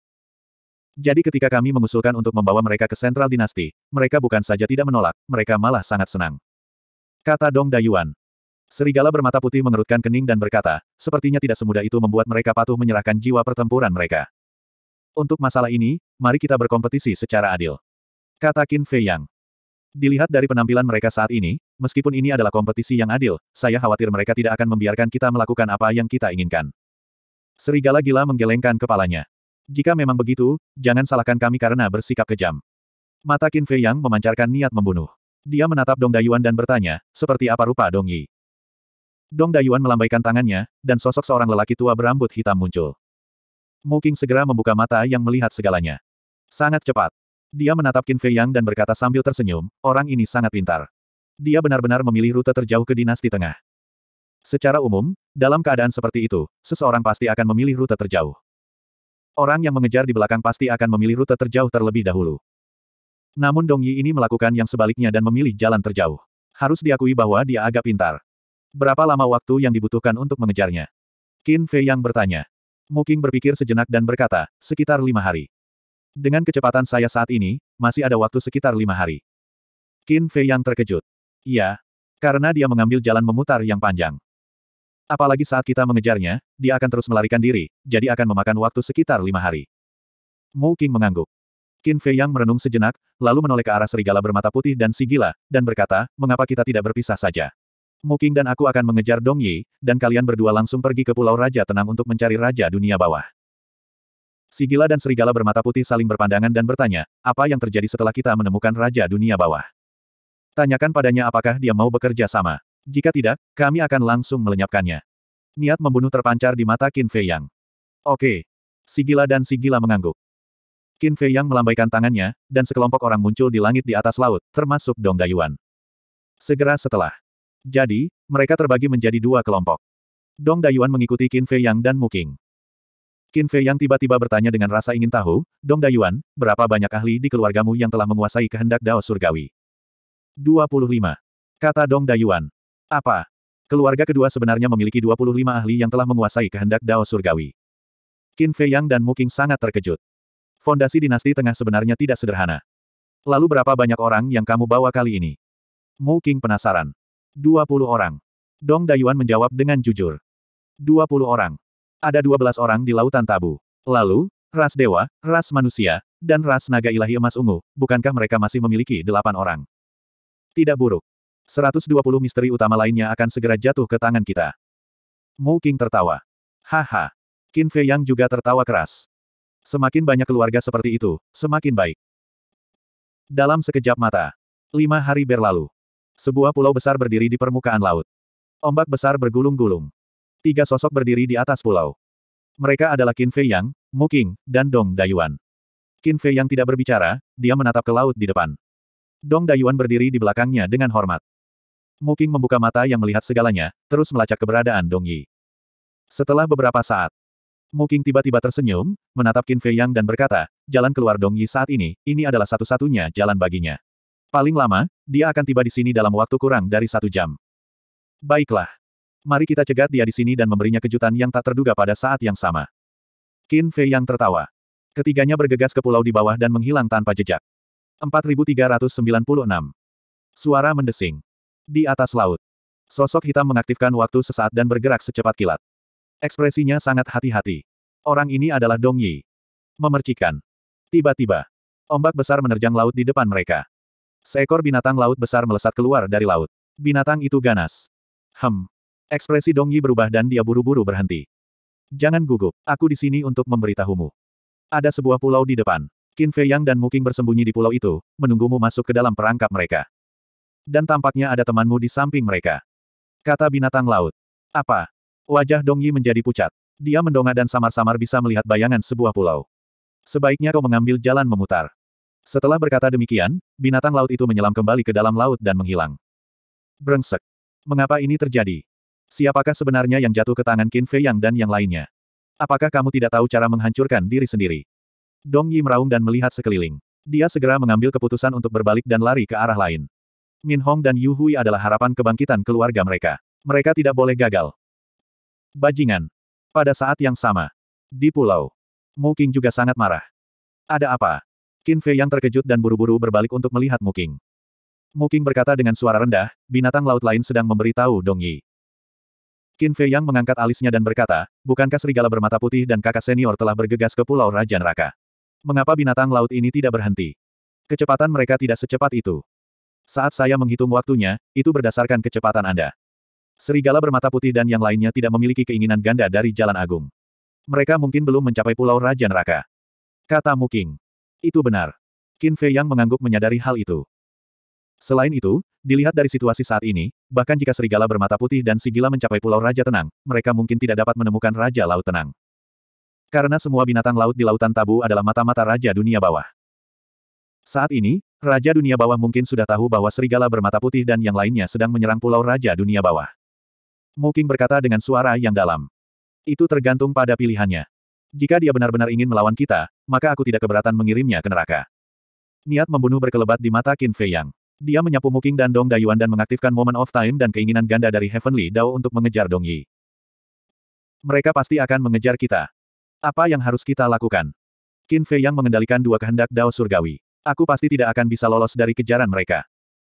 Jadi ketika kami mengusulkan untuk membawa mereka ke sentral dinasti, mereka bukan saja tidak menolak, mereka malah sangat senang. Kata Dong Dayuan. Serigala bermata putih mengerutkan kening dan berkata, sepertinya tidak semudah itu membuat mereka patuh menyerahkan jiwa pertempuran mereka. Untuk masalah ini, mari kita berkompetisi secara adil. Kata Qin Fei Yang. Dilihat dari penampilan mereka saat ini, meskipun ini adalah kompetisi yang adil, saya khawatir mereka tidak akan membiarkan kita melakukan apa yang kita inginkan. Serigala gila menggelengkan kepalanya. Jika memang begitu, jangan salahkan kami karena bersikap kejam. Mata Qin Fei Yang memancarkan niat membunuh. Dia menatap Dong Dayuan dan bertanya, seperti apa rupa Dong Yi? Dong Dayuan melambaikan tangannya, dan sosok seorang lelaki tua berambut hitam muncul. Mu Qing segera membuka mata yang melihat segalanya. Sangat cepat. Dia menatap Qin Fei Yang dan berkata sambil tersenyum, orang ini sangat pintar. Dia benar-benar memilih rute terjauh ke dinasti tengah. Secara umum, dalam keadaan seperti itu, seseorang pasti akan memilih rute terjauh. Orang yang mengejar di belakang pasti akan memilih rute terjauh terlebih dahulu. Namun Dong Yi ini melakukan yang sebaliknya dan memilih jalan terjauh. Harus diakui bahwa dia agak pintar. Berapa lama waktu yang dibutuhkan untuk mengejarnya? Qin Fei yang bertanya. Muking berpikir sejenak dan berkata, sekitar lima hari. Dengan kecepatan saya saat ini, masih ada waktu sekitar lima hari. Qin Fei yang terkejut. Iya, karena dia mengambil jalan memutar yang panjang. Apalagi saat kita mengejarnya, dia akan terus melarikan diri, jadi akan memakan waktu sekitar lima hari. Mu King mengangguk. Qin Fei yang merenung sejenak, lalu menoleh ke arah serigala bermata putih dan si gila, dan berkata, mengapa kita tidak berpisah saja? Muking dan aku akan mengejar Dong Yi, dan kalian berdua langsung pergi ke Pulau Raja Tenang untuk mencari Raja Dunia Bawah. Sigila dan serigala bermata putih saling berpandangan dan bertanya, apa yang terjadi setelah kita menemukan Raja Dunia Bawah? Tanyakan padanya apakah dia mau bekerja sama. Jika tidak, kami akan langsung melenyapkannya. Niat membunuh terpancar di mata Qin Fei Yang. Oke. Sigila dan Sigila mengangguk. Qin Fei Yang melambaikan tangannya, dan sekelompok orang muncul di langit di atas laut, termasuk Dong Dayuan. Segera setelah jadi, mereka terbagi menjadi dua kelompok. Dong Dayuan mengikuti Qin Fei Yang dan Muking. Qin Fei Yang tiba-tiba bertanya dengan rasa ingin tahu, Dong Dayuan, berapa banyak ahli di keluargamu yang telah menguasai kehendak Dao Surgawi? 25. Kata Dong Dayuan. Apa? Keluarga kedua sebenarnya memiliki 25 ahli yang telah menguasai kehendak Dao Surgawi. Qin Fei Yang dan Muking sangat terkejut. Fondasi dinasti tengah sebenarnya tidak sederhana. Lalu berapa banyak orang yang kamu bawa kali ini? Mu Qing penasaran. 20 orang. Dong Dayuan menjawab dengan jujur. 20 orang. Ada 12 orang di Lautan Tabu. Lalu, ras dewa, ras manusia, dan ras naga ilahi emas ungu, bukankah mereka masih memiliki delapan orang? Tidak buruk. 120 misteri utama lainnya akan segera jatuh ke tangan kita. Mu King tertawa. Haha. Qin Fei Yang juga tertawa keras. Semakin banyak keluarga seperti itu, semakin baik. Dalam sekejap mata, lima hari berlalu. Sebuah pulau besar berdiri di permukaan laut. Ombak besar bergulung-gulung. Tiga sosok berdiri di atas pulau. Mereka adalah Qin Fei Yang, Mu Qing, dan Dong Dayuan. Qin Fei Yang tidak berbicara, dia menatap ke laut di depan. Dong Dayuan berdiri di belakangnya dengan hormat. Mu Qing membuka mata yang melihat segalanya, terus melacak keberadaan Dong Yi. Setelah beberapa saat, Mu Qing tiba-tiba tersenyum, menatap Qin Fei Yang dan berkata, jalan keluar Dong Yi saat ini, ini adalah satu-satunya jalan baginya. Paling lama, dia akan tiba di sini dalam waktu kurang dari satu jam. Baiklah. Mari kita cegat dia di sini dan memberinya kejutan yang tak terduga pada saat yang sama. Qin Fei yang tertawa. Ketiganya bergegas ke pulau di bawah dan menghilang tanpa jejak. 4396. Suara mendesing. Di atas laut. Sosok hitam mengaktifkan waktu sesaat dan bergerak secepat kilat. Ekspresinya sangat hati-hati. Orang ini adalah Dong Yi. Memercikan. Tiba-tiba, ombak besar menerjang laut di depan mereka. Seekor binatang laut besar melesat keluar dari laut. Binatang itu ganas. Hem. Ekspresi Dong Yi berubah dan dia buru-buru berhenti. Jangan gugup, aku di sini untuk memberitahumu. Ada sebuah pulau di depan. Qin Fei Yang dan Muking bersembunyi di pulau itu, menunggumu masuk ke dalam perangkap mereka. Dan tampaknya ada temanmu di samping mereka. Kata binatang laut. Apa? Wajah Dong Yi menjadi pucat. Dia mendongak dan samar-samar bisa melihat bayangan sebuah pulau. Sebaiknya kau mengambil jalan memutar. Setelah berkata demikian, binatang laut itu menyelam kembali ke dalam laut dan menghilang. Brengsek. Mengapa ini terjadi? Siapakah sebenarnya yang jatuh ke tangan Qin Fei Yang dan yang lainnya? Apakah kamu tidak tahu cara menghancurkan diri sendiri? Dong Yi meraung dan melihat sekeliling. Dia segera mengambil keputusan untuk berbalik dan lari ke arah lain. Min Hong dan Yu Hui adalah harapan kebangkitan keluarga mereka. Mereka tidak boleh gagal. Bajingan. Pada saat yang sama. Di pulau. Mu Qing juga sangat marah. Ada apa? Qin Fei yang terkejut dan buru-buru berbalik untuk melihat Muking. Muking berkata dengan suara rendah, binatang laut lain sedang memberitahu Dong Yi. Qin Fei yang mengangkat alisnya dan berkata, bukankah serigala bermata putih dan kakak senior telah bergegas ke Pulau Raja Neraka? Mengapa binatang laut ini tidak berhenti? Kecepatan mereka tidak secepat itu. Saat saya menghitung waktunya, itu berdasarkan kecepatan Anda. Serigala bermata putih dan yang lainnya tidak memiliki keinginan ganda dari Jalan Agung. Mereka mungkin belum mencapai Pulau Raja Neraka. Kata Muking. Itu benar. Qin Fei Yang mengangguk menyadari hal itu. Selain itu, dilihat dari situasi saat ini, bahkan jika serigala bermata putih dan sigila mencapai Pulau Raja Tenang, mereka mungkin tidak dapat menemukan Raja Laut Tenang. Karena semua binatang laut di Lautan Tabu adalah mata-mata Raja Dunia Bawah. Saat ini, Raja Dunia Bawah mungkin sudah tahu bahwa serigala bermata putih dan yang lainnya sedang menyerang Pulau Raja Dunia Bawah. Mungkin berkata dengan suara yang dalam. Itu tergantung pada pilihannya. Jika dia benar-benar ingin melawan kita, maka aku tidak keberatan mengirimnya ke neraka. Niat membunuh berkelebat di mata Qin Fei Yang. Dia menyapu Muking dan Dong Dayuan dan mengaktifkan Moment of Time dan keinginan ganda dari Heavenly Dao untuk mengejar Dong Yi. Mereka pasti akan mengejar kita. Apa yang harus kita lakukan? Qin Fei Yang mengendalikan dua kehendak Dao Surgawi. Aku pasti tidak akan bisa lolos dari kejaran mereka.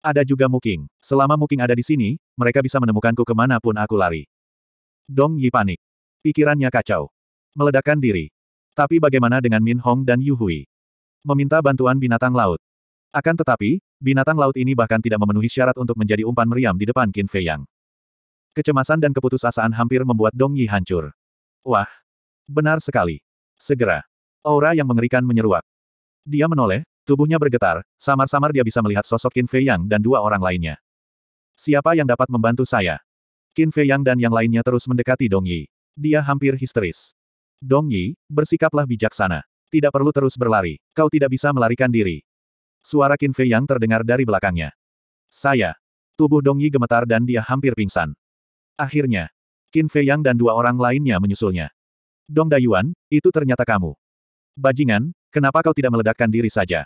Ada juga Muking. Selama Muking ada di sini, mereka bisa menemukanku kemanapun aku lari. Dong Yi panik. Pikirannya kacau. Meledakkan diri. Tapi bagaimana dengan Min Hong dan Yu Hui? Meminta bantuan binatang laut. Akan tetapi, binatang laut ini bahkan tidak memenuhi syarat untuk menjadi umpan meriam di depan Qin Fei Yang. Kecemasan dan keputusasaan hampir membuat Dong Yi hancur. Wah! Benar sekali. Segera. Aura yang mengerikan menyeruak. Dia menoleh, tubuhnya bergetar, samar-samar dia bisa melihat sosok Qin Fei Yang dan dua orang lainnya. Siapa yang dapat membantu saya? Qin Fei Yang dan yang lainnya terus mendekati Dong Yi. Dia hampir histeris. Dong Yi, bersikaplah bijaksana. Tidak perlu terus berlari. Kau tidak bisa melarikan diri. Suara Qin Fei yang terdengar dari belakangnya. Saya. Tubuh Dong Yi gemetar dan dia hampir pingsan. Akhirnya, Qin Fei Yang dan dua orang lainnya menyusulnya. Dong Dayuan, itu ternyata kamu. Bajingan, kenapa kau tidak meledakkan diri saja?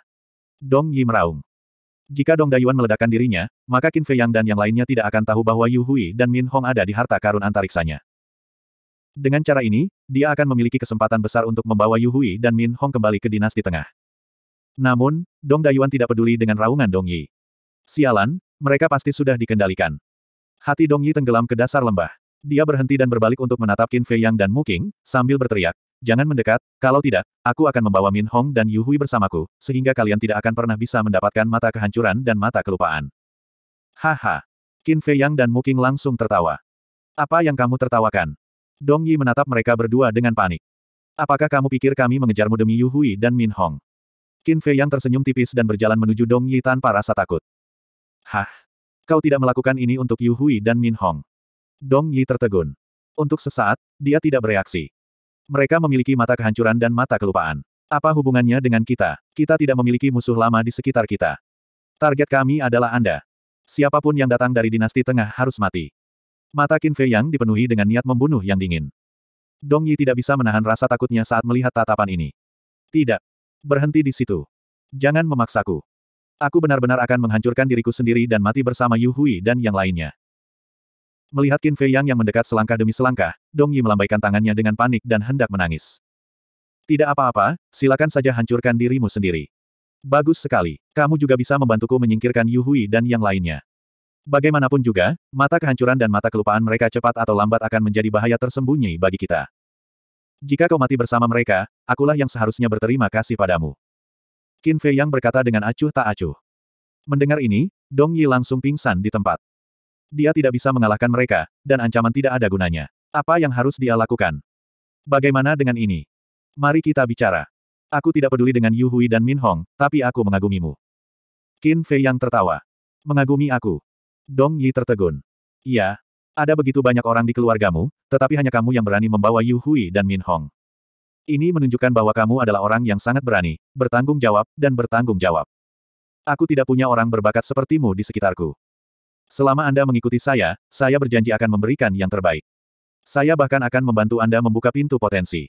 Dong Yi meraung. Jika Dong Dayuan meledakkan dirinya, maka Qin Fei Yang dan yang lainnya tidak akan tahu bahwa Yu Hui dan Min Hong ada di harta karun antariksanya. Dengan cara ini, dia akan memiliki kesempatan besar untuk membawa Yuhui dan Min Hong kembali ke dinasti tengah. Namun, Dong Dayuan tidak peduli dengan raungan Dong Yi. Sialan, mereka pasti sudah dikendalikan. Hati Dong Yi tenggelam ke dasar lembah. Dia berhenti dan berbalik untuk menatap Qin Fei Yang dan Mu Muking, sambil berteriak, Jangan mendekat, kalau tidak, aku akan membawa Min Hong dan Yu Hui bersamaku, sehingga kalian tidak akan pernah bisa mendapatkan mata kehancuran dan mata kelupaan. Haha. Qin Fei Yang dan Mu Qing langsung tertawa. Apa yang kamu tertawakan? Dong Yi menatap mereka berdua dengan panik. Apakah kamu pikir kami mengejarmu demi Yu Hui dan Min Hong? Qin Fei yang tersenyum tipis dan berjalan menuju Dong Yi tanpa rasa takut. Hah? Kau tidak melakukan ini untuk Yu Hui dan Min Hong. Dong Yi tertegun. Untuk sesaat, dia tidak bereaksi. Mereka memiliki mata kehancuran dan mata kelupaan. Apa hubungannya dengan kita? Kita tidak memiliki musuh lama di sekitar kita. Target kami adalah Anda. Siapapun yang datang dari dinasti tengah harus mati. Mata Qin Fei Yang dipenuhi dengan niat membunuh yang dingin. Dong Yi tidak bisa menahan rasa takutnya saat melihat tatapan ini. Tidak. Berhenti di situ. Jangan memaksaku. Aku benar-benar akan menghancurkan diriku sendiri dan mati bersama Yu Hui dan yang lainnya. Melihat Qin Fei Yang yang mendekat selangkah demi selangkah, Dong Yi melambaikan tangannya dengan panik dan hendak menangis. Tidak apa-apa, silakan saja hancurkan dirimu sendiri. Bagus sekali, kamu juga bisa membantuku menyingkirkan Yu Hui dan yang lainnya. Bagaimanapun juga, mata kehancuran dan mata kelupaan mereka cepat atau lambat akan menjadi bahaya tersembunyi bagi kita. Jika kau mati bersama mereka, akulah yang seharusnya berterima kasih padamu. Qin Fei Yang berkata dengan acuh tak acuh. Mendengar ini, Dong Yi langsung pingsan di tempat. Dia tidak bisa mengalahkan mereka, dan ancaman tidak ada gunanya. Apa yang harus dia lakukan? Bagaimana dengan ini? Mari kita bicara. Aku tidak peduli dengan Yu Hui dan Min Hong, tapi aku mengagumimu. Qin Fei Yang tertawa. Mengagumi aku. Dong Yi tertegun. Iya, ada begitu banyak orang di keluargamu, tetapi hanya kamu yang berani membawa Yu Hui dan Min Hong. Ini menunjukkan bahwa kamu adalah orang yang sangat berani, bertanggung jawab, dan bertanggung jawab. Aku tidak punya orang berbakat sepertimu di sekitarku. Selama Anda mengikuti saya, saya berjanji akan memberikan yang terbaik. Saya bahkan akan membantu Anda membuka pintu potensi.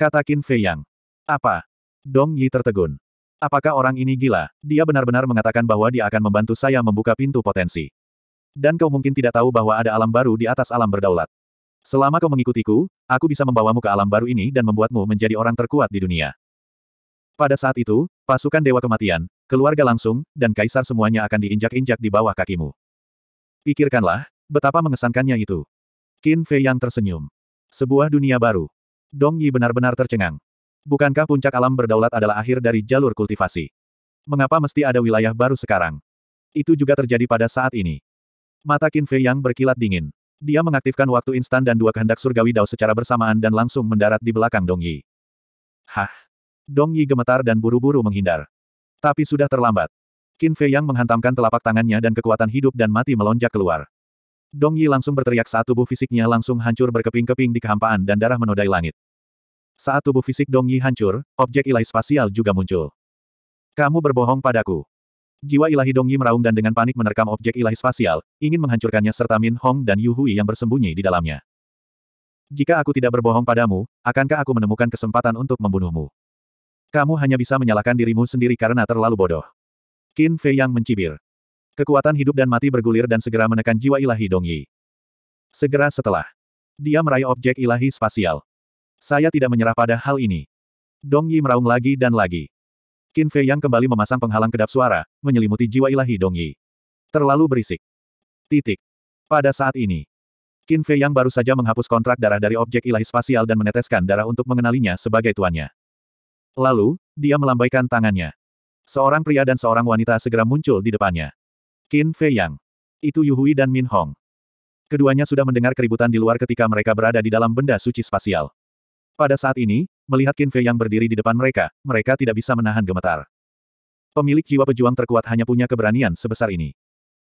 Kata Qin Fei Yang. Apa? Dong Yi tertegun. Apakah orang ini gila? Dia benar-benar mengatakan bahwa dia akan membantu saya membuka pintu potensi. Dan kau mungkin tidak tahu bahwa ada alam baru di atas alam berdaulat. Selama kau mengikutiku, aku bisa membawamu ke alam baru ini dan membuatmu menjadi orang terkuat di dunia. Pada saat itu, pasukan Dewa Kematian, keluarga langsung, dan kaisar semuanya akan diinjak-injak di bawah kakimu. Pikirkanlah, betapa mengesankannya itu. Qin Fei yang tersenyum. Sebuah dunia baru. Dong Yi benar-benar tercengang. Bukankah puncak alam berdaulat adalah akhir dari jalur kultivasi? Mengapa mesti ada wilayah baru sekarang? Itu juga terjadi pada saat ini. Mata Qin Fei yang berkilat dingin. Dia mengaktifkan waktu instan dan dua kehendak surgawi dao secara bersamaan dan langsung mendarat di belakang Dong Yi. Hah! Dong Yi gemetar dan buru-buru menghindar. Tapi sudah terlambat. Qin Fei yang menghantamkan telapak tangannya dan kekuatan hidup dan mati melonjak keluar. Dong Yi langsung berteriak saat tubuh fisiknya langsung hancur berkeping-keping di kehampaan dan darah menodai langit. Saat tubuh fisik Dong Yi hancur, objek ilahi spasial juga muncul. Kamu berbohong padaku. Jiwa ilahi Dong Yi meraung dan dengan panik menerkam objek ilahi spasial, ingin menghancurkannya serta Min Hong dan Yu Hui yang bersembunyi di dalamnya. Jika aku tidak berbohong padamu, akankah aku menemukan kesempatan untuk membunuhmu? Kamu hanya bisa menyalahkan dirimu sendiri karena terlalu bodoh. Qin Fei yang mencibir. Kekuatan hidup dan mati bergulir dan segera menekan jiwa ilahi Dong Yi. Segera setelah, dia meraih objek ilahi spasial. Saya tidak menyerah pada hal ini. Dong Yi meraung lagi dan lagi. Qin Fei Yang kembali memasang penghalang kedap suara, menyelimuti jiwa ilahi Dong Yi. Terlalu berisik. Titik. Pada saat ini, Qin Fei Yang baru saja menghapus kontrak darah dari objek ilahi spasial dan meneteskan darah untuk mengenalinya sebagai tuannya. Lalu, dia melambaikan tangannya. Seorang pria dan seorang wanita segera muncul di depannya. Qin Fei Yang. Itu Yuhui dan Min Hong. Keduanya sudah mendengar keributan di luar ketika mereka berada di dalam benda suci spasial. Pada saat ini, Melihat Qin Fei yang berdiri di depan mereka, mereka tidak bisa menahan gemetar. Pemilik jiwa pejuang terkuat hanya punya keberanian sebesar ini.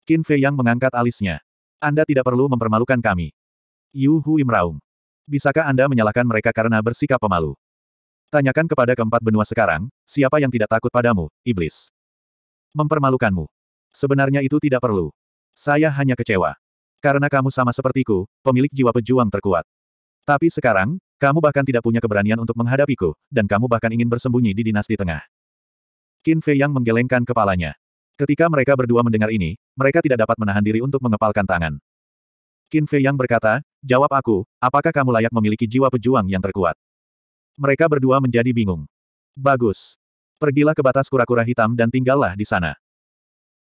Qin Fei yang mengangkat alisnya. Anda tidak perlu mempermalukan kami. Yu Hui meraung. Bisakah Anda menyalahkan mereka karena bersikap pemalu? Tanyakan kepada keempat benua sekarang, siapa yang tidak takut padamu, iblis? Mempermalukanmu. Sebenarnya itu tidak perlu. Saya hanya kecewa. Karena kamu sama sepertiku, pemilik jiwa pejuang terkuat. Tapi sekarang, kamu bahkan tidak punya keberanian untuk menghadapiku, dan kamu bahkan ingin bersembunyi di dinasti tengah. Qin Fei yang menggelengkan kepalanya. Ketika mereka berdua mendengar ini, mereka tidak dapat menahan diri untuk mengepalkan tangan. Qin Fei yang berkata, Jawab aku, apakah kamu layak memiliki jiwa pejuang yang terkuat? Mereka berdua menjadi bingung. Bagus. Pergilah ke batas kura-kura hitam dan tinggallah di sana.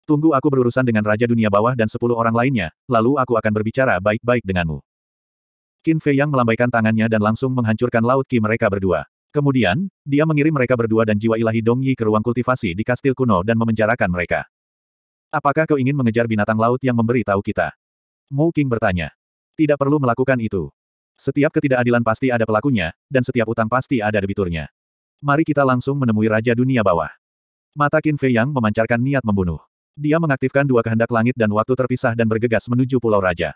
Tunggu aku berurusan dengan Raja Dunia Bawah dan sepuluh orang lainnya, lalu aku akan berbicara baik-baik denganmu. Qin Fei Yang melambaikan tangannya dan langsung menghancurkan laut Qi mereka berdua. Kemudian, dia mengirim mereka berdua dan jiwa ilahi Dong Yi ke ruang kultivasi di kastil kuno dan memenjarakan mereka. Apakah kau ingin mengejar binatang laut yang memberi tahu kita? Mu King bertanya. Tidak perlu melakukan itu. Setiap ketidakadilan pasti ada pelakunya, dan setiap utang pasti ada debiturnya. Mari kita langsung menemui Raja Dunia Bawah. Mata Qin Fei Yang memancarkan niat membunuh. Dia mengaktifkan dua kehendak langit dan waktu terpisah dan bergegas menuju Pulau Raja.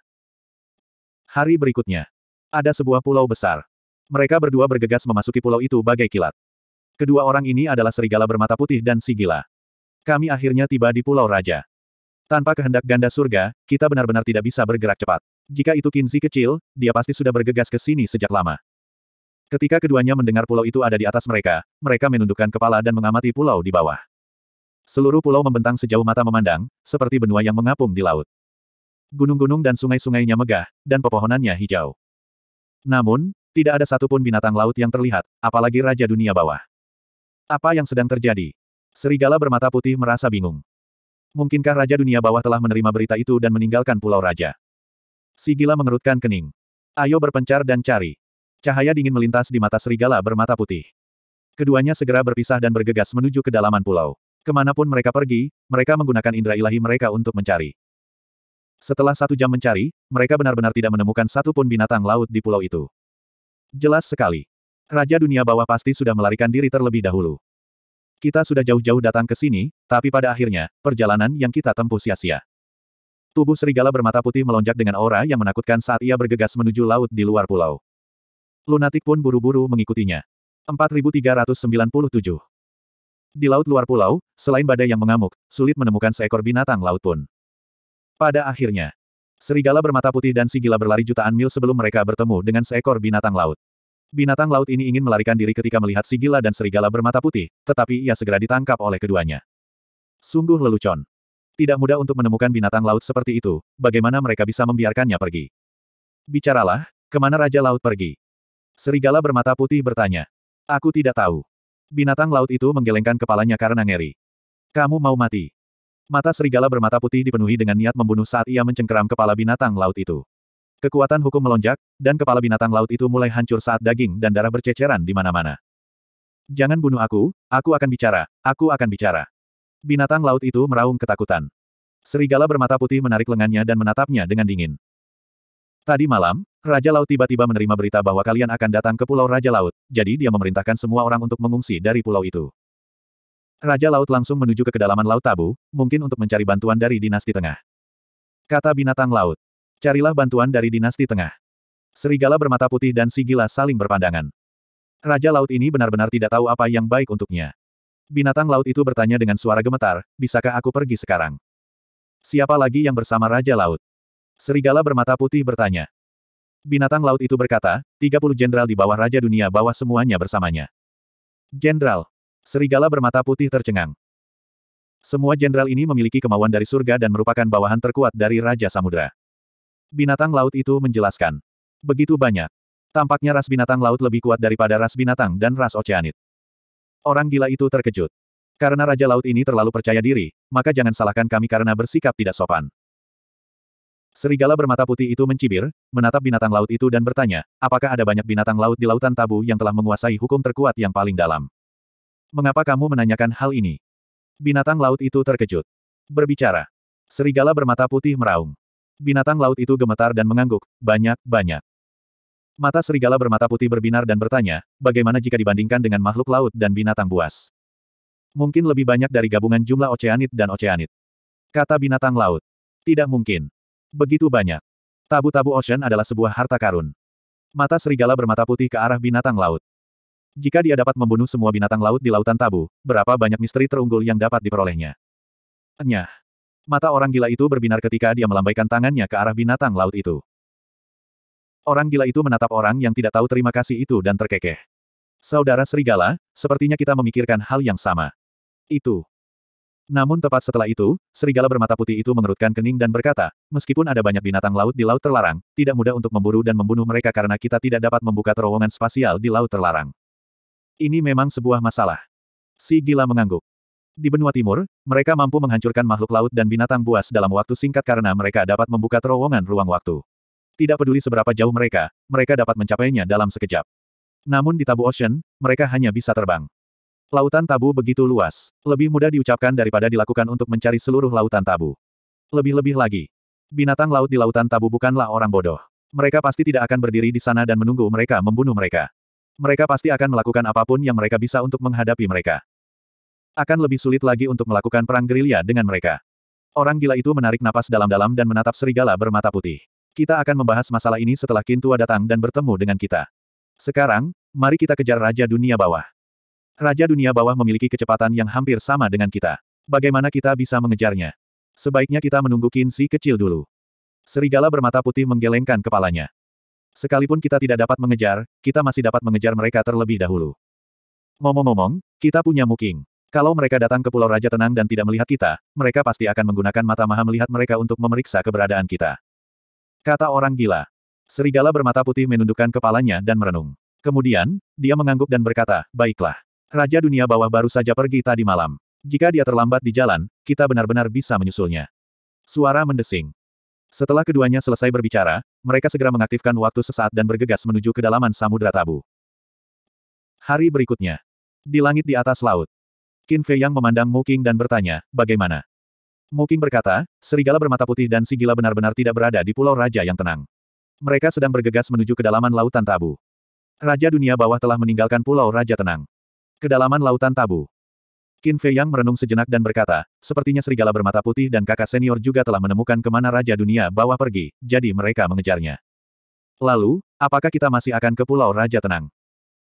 Hari berikutnya, ada sebuah pulau besar. Mereka berdua bergegas memasuki pulau itu bagai kilat. Kedua orang ini adalah serigala bermata putih dan si gila. Kami akhirnya tiba di Pulau Raja. Tanpa kehendak ganda surga, kita benar-benar tidak bisa bergerak cepat. Jika itu Kinzi kecil, dia pasti sudah bergegas ke sini sejak lama. Ketika keduanya mendengar pulau itu ada di atas mereka, mereka menundukkan kepala dan mengamati pulau di bawah. Seluruh pulau membentang sejauh mata memandang, seperti benua yang mengapung di laut. Gunung-gunung dan sungai-sungainya megah, dan pepohonannya hijau. Namun, tidak ada satupun binatang laut yang terlihat, apalagi Raja Dunia Bawah. Apa yang sedang terjadi? Serigala bermata putih merasa bingung. Mungkinkah Raja Dunia Bawah telah menerima berita itu dan meninggalkan Pulau Raja? sigila mengerutkan kening. Ayo berpencar dan cari. Cahaya dingin melintas di mata serigala bermata putih. Keduanya segera berpisah dan bergegas menuju kedalaman pulau. Kemanapun mereka pergi, mereka menggunakan indera ilahi mereka untuk mencari. Setelah satu jam mencari, mereka benar-benar tidak menemukan satupun binatang laut di pulau itu. Jelas sekali. Raja dunia bawah pasti sudah melarikan diri terlebih dahulu. Kita sudah jauh-jauh datang ke sini, tapi pada akhirnya, perjalanan yang kita tempuh sia-sia. Tubuh serigala bermata putih melonjak dengan aura yang menakutkan saat ia bergegas menuju laut di luar pulau. Lunatik pun buru-buru mengikutinya. 4397 Di laut luar pulau, selain badai yang mengamuk, sulit menemukan seekor binatang laut pun. Pada akhirnya, serigala bermata putih dan si gila berlari jutaan mil sebelum mereka bertemu dengan seekor binatang laut. Binatang laut ini ingin melarikan diri ketika melihat si gila dan serigala bermata putih, tetapi ia segera ditangkap oleh keduanya. Sungguh lelucon. Tidak mudah untuk menemukan binatang laut seperti itu, bagaimana mereka bisa membiarkannya pergi. Bicaralah, kemana Raja Laut pergi? Serigala bermata putih bertanya. Aku tidak tahu. Binatang laut itu menggelengkan kepalanya karena ngeri. Kamu mau mati. Mata serigala bermata putih dipenuhi dengan niat membunuh saat ia mencengkeram kepala binatang laut itu. Kekuatan hukum melonjak, dan kepala binatang laut itu mulai hancur saat daging dan darah berceceran di mana-mana. Jangan bunuh aku, aku akan bicara, aku akan bicara. Binatang laut itu meraung ketakutan. Serigala bermata putih menarik lengannya dan menatapnya dengan dingin. Tadi malam, Raja Laut tiba-tiba menerima berita bahwa kalian akan datang ke Pulau Raja Laut, jadi dia memerintahkan semua orang untuk mengungsi dari pulau itu. Raja Laut langsung menuju ke kedalaman Laut Tabu, mungkin untuk mencari bantuan dari dinasti tengah. Kata binatang laut. Carilah bantuan dari dinasti tengah. Serigala bermata putih dan Sigila saling berpandangan. Raja Laut ini benar-benar tidak tahu apa yang baik untuknya. Binatang laut itu bertanya dengan suara gemetar, bisakah aku pergi sekarang? Siapa lagi yang bersama Raja Laut? Serigala bermata putih bertanya. Binatang laut itu berkata, 30 jenderal di bawah Raja Dunia bawah semuanya bersamanya. Jenderal, Serigala bermata putih tercengang. Semua jenderal ini memiliki kemauan dari surga dan merupakan bawahan terkuat dari Raja Samudra. Binatang laut itu menjelaskan. Begitu banyak. Tampaknya ras binatang laut lebih kuat daripada ras binatang dan ras oceanit. Orang gila itu terkejut. Karena Raja Laut ini terlalu percaya diri, maka jangan salahkan kami karena bersikap tidak sopan. Serigala bermata putih itu mencibir, menatap binatang laut itu dan bertanya, apakah ada banyak binatang laut di lautan tabu yang telah menguasai hukum terkuat yang paling dalam. Mengapa kamu menanyakan hal ini? Binatang laut itu terkejut. Berbicara. Serigala bermata putih meraung. Binatang laut itu gemetar dan mengangguk, banyak-banyak. Mata serigala bermata putih berbinar dan bertanya, bagaimana jika dibandingkan dengan makhluk laut dan binatang buas? Mungkin lebih banyak dari gabungan jumlah oceanit dan oceanit. Kata binatang laut. Tidak mungkin. Begitu banyak. Tabu-tabu ocean adalah sebuah harta karun. Mata serigala bermata putih ke arah binatang laut. Jika dia dapat membunuh semua binatang laut di lautan tabu, berapa banyak misteri terunggul yang dapat diperolehnya? Nyah. Mata orang gila itu berbinar ketika dia melambaikan tangannya ke arah binatang laut itu. Orang gila itu menatap orang yang tidak tahu terima kasih itu dan terkekeh. Saudara Serigala, sepertinya kita memikirkan hal yang sama. Itu. Namun tepat setelah itu, serigala bermata putih itu mengerutkan kening dan berkata, meskipun ada banyak binatang laut di laut terlarang, tidak mudah untuk memburu dan membunuh mereka karena kita tidak dapat membuka terowongan spasial di laut terlarang. Ini memang sebuah masalah. Si gila mengangguk. Di benua timur, mereka mampu menghancurkan makhluk laut dan binatang buas dalam waktu singkat karena mereka dapat membuka terowongan ruang waktu. Tidak peduli seberapa jauh mereka, mereka dapat mencapainya dalam sekejap. Namun di Tabu Ocean, mereka hanya bisa terbang. Lautan tabu begitu luas, lebih mudah diucapkan daripada dilakukan untuk mencari seluruh lautan tabu. Lebih-lebih lagi, binatang laut di lautan tabu bukanlah orang bodoh. Mereka pasti tidak akan berdiri di sana dan menunggu mereka membunuh mereka. Mereka pasti akan melakukan apapun yang mereka bisa untuk menghadapi mereka. Akan lebih sulit lagi untuk melakukan perang gerilya dengan mereka. Orang gila itu menarik napas dalam-dalam dan menatap serigala bermata putih. Kita akan membahas masalah ini setelah Kintua datang dan bertemu dengan kita. Sekarang, mari kita kejar Raja Dunia Bawah. Raja Dunia Bawah memiliki kecepatan yang hampir sama dengan kita. Bagaimana kita bisa mengejarnya? Sebaiknya kita menunggu Kinsi kecil dulu. Serigala bermata putih menggelengkan kepalanya. Sekalipun kita tidak dapat mengejar, kita masih dapat mengejar mereka terlebih dahulu. Ngomong-ngomong, kita punya Muking. Kalau mereka datang ke Pulau Raja Tenang dan tidak melihat kita, mereka pasti akan menggunakan mata maha melihat mereka untuk memeriksa keberadaan kita. Kata orang gila. Serigala bermata putih menundukkan kepalanya dan merenung. Kemudian, dia mengangguk dan berkata, Baiklah. Raja dunia bawah baru saja pergi tadi malam. Jika dia terlambat di jalan, kita benar-benar bisa menyusulnya. Suara mendesing. Setelah keduanya selesai berbicara, mereka segera mengaktifkan waktu sesaat dan bergegas menuju kedalaman Samudra Tabu. Hari berikutnya. Di langit di atas laut. Qin Fei Yang memandang Muking dan bertanya, bagaimana? Muking berkata, serigala bermata putih dan si gila benar-benar tidak berada di Pulau Raja yang tenang. Mereka sedang bergegas menuju kedalaman lautan tabu. Raja dunia bawah telah meninggalkan Pulau Raja tenang. Kedalaman lautan tabu. Qin Fei Yang merenung sejenak dan berkata, sepertinya serigala bermata putih dan kakak senior juga telah menemukan kemana Raja Dunia bawah pergi, jadi mereka mengejarnya. Lalu, apakah kita masih akan ke Pulau Raja Tenang?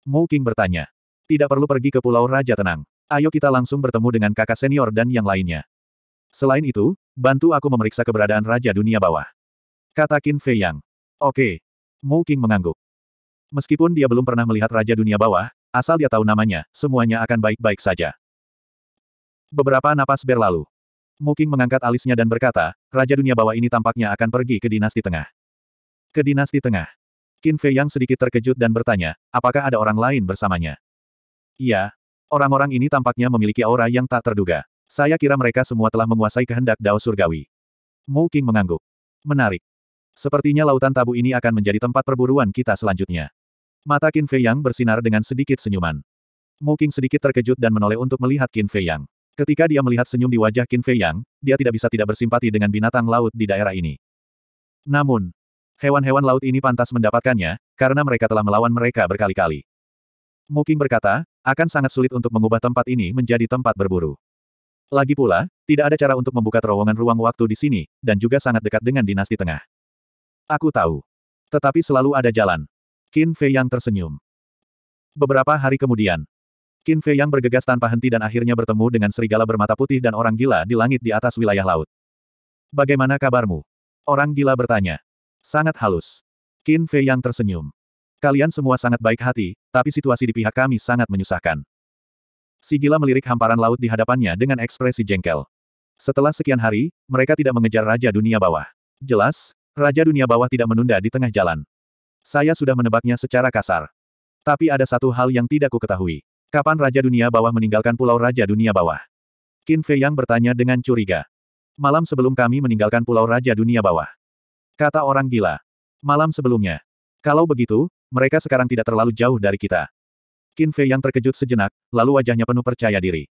Mu King bertanya. Tidak perlu pergi ke Pulau Raja Tenang. Ayo kita langsung bertemu dengan kakak senior dan yang lainnya. Selain itu, bantu aku memeriksa keberadaan Raja Dunia Bawah. Kata Qin Fei Yang. Oke. Mu King mengangguk. Meskipun dia belum pernah melihat Raja Dunia Bawah, asal dia tahu namanya, semuanya akan baik-baik saja. Beberapa napas berlalu. Muking mengangkat alisnya dan berkata, Raja Dunia Bawah ini tampaknya akan pergi ke Dinasti Tengah. Ke Dinasti Tengah. Qin Fei yang sedikit terkejut dan bertanya, apakah ada orang lain bersamanya? Iya. Orang-orang ini tampaknya memiliki aura yang tak terduga. Saya kira mereka semua telah menguasai kehendak Dao Surgawi. Mu King mengangguk. Menarik. Sepertinya lautan tabu ini akan menjadi tempat perburuan kita selanjutnya. Mata Qin Fei Yang bersinar dengan sedikit senyuman. Mu King sedikit terkejut dan menoleh untuk melihat Qin Fei Yang. Ketika dia melihat senyum di wajah Qin Fei Yang, dia tidak bisa tidak bersimpati dengan binatang laut di daerah ini. Namun, hewan-hewan laut ini pantas mendapatkannya, karena mereka telah melawan mereka berkali-kali. Muking berkata, akan sangat sulit untuk mengubah tempat ini menjadi tempat berburu. Lagi pula, tidak ada cara untuk membuka terowongan ruang waktu di sini, dan juga sangat dekat dengan dinasti tengah. Aku tahu. Tetapi selalu ada jalan. Qin Fei Yang tersenyum. Beberapa hari kemudian, Qin Fei yang bergegas tanpa henti dan akhirnya bertemu dengan serigala bermata putih dan orang gila di langit di atas wilayah laut. Bagaimana kabarmu? Orang gila bertanya. Sangat halus. Qin Fei yang tersenyum. Kalian semua sangat baik hati, tapi situasi di pihak kami sangat menyusahkan. Si gila melirik hamparan laut di hadapannya dengan ekspresi jengkel. Setelah sekian hari, mereka tidak mengejar Raja Dunia Bawah. Jelas, Raja Dunia Bawah tidak menunda di tengah jalan. Saya sudah menebaknya secara kasar. Tapi ada satu hal yang tidak ku ketahui. Kapan Raja Dunia Bawah meninggalkan Pulau Raja Dunia Bawah? Qin Fei Yang bertanya dengan curiga. Malam sebelum kami meninggalkan Pulau Raja Dunia Bawah. Kata orang gila. Malam sebelumnya. Kalau begitu, mereka sekarang tidak terlalu jauh dari kita. Qin Fei Yang terkejut sejenak, lalu wajahnya penuh percaya diri.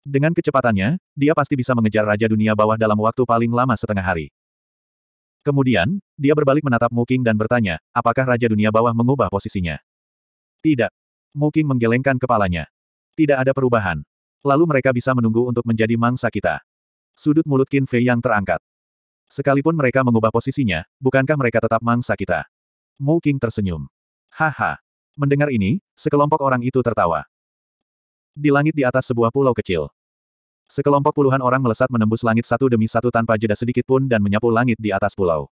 Dengan kecepatannya, dia pasti bisa mengejar Raja Dunia Bawah dalam waktu paling lama setengah hari. Kemudian, dia berbalik menatap Qing dan bertanya, apakah Raja Dunia Bawah mengubah posisinya? Tidak. Moking menggelengkan kepalanya. Tidak ada perubahan. Lalu mereka bisa menunggu untuk menjadi mangsa kita. Sudut mulut Qin Fei yang terangkat. Sekalipun mereka mengubah posisinya, bukankah mereka tetap mangsa kita? Mu King tersenyum. Haha. Mendengar ini, sekelompok orang itu tertawa. Di langit di atas sebuah pulau kecil. Sekelompok puluhan orang melesat menembus langit satu demi satu tanpa jeda sedikit pun dan menyapu langit di atas pulau.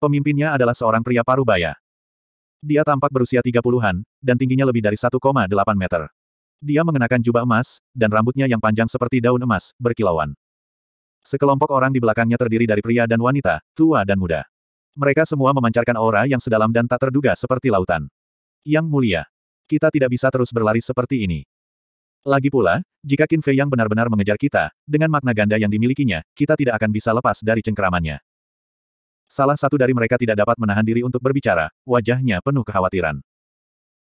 Pemimpinnya adalah seorang pria paruh parubaya. Dia tampak berusia 30-an, dan tingginya lebih dari 1,8 meter. Dia mengenakan jubah emas, dan rambutnya yang panjang seperti daun emas, berkilauan. Sekelompok orang di belakangnya terdiri dari pria dan wanita, tua dan muda. Mereka semua memancarkan aura yang sedalam dan tak terduga seperti lautan. Yang mulia, kita tidak bisa terus berlari seperti ini. Lagi pula, jika Qin Fei yang benar-benar mengejar kita, dengan makna ganda yang dimilikinya, kita tidak akan bisa lepas dari cengkeramannya. Salah satu dari mereka tidak dapat menahan diri untuk berbicara, wajahnya penuh kekhawatiran.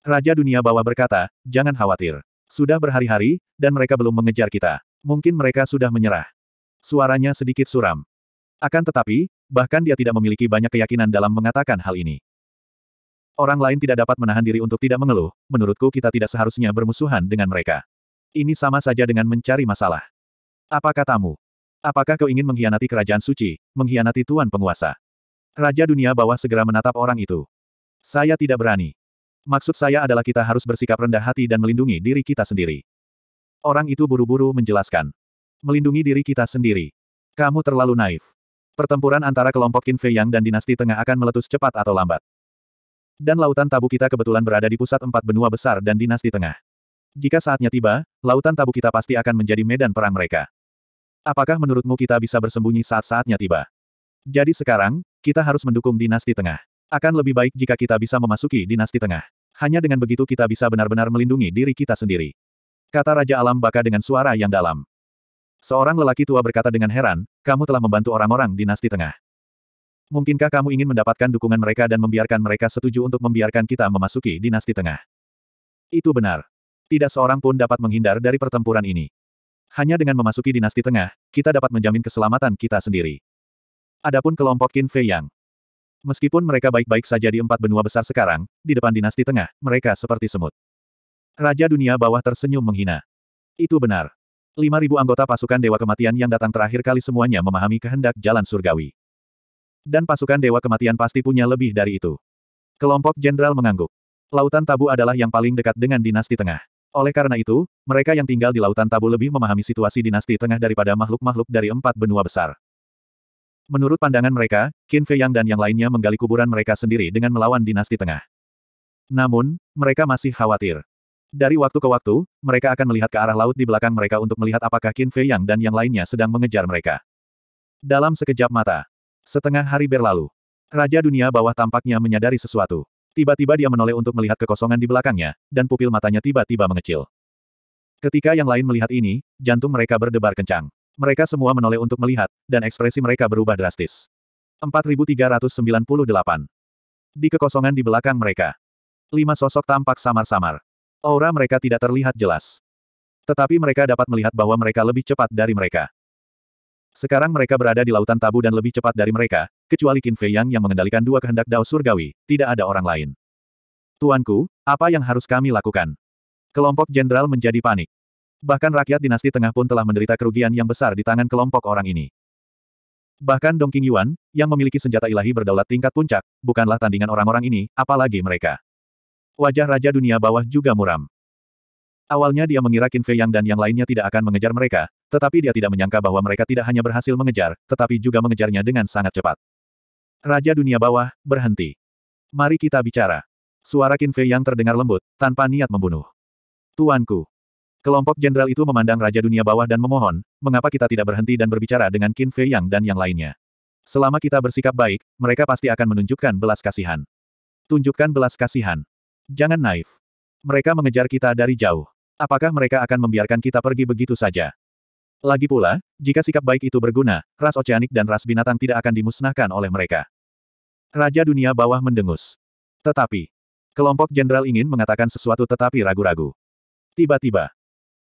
Raja dunia bawah berkata, jangan khawatir. Sudah berhari-hari, dan mereka belum mengejar kita. Mungkin mereka sudah menyerah. Suaranya sedikit suram. Akan tetapi, bahkan dia tidak memiliki banyak keyakinan dalam mengatakan hal ini. Orang lain tidak dapat menahan diri untuk tidak mengeluh, menurutku kita tidak seharusnya bermusuhan dengan mereka. Ini sama saja dengan mencari masalah. Apa katamu? Apakah kau ingin mengkhianati kerajaan suci, mengkhianati tuan penguasa? Raja dunia bawah segera menatap orang itu. Saya tidak berani. Maksud saya adalah kita harus bersikap rendah hati dan melindungi diri kita sendiri. Orang itu buru-buru menjelaskan. Melindungi diri kita sendiri. Kamu terlalu naif. Pertempuran antara kelompok Qin Fei Yang dan dinasti tengah akan meletus cepat atau lambat. Dan lautan tabu kita kebetulan berada di pusat empat benua besar dan dinasti tengah. Jika saatnya tiba, lautan tabu kita pasti akan menjadi medan perang mereka. Apakah menurutmu kita bisa bersembunyi saat-saatnya tiba? Jadi sekarang, kita harus mendukung dinasti tengah. Akan lebih baik jika kita bisa memasuki dinasti tengah. Hanya dengan begitu kita bisa benar-benar melindungi diri kita sendiri. Kata Raja Alam Baka dengan suara yang dalam. Seorang lelaki tua berkata dengan heran, kamu telah membantu orang-orang dinasti tengah. Mungkinkah kamu ingin mendapatkan dukungan mereka dan membiarkan mereka setuju untuk membiarkan kita memasuki dinasti tengah? Itu benar. Tidak seorang pun dapat menghindar dari pertempuran ini. Hanya dengan memasuki dinasti tengah, kita dapat menjamin keselamatan kita sendiri. Adapun kelompok Qin Fei Yang. Meskipun mereka baik-baik saja di empat benua besar sekarang, di depan dinasti tengah, mereka seperti semut. Raja dunia bawah tersenyum menghina. Itu benar. 5.000 anggota pasukan Dewa Kematian yang datang terakhir kali semuanya memahami kehendak jalan surgawi. Dan pasukan Dewa Kematian pasti punya lebih dari itu. Kelompok jenderal mengangguk. Lautan Tabu adalah yang paling dekat dengan dinasti tengah. Oleh karena itu, mereka yang tinggal di Lautan Tabu lebih memahami situasi dinasti tengah daripada makhluk-makhluk dari empat benua besar. Menurut pandangan mereka, Qin Fei Yang dan yang lainnya menggali kuburan mereka sendiri dengan melawan dinasti tengah. Namun, mereka masih khawatir. Dari waktu ke waktu, mereka akan melihat ke arah laut di belakang mereka untuk melihat apakah Qin Fei Yang dan yang lainnya sedang mengejar mereka. Dalam sekejap mata, setengah hari berlalu, Raja Dunia Bawah tampaknya menyadari sesuatu. Tiba-tiba dia menoleh untuk melihat kekosongan di belakangnya, dan pupil matanya tiba-tiba mengecil. Ketika yang lain melihat ini, jantung mereka berdebar kencang. Mereka semua menoleh untuk melihat, dan ekspresi mereka berubah drastis. 4398. Di kekosongan di belakang mereka. Lima sosok tampak samar-samar. Aura mereka tidak terlihat jelas. Tetapi mereka dapat melihat bahwa mereka lebih cepat dari mereka. Sekarang mereka berada di lautan tabu dan lebih cepat dari mereka, kecuali Qin Fei Yang yang mengendalikan dua kehendak Dao Surgawi, tidak ada orang lain. Tuanku, apa yang harus kami lakukan? Kelompok jenderal menjadi panik. Bahkan rakyat dinasti tengah pun telah menderita kerugian yang besar di tangan kelompok orang ini. Bahkan Dong King Yuan, yang memiliki senjata ilahi berdaulat tingkat puncak, bukanlah tandingan orang-orang ini, apalagi mereka. Wajah Raja Dunia Bawah juga muram. Awalnya dia mengira Qin Fei Yang dan yang lainnya tidak akan mengejar mereka, tetapi dia tidak menyangka bahwa mereka tidak hanya berhasil mengejar, tetapi juga mengejarnya dengan sangat cepat. Raja Dunia Bawah, berhenti. Mari kita bicara. Suara Qin Fei Yang terdengar lembut, tanpa niat membunuh. Tuanku. Kelompok jenderal itu memandang Raja Dunia Bawah dan memohon, mengapa kita tidak berhenti dan berbicara dengan Qin Fei Yang dan yang lainnya. Selama kita bersikap baik, mereka pasti akan menunjukkan belas kasihan. Tunjukkan belas kasihan. Jangan naif. Mereka mengejar kita dari jauh. Apakah mereka akan membiarkan kita pergi begitu saja? Lagi pula, jika sikap baik itu berguna, ras oceanik dan ras binatang tidak akan dimusnahkan oleh mereka. Raja Dunia Bawah mendengus. Tetapi, kelompok jenderal ingin mengatakan sesuatu tetapi ragu-ragu. Tiba-tiba,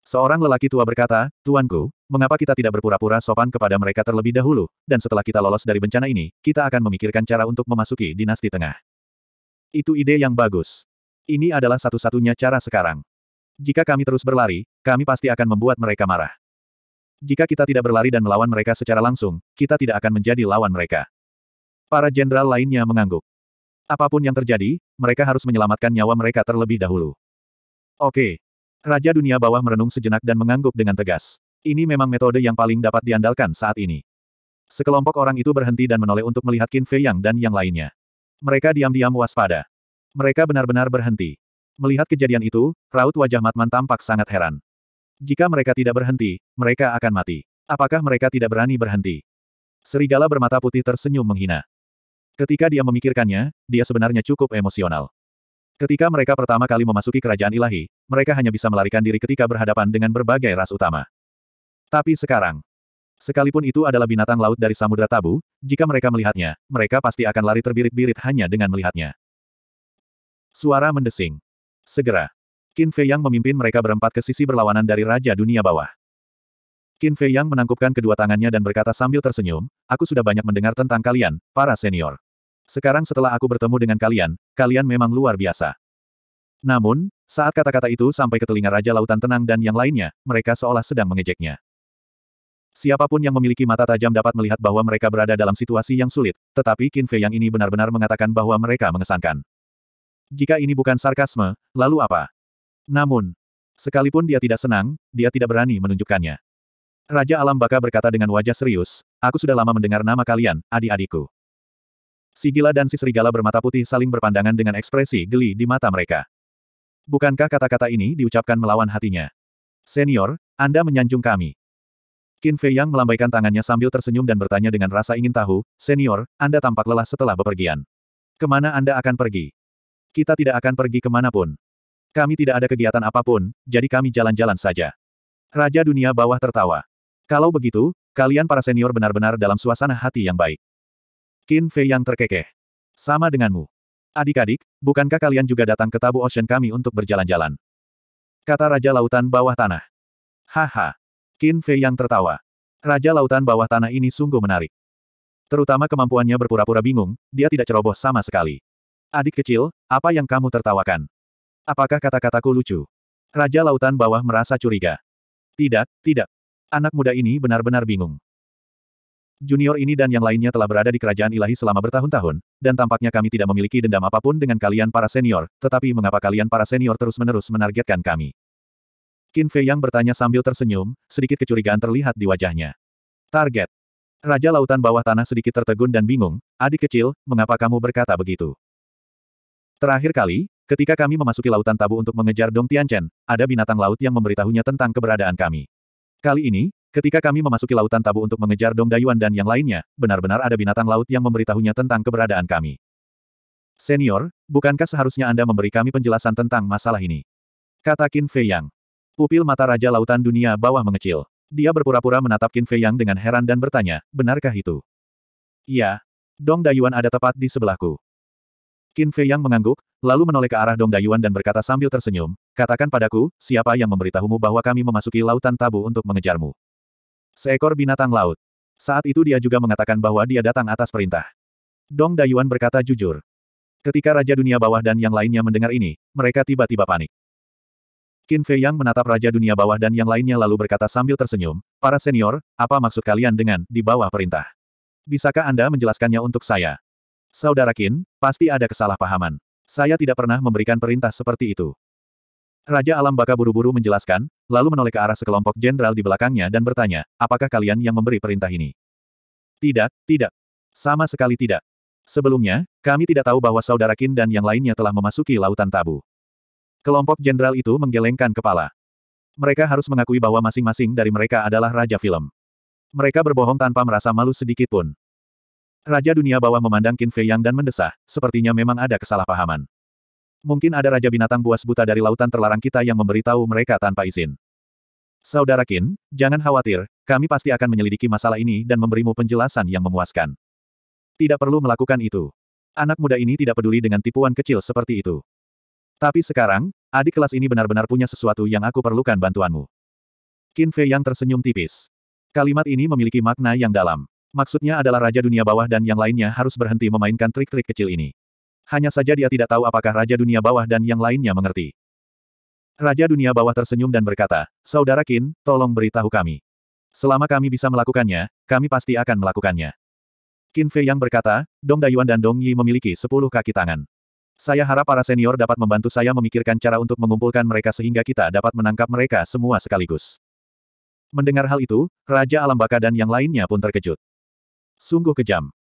Seorang lelaki tua berkata, Tuanku, mengapa kita tidak berpura-pura sopan kepada mereka terlebih dahulu, dan setelah kita lolos dari bencana ini, kita akan memikirkan cara untuk memasuki dinasti tengah. Itu ide yang bagus. Ini adalah satu-satunya cara sekarang. Jika kami terus berlari, kami pasti akan membuat mereka marah. Jika kita tidak berlari dan melawan mereka secara langsung, kita tidak akan menjadi lawan mereka. Para jenderal lainnya mengangguk. Apapun yang terjadi, mereka harus menyelamatkan nyawa mereka terlebih dahulu. Oke, Raja dunia bawah merenung sejenak dan mengangguk dengan tegas. Ini memang metode yang paling dapat diandalkan saat ini. Sekelompok orang itu berhenti dan menoleh untuk melihat Qin Fei Yang dan yang lainnya. Mereka diam-diam waspada. Mereka benar-benar berhenti. Melihat kejadian itu, raut wajah Matman tampak sangat heran. Jika mereka tidak berhenti, mereka akan mati. Apakah mereka tidak berani berhenti? Serigala bermata putih tersenyum menghina. Ketika dia memikirkannya, dia sebenarnya cukup emosional. Ketika mereka pertama kali memasuki kerajaan ilahi, mereka hanya bisa melarikan diri ketika berhadapan dengan berbagai ras utama. Tapi sekarang, sekalipun itu adalah binatang laut dari Samudra Tabu, jika mereka melihatnya, mereka pasti akan lari terbirit-birit hanya dengan melihatnya. Suara mendesing. Segera, Qin Fei Yang memimpin mereka berempat ke sisi berlawanan dari Raja Dunia Bawah. Qin Fei Yang menangkupkan kedua tangannya dan berkata sambil tersenyum, Aku sudah banyak mendengar tentang kalian, para senior. Sekarang setelah aku bertemu dengan kalian, kalian memang luar biasa. Namun, saat kata-kata itu sampai ke telinga Raja Lautan Tenang dan yang lainnya, mereka seolah sedang mengejeknya. Siapapun yang memiliki mata tajam dapat melihat bahwa mereka berada dalam situasi yang sulit, tetapi Qin Fei yang ini benar-benar mengatakan bahwa mereka mengesankan. Jika ini bukan sarkasme, lalu apa? Namun, sekalipun dia tidak senang, dia tidak berani menunjukkannya. Raja Alam Baka berkata dengan wajah serius, aku sudah lama mendengar nama kalian, adik-adikku. Si gila dan si serigala bermata putih saling berpandangan dengan ekspresi geli di mata mereka. Bukankah kata-kata ini diucapkan melawan hatinya? Senior, Anda menyanjung kami. Qin Fei Yang melambaikan tangannya sambil tersenyum dan bertanya dengan rasa ingin tahu, Senior, Anda tampak lelah setelah bepergian. Kemana Anda akan pergi? Kita tidak akan pergi kemanapun. Kami tidak ada kegiatan apapun, jadi kami jalan-jalan saja. Raja dunia bawah tertawa. Kalau begitu, kalian para senior benar-benar dalam suasana hati yang baik. Qin Fei yang terkekeh. Sama denganmu. Adik-adik, bukankah kalian juga datang ke Tabu Ocean kami untuk berjalan-jalan? Kata Raja Lautan Bawah Tanah. Haha. Qin Fei yang tertawa. Raja Lautan Bawah Tanah ini sungguh menarik. Terutama kemampuannya berpura-pura bingung, dia tidak ceroboh sama sekali. Adik kecil, apa yang kamu tertawakan? Apakah kata-kataku lucu? Raja Lautan Bawah merasa curiga. Tidak, tidak. Anak muda ini benar-benar bingung. Junior ini dan yang lainnya telah berada di kerajaan ilahi selama bertahun-tahun, dan tampaknya kami tidak memiliki dendam apapun dengan kalian para senior, tetapi mengapa kalian para senior terus-menerus menargetkan kami? Qin Fei yang bertanya sambil tersenyum, sedikit kecurigaan terlihat di wajahnya. Target. Raja Lautan Bawah Tanah sedikit tertegun dan bingung, adik kecil, mengapa kamu berkata begitu? Terakhir kali, ketika kami memasuki Lautan Tabu untuk mengejar Dong Tianchen, ada binatang laut yang memberitahunya tentang keberadaan kami. Kali ini, Ketika kami memasuki lautan tabu untuk mengejar Dong Dayuan dan yang lainnya, benar-benar ada binatang laut yang memberitahunya tentang keberadaan kami. Senior, bukankah seharusnya Anda memberi kami penjelasan tentang masalah ini? Kata Qin Fei Yang. Pupil mata Raja Lautan Dunia bawah mengecil. Dia berpura-pura menatap Qin Fei Yang dengan heran dan bertanya, benarkah itu? Ya, Dong Dayuan ada tepat di sebelahku. Qin Fei Yang mengangguk, lalu menoleh ke arah Dong Dayuan dan berkata sambil tersenyum, katakan padaku, siapa yang memberitahumu bahwa kami memasuki lautan tabu untuk mengejarmu? Seekor binatang laut. Saat itu dia juga mengatakan bahwa dia datang atas perintah. Dong Dayuan berkata jujur. Ketika Raja Dunia Bawah dan yang lainnya mendengar ini, mereka tiba-tiba panik. Qin Fei Yang menatap Raja Dunia Bawah dan yang lainnya lalu berkata sambil tersenyum, Para senior, apa maksud kalian dengan di bawah perintah? Bisakah Anda menjelaskannya untuk saya? Saudara Qin, pasti ada kesalahpahaman. Saya tidak pernah memberikan perintah seperti itu. Raja Alam Baka buru-buru menjelaskan, lalu menoleh ke arah sekelompok jenderal di belakangnya dan bertanya, apakah kalian yang memberi perintah ini? Tidak, tidak. Sama sekali tidak. Sebelumnya, kami tidak tahu bahwa saudara Kin dan yang lainnya telah memasuki lautan tabu. Kelompok jenderal itu menggelengkan kepala. Mereka harus mengakui bahwa masing-masing dari mereka adalah raja film. Mereka berbohong tanpa merasa malu sedikit pun. Raja dunia bawah memandang Qin Fei Yang dan mendesah, sepertinya memang ada kesalahpahaman. Mungkin ada raja binatang buas buta dari lautan terlarang kita yang memberitahu mereka tanpa izin. Saudara Kin, jangan khawatir, kami pasti akan menyelidiki masalah ini dan memberimu penjelasan yang memuaskan. Tidak perlu melakukan itu. Anak muda ini tidak peduli dengan tipuan kecil seperti itu. Tapi sekarang, adik kelas ini benar-benar punya sesuatu yang aku perlukan bantuanmu. Qin Fei yang tersenyum tipis. Kalimat ini memiliki makna yang dalam. Maksudnya adalah Raja Dunia Bawah dan yang lainnya harus berhenti memainkan trik-trik kecil ini. Hanya saja dia tidak tahu apakah Raja Dunia Bawah dan yang lainnya mengerti. Raja Dunia Bawah tersenyum dan berkata, Saudara Kin, tolong beritahu kami. Selama kami bisa melakukannya, kami pasti akan melakukannya. Qin Fei yang berkata, Dong Dayuan dan Dong Yi memiliki sepuluh kaki tangan. Saya harap para senior dapat membantu saya memikirkan cara untuk mengumpulkan mereka sehingga kita dapat menangkap mereka semua sekaligus. Mendengar hal itu, Raja Alam Baka dan yang lainnya pun terkejut. Sungguh kejam.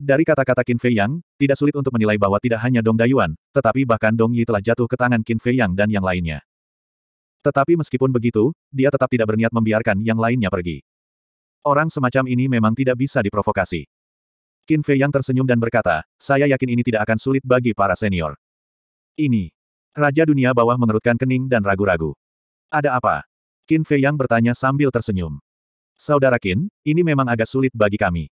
Dari kata-kata Qin Fei Yang, tidak sulit untuk menilai bahwa tidak hanya Dong Dayuan, tetapi bahkan Dong Yi telah jatuh ke tangan Qin Fei Yang dan yang lainnya. Tetapi meskipun begitu, dia tetap tidak berniat membiarkan yang lainnya pergi. Orang semacam ini memang tidak bisa diprovokasi. Qin Fei Yang tersenyum dan berkata, saya yakin ini tidak akan sulit bagi para senior. Ini. Raja dunia bawah mengerutkan kening dan ragu-ragu. Ada apa? Qin Fei Yang bertanya sambil tersenyum. Saudara Qin, ini memang agak sulit bagi kami.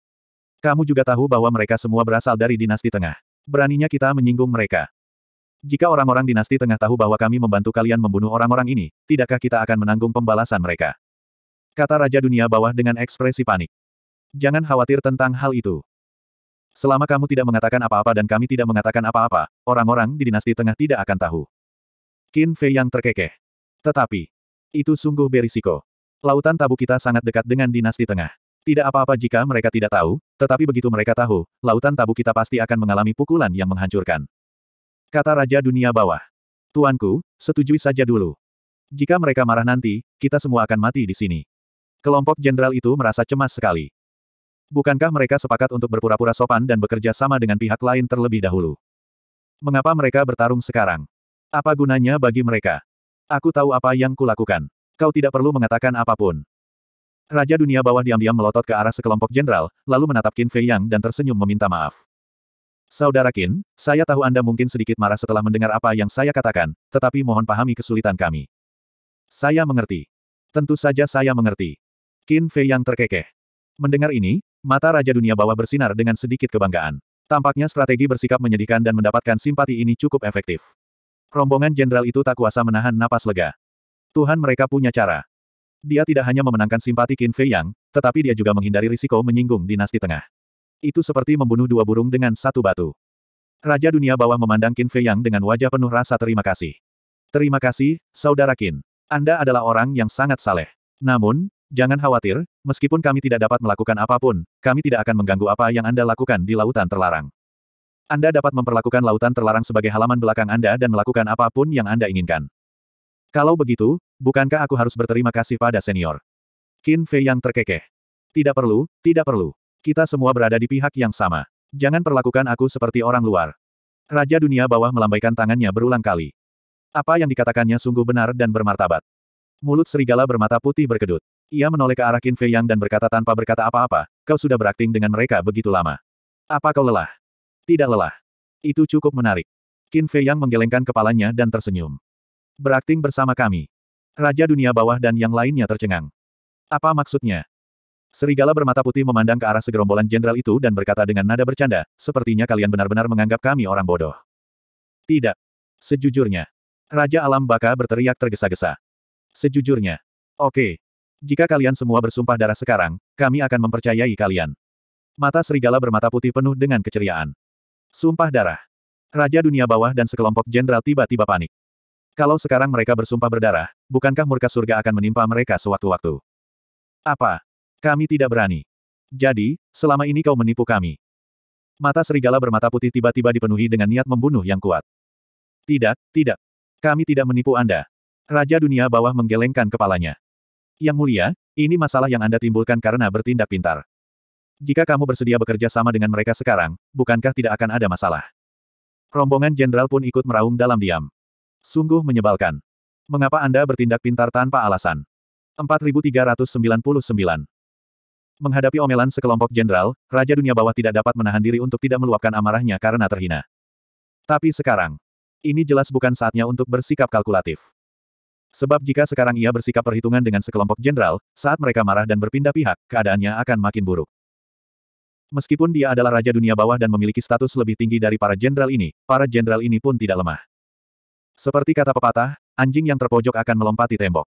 Kamu juga tahu bahwa mereka semua berasal dari dinasti tengah. Beraninya kita menyinggung mereka. Jika orang-orang dinasti tengah tahu bahwa kami membantu kalian membunuh orang-orang ini, tidakkah kita akan menanggung pembalasan mereka? Kata Raja Dunia Bawah dengan ekspresi panik. Jangan khawatir tentang hal itu. Selama kamu tidak mengatakan apa-apa dan kami tidak mengatakan apa-apa, orang-orang di dinasti tengah tidak akan tahu. Qin Fei yang terkekeh. Tetapi, itu sungguh berisiko. Lautan tabu kita sangat dekat dengan dinasti tengah. Tidak apa-apa jika mereka tidak tahu, tetapi begitu mereka tahu, lautan tabu kita pasti akan mengalami pukulan yang menghancurkan. Kata Raja Dunia Bawah. Tuanku, setujui saja dulu. Jika mereka marah nanti, kita semua akan mati di sini. Kelompok jenderal itu merasa cemas sekali. Bukankah mereka sepakat untuk berpura-pura sopan dan bekerja sama dengan pihak lain terlebih dahulu? Mengapa mereka bertarung sekarang? Apa gunanya bagi mereka? Aku tahu apa yang kulakukan. Kau tidak perlu mengatakan apapun. Raja dunia bawah diam-diam melotot ke arah sekelompok jenderal, lalu menatap Qin Fei Yang dan tersenyum meminta maaf. Saudara Qin, saya tahu Anda mungkin sedikit marah setelah mendengar apa yang saya katakan, tetapi mohon pahami kesulitan kami. Saya mengerti. Tentu saja saya mengerti. Qin Fei Yang terkekeh. Mendengar ini, mata Raja Dunia Bawah bersinar dengan sedikit kebanggaan. Tampaknya strategi bersikap menyedihkan dan mendapatkan simpati ini cukup efektif. Rombongan jenderal itu tak kuasa menahan napas lega. Tuhan mereka punya cara. Dia tidak hanya memenangkan simpati Qin Fei Yang, tetapi dia juga menghindari risiko menyinggung dinasti tengah. Itu seperti membunuh dua burung dengan satu batu. Raja dunia bawah memandang Qin Fei Yang dengan wajah penuh rasa terima kasih. Terima kasih, Saudara Qin. Anda adalah orang yang sangat saleh. Namun, jangan khawatir, meskipun kami tidak dapat melakukan apapun, kami tidak akan mengganggu apa yang Anda lakukan di lautan terlarang. Anda dapat memperlakukan lautan terlarang sebagai halaman belakang Anda dan melakukan apapun yang Anda inginkan. Kalau begitu, bukankah aku harus berterima kasih pada senior? Qin Fei yang terkekeh. Tidak perlu, tidak perlu. Kita semua berada di pihak yang sama. Jangan perlakukan aku seperti orang luar. Raja dunia bawah melambaikan tangannya berulang kali. Apa yang dikatakannya sungguh benar dan bermartabat. Mulut serigala bermata putih berkedut. Ia menoleh ke arah Qin Fei Yang dan berkata tanpa berkata apa-apa, kau sudah berakting dengan mereka begitu lama. Apa kau lelah? Tidak lelah. Itu cukup menarik. Qin Fei Yang menggelengkan kepalanya dan tersenyum. Berakting bersama kami. Raja dunia bawah dan yang lainnya tercengang. Apa maksudnya? Serigala bermata putih memandang ke arah segerombolan jenderal itu dan berkata dengan nada bercanda, sepertinya kalian benar-benar menganggap kami orang bodoh. Tidak. Sejujurnya. Raja Alam Baka berteriak tergesa-gesa. Sejujurnya. Oke. Jika kalian semua bersumpah darah sekarang, kami akan mempercayai kalian. Mata serigala bermata putih penuh dengan keceriaan. Sumpah darah. Raja dunia bawah dan sekelompok jenderal tiba-tiba panik. Kalau sekarang mereka bersumpah berdarah, bukankah murka surga akan menimpa mereka sewaktu-waktu? Apa? Kami tidak berani. Jadi, selama ini kau menipu kami. Mata serigala bermata putih tiba-tiba dipenuhi dengan niat membunuh yang kuat. Tidak, tidak. Kami tidak menipu Anda. Raja dunia bawah menggelengkan kepalanya. Yang mulia, ini masalah yang Anda timbulkan karena bertindak pintar. Jika kamu bersedia bekerja sama dengan mereka sekarang, bukankah tidak akan ada masalah? Rombongan jenderal pun ikut meraung dalam diam. Sungguh menyebalkan. Mengapa Anda bertindak pintar tanpa alasan? 4399. Menghadapi omelan sekelompok jenderal, Raja Dunia Bawah tidak dapat menahan diri untuk tidak meluapkan amarahnya karena terhina. Tapi sekarang, ini jelas bukan saatnya untuk bersikap kalkulatif. Sebab jika sekarang ia bersikap perhitungan dengan sekelompok jenderal, saat mereka marah dan berpindah pihak, keadaannya akan makin buruk. Meskipun dia adalah Raja Dunia Bawah dan memiliki status lebih tinggi dari para jenderal ini, para jenderal ini pun tidak lemah. Seperti kata pepatah, anjing yang terpojok akan melompati tembok.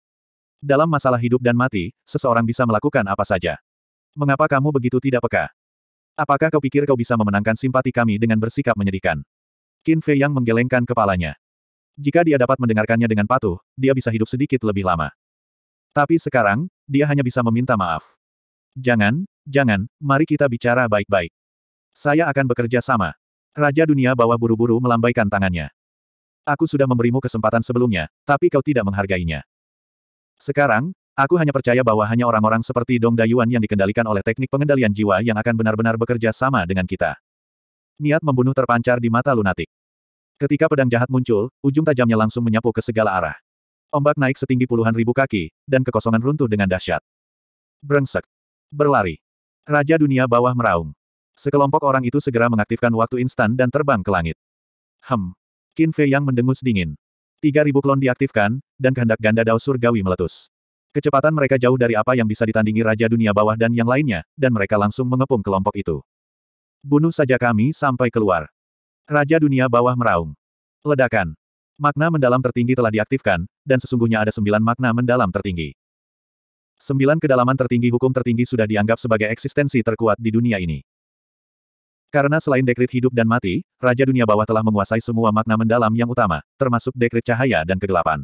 Dalam masalah hidup dan mati, seseorang bisa melakukan apa saja. Mengapa kamu begitu tidak peka? Apakah kau pikir kau bisa memenangkan simpati kami dengan bersikap menyedihkan? Qin Fei yang menggelengkan kepalanya. Jika dia dapat mendengarkannya dengan patuh, dia bisa hidup sedikit lebih lama. Tapi sekarang, dia hanya bisa meminta maaf. Jangan, jangan, mari kita bicara baik-baik. Saya akan bekerja sama. Raja dunia bawah buru-buru melambaikan tangannya. Aku sudah memberimu kesempatan sebelumnya, tapi kau tidak menghargainya. Sekarang, aku hanya percaya bahwa hanya orang-orang seperti Dong Dayuan yang dikendalikan oleh teknik pengendalian jiwa yang akan benar-benar bekerja sama dengan kita. Niat membunuh terpancar di mata lunatik. Ketika pedang jahat muncul, ujung tajamnya langsung menyapu ke segala arah. Ombak naik setinggi puluhan ribu kaki, dan kekosongan runtuh dengan dahsyat. Brengsek. Berlari. Raja dunia bawah meraung. Sekelompok orang itu segera mengaktifkan waktu instan dan terbang ke langit. Hem. Qin Fei yang mendengus dingin. 3000 klon diaktifkan, dan kehendak ganda dao surgawi meletus. Kecepatan mereka jauh dari apa yang bisa ditandingi Raja Dunia Bawah dan yang lainnya, dan mereka langsung mengepung kelompok itu. Bunuh saja kami sampai keluar. Raja Dunia Bawah meraung. Ledakan. Makna mendalam tertinggi telah diaktifkan, dan sesungguhnya ada sembilan makna mendalam tertinggi. Sembilan kedalaman tertinggi hukum tertinggi sudah dianggap sebagai eksistensi terkuat di dunia ini. Karena selain dekrit hidup dan mati, Raja Dunia Bawah telah menguasai semua makna mendalam yang utama, termasuk dekrit cahaya dan kegelapan.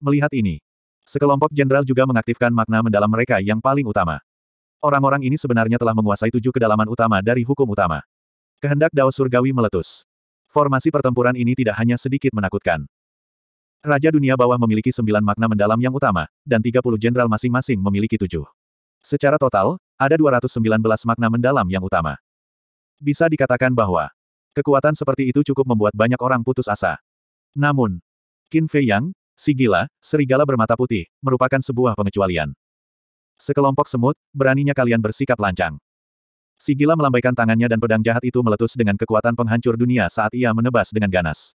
Melihat ini, sekelompok jenderal juga mengaktifkan makna mendalam mereka yang paling utama. Orang-orang ini sebenarnya telah menguasai tujuh kedalaman utama dari hukum utama. Kehendak Dao Surgawi meletus. Formasi pertempuran ini tidak hanya sedikit menakutkan. Raja Dunia Bawah memiliki sembilan makna mendalam yang utama, dan 30 jenderal masing-masing memiliki tujuh. Secara total, ada 219 makna mendalam yang utama. Bisa dikatakan bahwa kekuatan seperti itu cukup membuat banyak orang putus asa. Namun, Qin Fei Yang, si gila, serigala bermata putih, merupakan sebuah pengecualian. Sekelompok semut, beraninya kalian bersikap lancang. Si gila melambaikan tangannya dan pedang jahat itu meletus dengan kekuatan penghancur dunia saat ia menebas dengan ganas.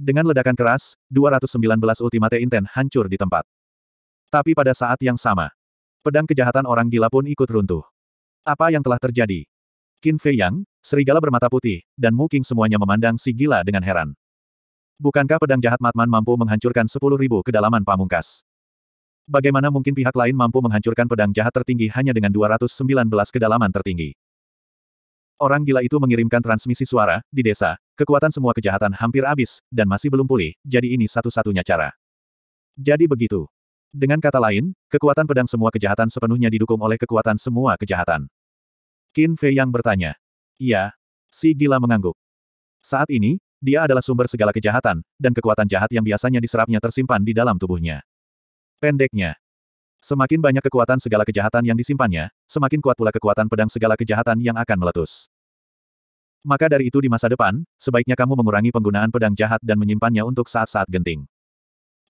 Dengan ledakan keras, 219 Ultimate Inten hancur di tempat. Tapi pada saat yang sama, pedang kejahatan orang gila pun ikut runtuh. Apa yang telah terjadi? Qin Fei Yang, serigala bermata putih, dan Mu Qing semuanya memandang si gila dengan heran. Bukankah pedang jahat Matman mampu menghancurkan sepuluh ribu kedalaman pamungkas? Bagaimana mungkin pihak lain mampu menghancurkan pedang jahat tertinggi hanya dengan 219 kedalaman tertinggi? Orang gila itu mengirimkan transmisi suara, di desa, kekuatan semua kejahatan hampir habis, dan masih belum pulih, jadi ini satu-satunya cara. Jadi begitu. Dengan kata lain, kekuatan pedang semua kejahatan sepenuhnya didukung oleh kekuatan semua kejahatan. Qin Fei yang bertanya. Iya. Si gila mengangguk. Saat ini, dia adalah sumber segala kejahatan, dan kekuatan jahat yang biasanya diserapnya tersimpan di dalam tubuhnya. Pendeknya. Semakin banyak kekuatan segala kejahatan yang disimpannya, semakin kuat pula kekuatan pedang segala kejahatan yang akan meletus. Maka dari itu di masa depan, sebaiknya kamu mengurangi penggunaan pedang jahat dan menyimpannya untuk saat-saat genting.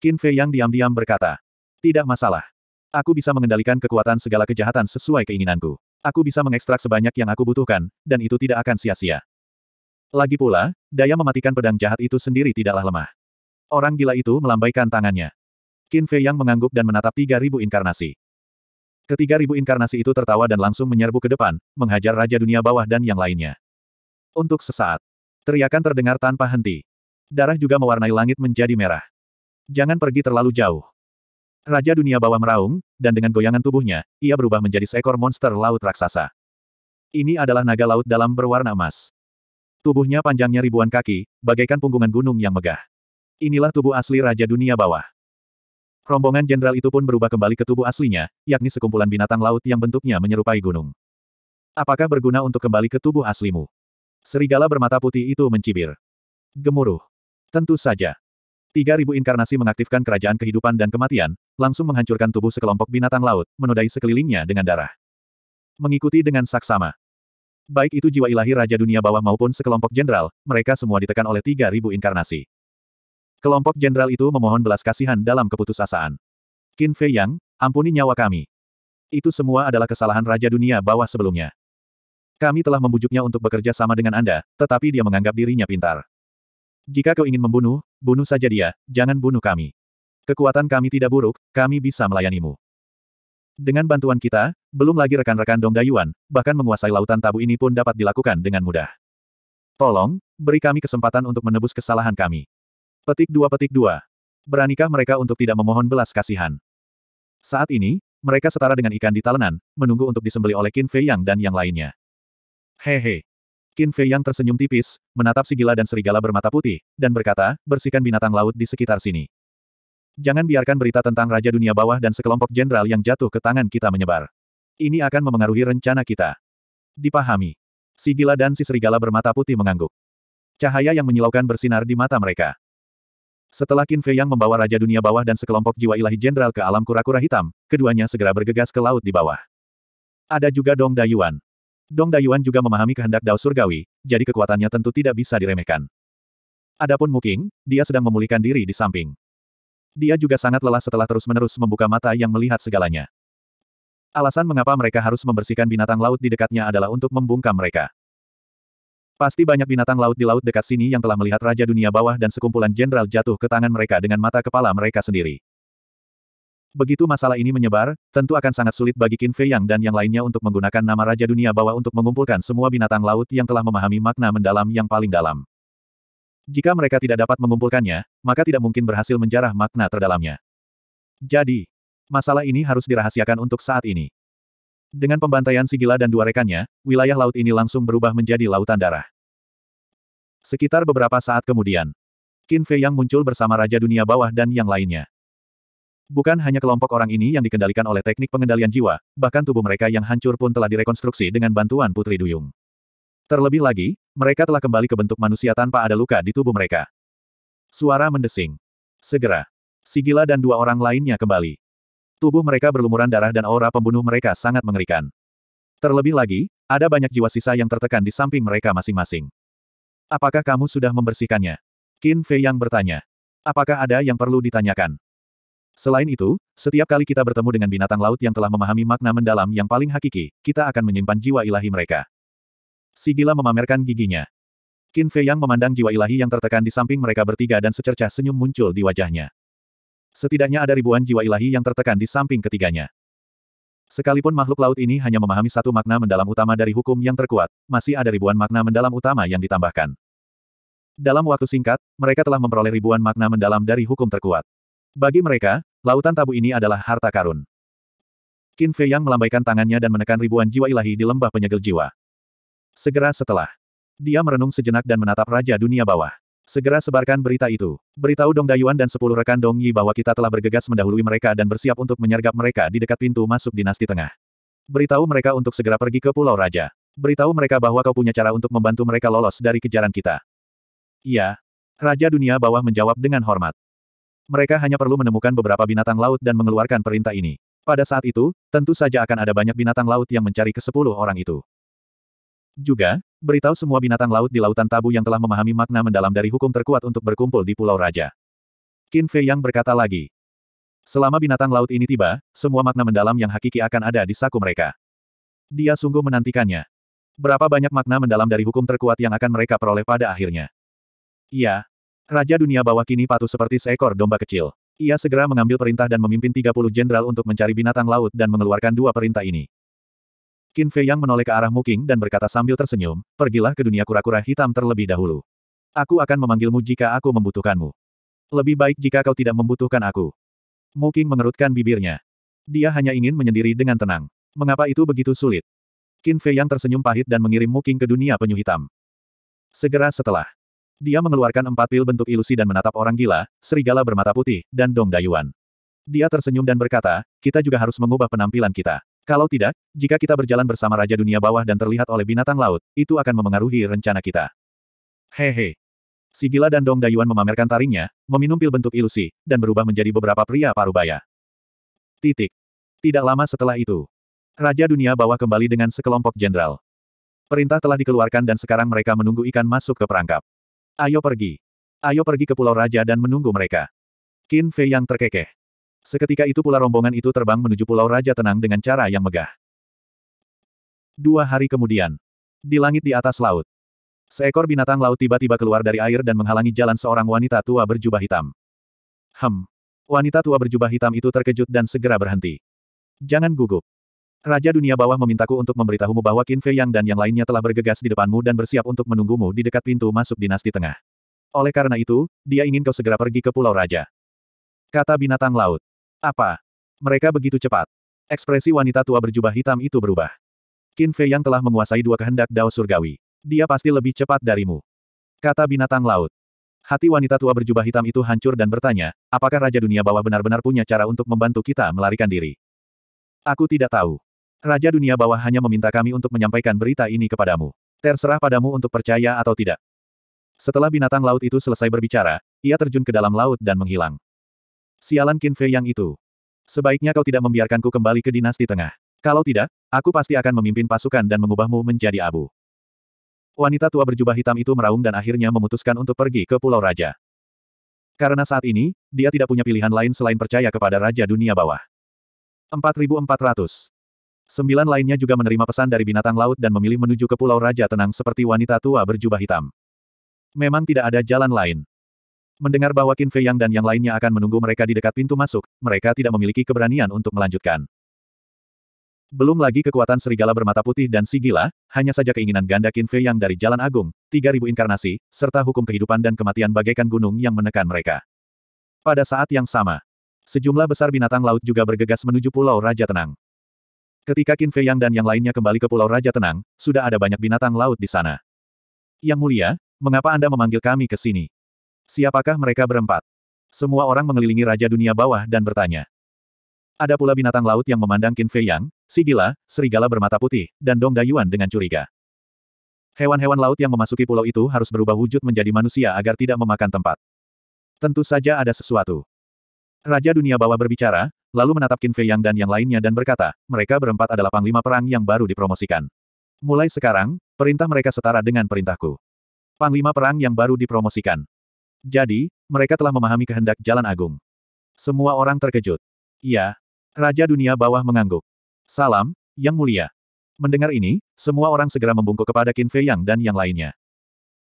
Qin Fei yang diam-diam berkata, Tidak masalah. Aku bisa mengendalikan kekuatan segala kejahatan sesuai keinginanku aku bisa mengekstrak sebanyak yang aku butuhkan, dan itu tidak akan sia-sia. Lagi pula, daya mematikan pedang jahat itu sendiri tidaklah lemah. Orang gila itu melambaikan tangannya. Qin Fei Yang mengangguk dan menatap 3000 inkarnasi. Ketiga ribu inkarnasi itu tertawa dan langsung menyerbu ke depan, menghajar Raja Dunia Bawah dan yang lainnya. Untuk sesaat, teriakan terdengar tanpa henti. Darah juga mewarnai langit menjadi merah. Jangan pergi terlalu jauh. Raja dunia bawah meraung, dan dengan goyangan tubuhnya, ia berubah menjadi seekor monster laut raksasa. Ini adalah naga laut dalam berwarna emas. Tubuhnya panjangnya ribuan kaki, bagaikan punggungan gunung yang megah. Inilah tubuh asli Raja Dunia Bawah. Rombongan jenderal itu pun berubah kembali ke tubuh aslinya, yakni sekumpulan binatang laut yang bentuknya menyerupai gunung. Apakah berguna untuk kembali ke tubuh aslimu? Serigala bermata putih itu mencibir. Gemuruh. Tentu saja. 3000 inkarnasi mengaktifkan kerajaan kehidupan dan kematian, langsung menghancurkan tubuh sekelompok binatang laut, menodai sekelilingnya dengan darah. Mengikuti dengan saksama. Baik itu jiwa ilahi Raja Dunia Bawah maupun sekelompok jenderal, mereka semua ditekan oleh 3.000 inkarnasi. Kelompok jenderal itu memohon belas kasihan dalam keputusasaan. Qin Fei Yang, ampuni nyawa kami. Itu semua adalah kesalahan Raja Dunia Bawah sebelumnya. Kami telah membujuknya untuk bekerja sama dengan Anda, tetapi dia menganggap dirinya pintar. Jika kau ingin membunuh, bunuh saja dia, jangan bunuh kami. Kekuatan kami tidak buruk, kami bisa melayanimu. Dengan bantuan kita, belum lagi rekan-rekan Dong Dayuan, bahkan menguasai lautan tabu ini pun dapat dilakukan dengan mudah. Tolong, beri kami kesempatan untuk menebus kesalahan kami. Petik dua petik dua. Beranikah mereka untuk tidak memohon belas kasihan? Saat ini, mereka setara dengan ikan di talenan, menunggu untuk disembeli oleh Qin Fei Yang dan yang lainnya. Hehe. Qin Fei Yang tersenyum tipis, menatap si gila dan serigala bermata putih, dan berkata, bersihkan binatang laut di sekitar sini. Jangan biarkan berita tentang Raja Dunia Bawah dan sekelompok jenderal yang jatuh ke tangan kita menyebar. Ini akan memengaruhi rencana kita. Dipahami. Si gila dan si serigala bermata putih mengangguk. Cahaya yang menyilaukan bersinar di mata mereka. Setelah Qin Fei yang membawa Raja Dunia Bawah dan sekelompok jiwa ilahi jenderal ke alam kura-kura hitam, keduanya segera bergegas ke laut di bawah. Ada juga Dong Dayuan. Dong Dayuan juga memahami kehendak Dao Surgawi, jadi kekuatannya tentu tidak bisa diremehkan. Adapun Muking, dia sedang memulihkan diri di samping. Dia juga sangat lelah setelah terus-menerus membuka mata yang melihat segalanya. Alasan mengapa mereka harus membersihkan binatang laut di dekatnya adalah untuk membungkam mereka. Pasti banyak binatang laut di laut dekat sini yang telah melihat Raja Dunia Bawah dan sekumpulan jenderal jatuh ke tangan mereka dengan mata kepala mereka sendiri. Begitu masalah ini menyebar, tentu akan sangat sulit bagi Qin Fei Yang dan yang lainnya untuk menggunakan nama Raja Dunia Bawah untuk mengumpulkan semua binatang laut yang telah memahami makna mendalam yang paling dalam. Jika mereka tidak dapat mengumpulkannya, maka tidak mungkin berhasil menjarah makna terdalamnya. Jadi, masalah ini harus dirahasiakan untuk saat ini. Dengan pembantaian Sigila dan dua rekannya, wilayah laut ini langsung berubah menjadi lautan darah. Sekitar beberapa saat kemudian, Qin Fei yang muncul bersama Raja Dunia Bawah dan yang lainnya. Bukan hanya kelompok orang ini yang dikendalikan oleh teknik pengendalian jiwa, bahkan tubuh mereka yang hancur pun telah direkonstruksi dengan bantuan Putri Duyung. Terlebih lagi, mereka telah kembali ke bentuk manusia tanpa ada luka di tubuh mereka. Suara mendesing. Segera. Sigila dan dua orang lainnya kembali. Tubuh mereka berlumuran darah dan aura pembunuh mereka sangat mengerikan. Terlebih lagi, ada banyak jiwa sisa yang tertekan di samping mereka masing-masing. Apakah kamu sudah membersihkannya? Qin Fei yang bertanya. Apakah ada yang perlu ditanyakan? Selain itu, setiap kali kita bertemu dengan binatang laut yang telah memahami makna mendalam yang paling hakiki, kita akan menyimpan jiwa ilahi mereka. Si gila memamerkan giginya. Qin Fei Yang memandang jiwa ilahi yang tertekan di samping mereka bertiga dan secercah senyum muncul di wajahnya. Setidaknya ada ribuan jiwa ilahi yang tertekan di samping ketiganya. Sekalipun makhluk laut ini hanya memahami satu makna mendalam utama dari hukum yang terkuat, masih ada ribuan makna mendalam utama yang ditambahkan. Dalam waktu singkat, mereka telah memperoleh ribuan makna mendalam dari hukum terkuat. Bagi mereka, lautan tabu ini adalah harta karun. Qin Fei Yang melambaikan tangannya dan menekan ribuan jiwa ilahi di lembah penyegel jiwa. Segera setelah. Dia merenung sejenak dan menatap Raja Dunia Bawah. Segera sebarkan berita itu. Beritahu Dong Dayuan dan sepuluh rekan Dong Yi bahwa kita telah bergegas mendahului mereka dan bersiap untuk menyergap mereka di dekat pintu masuk dinasti tengah. Beritahu mereka untuk segera pergi ke Pulau Raja. Beritahu mereka bahwa kau punya cara untuk membantu mereka lolos dari kejaran kita. Iya. Raja Dunia Bawah menjawab dengan hormat. Mereka hanya perlu menemukan beberapa binatang laut dan mengeluarkan perintah ini. Pada saat itu, tentu saja akan ada banyak binatang laut yang mencari ke sepuluh orang itu. Juga, beritahu semua binatang laut di lautan tabu yang telah memahami makna mendalam dari hukum terkuat untuk berkumpul di Pulau Raja. Qin Fei Yang berkata lagi. Selama binatang laut ini tiba, semua makna mendalam yang hakiki akan ada di saku mereka. Dia sungguh menantikannya. Berapa banyak makna mendalam dari hukum terkuat yang akan mereka peroleh pada akhirnya? Iya. Raja dunia bawah kini patuh seperti seekor domba kecil. Ia segera mengambil perintah dan memimpin 30 jenderal untuk mencari binatang laut dan mengeluarkan dua perintah ini. Qin Fei Yang menoleh ke arah Muking dan berkata sambil tersenyum, pergilah ke dunia kura-kura hitam terlebih dahulu. Aku akan memanggilmu jika aku membutuhkanmu. Lebih baik jika kau tidak membutuhkan aku. Muking mengerutkan bibirnya. Dia hanya ingin menyendiri dengan tenang. Mengapa itu begitu sulit? Qin Fei Yang tersenyum pahit dan mengirim Muking ke dunia penyu hitam. Segera setelah, dia mengeluarkan empat pil bentuk ilusi dan menatap orang gila, serigala bermata putih, dan Dong Dayuan. Dia tersenyum dan berkata, kita juga harus mengubah penampilan kita. Kalau tidak, jika kita berjalan bersama Raja Dunia Bawah dan terlihat oleh binatang laut, itu akan memengaruhi rencana kita. Hehe. Sigila dan Dong Dayuan memamerkan taringnya, meminum pil bentuk ilusi, dan berubah menjadi beberapa pria parubaya. Titik. Tidak lama setelah itu, Raja Dunia Bawah kembali dengan sekelompok jenderal. Perintah telah dikeluarkan dan sekarang mereka menunggu ikan masuk ke perangkap. Ayo pergi. Ayo pergi ke Pulau Raja dan menunggu mereka. Qin Fei yang terkekeh. Seketika itu pula rombongan itu terbang menuju Pulau Raja Tenang dengan cara yang megah. Dua hari kemudian, di langit di atas laut, seekor binatang laut tiba-tiba keluar dari air dan menghalangi jalan seorang wanita tua berjubah hitam. Hem, wanita tua berjubah hitam itu terkejut dan segera berhenti. Jangan gugup. Raja dunia bawah memintaku untuk memberitahumu bahwa Qin Fei Yang dan yang lainnya telah bergegas di depanmu dan bersiap untuk menunggumu di dekat pintu masuk dinasti tengah. Oleh karena itu, dia ingin kau segera pergi ke Pulau Raja. Kata binatang laut. Apa? Mereka begitu cepat. Ekspresi wanita tua berjubah hitam itu berubah. Qin Fei yang telah menguasai dua kehendak Dao Surgawi. Dia pasti lebih cepat darimu. Kata binatang laut. Hati wanita tua berjubah hitam itu hancur dan bertanya, apakah Raja Dunia Bawah benar-benar punya cara untuk membantu kita melarikan diri? Aku tidak tahu. Raja Dunia Bawah hanya meminta kami untuk menyampaikan berita ini kepadamu. Terserah padamu untuk percaya atau tidak. Setelah binatang laut itu selesai berbicara, ia terjun ke dalam laut dan menghilang. Sialan Qin Fei yang itu. Sebaiknya kau tidak membiarkanku kembali ke dinasti tengah. Kalau tidak, aku pasti akan memimpin pasukan dan mengubahmu menjadi abu. Wanita tua berjubah hitam itu meraung dan akhirnya memutuskan untuk pergi ke Pulau Raja. Karena saat ini, dia tidak punya pilihan lain selain percaya kepada Raja Dunia Bawah. 4400 Sembilan lainnya juga menerima pesan dari binatang laut dan memilih menuju ke Pulau Raja Tenang seperti wanita tua berjubah hitam. Memang tidak ada jalan lain. Mendengar bahwa Qin Fei Yang dan yang lainnya akan menunggu mereka di dekat pintu masuk, mereka tidak memiliki keberanian untuk melanjutkan. Belum lagi kekuatan serigala bermata putih dan si hanya saja keinginan ganda Qin Fei Yang dari Jalan Agung, 3000 inkarnasi, serta hukum kehidupan dan kematian bagaikan gunung yang menekan mereka. Pada saat yang sama, sejumlah besar binatang laut juga bergegas menuju Pulau Raja Tenang. Ketika Qin Fei Yang dan yang lainnya kembali ke Pulau Raja Tenang, sudah ada banyak binatang laut di sana. Yang mulia, mengapa Anda memanggil kami ke sini? Siapakah mereka berempat? Semua orang mengelilingi Raja Dunia Bawah dan bertanya. Ada pula binatang laut yang memandang Qin Fei Yang, si serigala bermata putih, dan Dong Dayuan dengan curiga. Hewan-hewan laut yang memasuki pulau itu harus berubah wujud menjadi manusia agar tidak memakan tempat. Tentu saja ada sesuatu. Raja Dunia Bawah berbicara, lalu menatap Qin Fei Yang dan yang lainnya dan berkata, mereka berempat adalah panglima perang yang baru dipromosikan. Mulai sekarang, perintah mereka setara dengan perintahku. Panglima perang yang baru dipromosikan. Jadi, mereka telah memahami kehendak Jalan Agung. Semua orang terkejut. Ya, Raja dunia bawah mengangguk. Salam, Yang Mulia. Mendengar ini, semua orang segera membungkuk kepada Qin Fei Yang dan yang lainnya.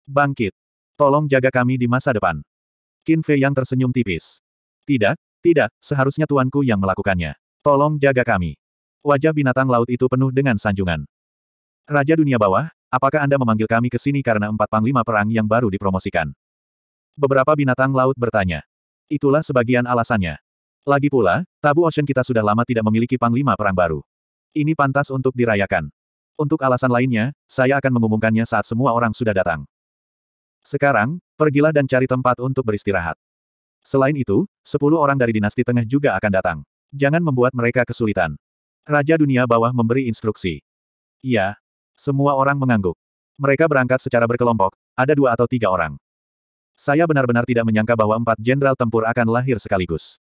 Bangkit. Tolong jaga kami di masa depan. Qin Fei Yang tersenyum tipis. Tidak, tidak, seharusnya tuanku yang melakukannya. Tolong jaga kami. Wajah binatang laut itu penuh dengan sanjungan. Raja dunia bawah, apakah Anda memanggil kami ke sini karena empat panglima perang yang baru dipromosikan? Beberapa binatang laut bertanya. Itulah sebagian alasannya. Lagi pula, tabu ocean kita sudah lama tidak memiliki panglima perang baru. Ini pantas untuk dirayakan. Untuk alasan lainnya, saya akan mengumumkannya saat semua orang sudah datang. Sekarang, pergilah dan cari tempat untuk beristirahat. Selain itu, sepuluh orang dari dinasti tengah juga akan datang. Jangan membuat mereka kesulitan. Raja dunia bawah memberi instruksi. Iya. Semua orang mengangguk. Mereka berangkat secara berkelompok, ada dua atau tiga orang. Saya benar-benar tidak menyangka bahwa empat jenderal tempur akan lahir sekaligus.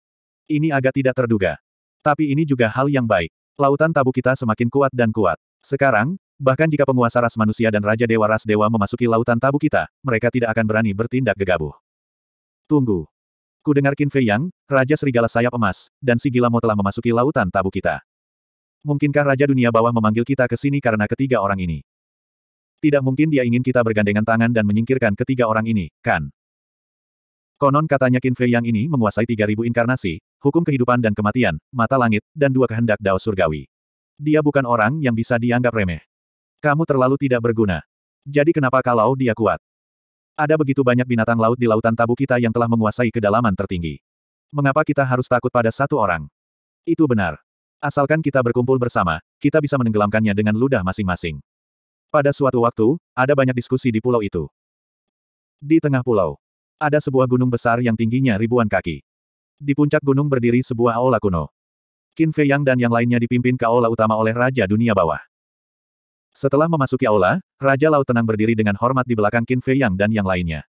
Ini agak tidak terduga. Tapi ini juga hal yang baik. Lautan tabu kita semakin kuat dan kuat. Sekarang, bahkan jika penguasa ras manusia dan raja dewa ras dewa memasuki lautan tabu kita, mereka tidak akan berani bertindak gegabah. Tunggu. Ku dengar Qin Fei Yang, Raja Serigala Sayap Emas, dan si Gilamo telah memasuki lautan tabu kita. Mungkinkah Raja Dunia Bawah memanggil kita ke sini karena ketiga orang ini? Tidak mungkin dia ingin kita bergandengan tangan dan menyingkirkan ketiga orang ini, kan? Konon katanya Qin Fei Yang ini menguasai 3000 inkarnasi, hukum kehidupan dan kematian, mata langit, dan dua kehendak dao surgawi. Dia bukan orang yang bisa dianggap remeh. Kamu terlalu tidak berguna. Jadi kenapa kalau dia kuat? Ada begitu banyak binatang laut di lautan tabu kita yang telah menguasai kedalaman tertinggi. Mengapa kita harus takut pada satu orang? Itu benar. Asalkan kita berkumpul bersama, kita bisa menenggelamkannya dengan ludah masing-masing. Pada suatu waktu, ada banyak diskusi di pulau itu. Di tengah pulau, ada sebuah gunung besar yang tingginya ribuan kaki. Di puncak gunung berdiri sebuah aula kuno. Qin Fei Yang dan yang lainnya dipimpin ke aula utama oleh Raja Dunia Bawah. Setelah memasuki aula, Raja Laut Tenang berdiri dengan hormat di belakang Qin Fei Yang dan yang lainnya.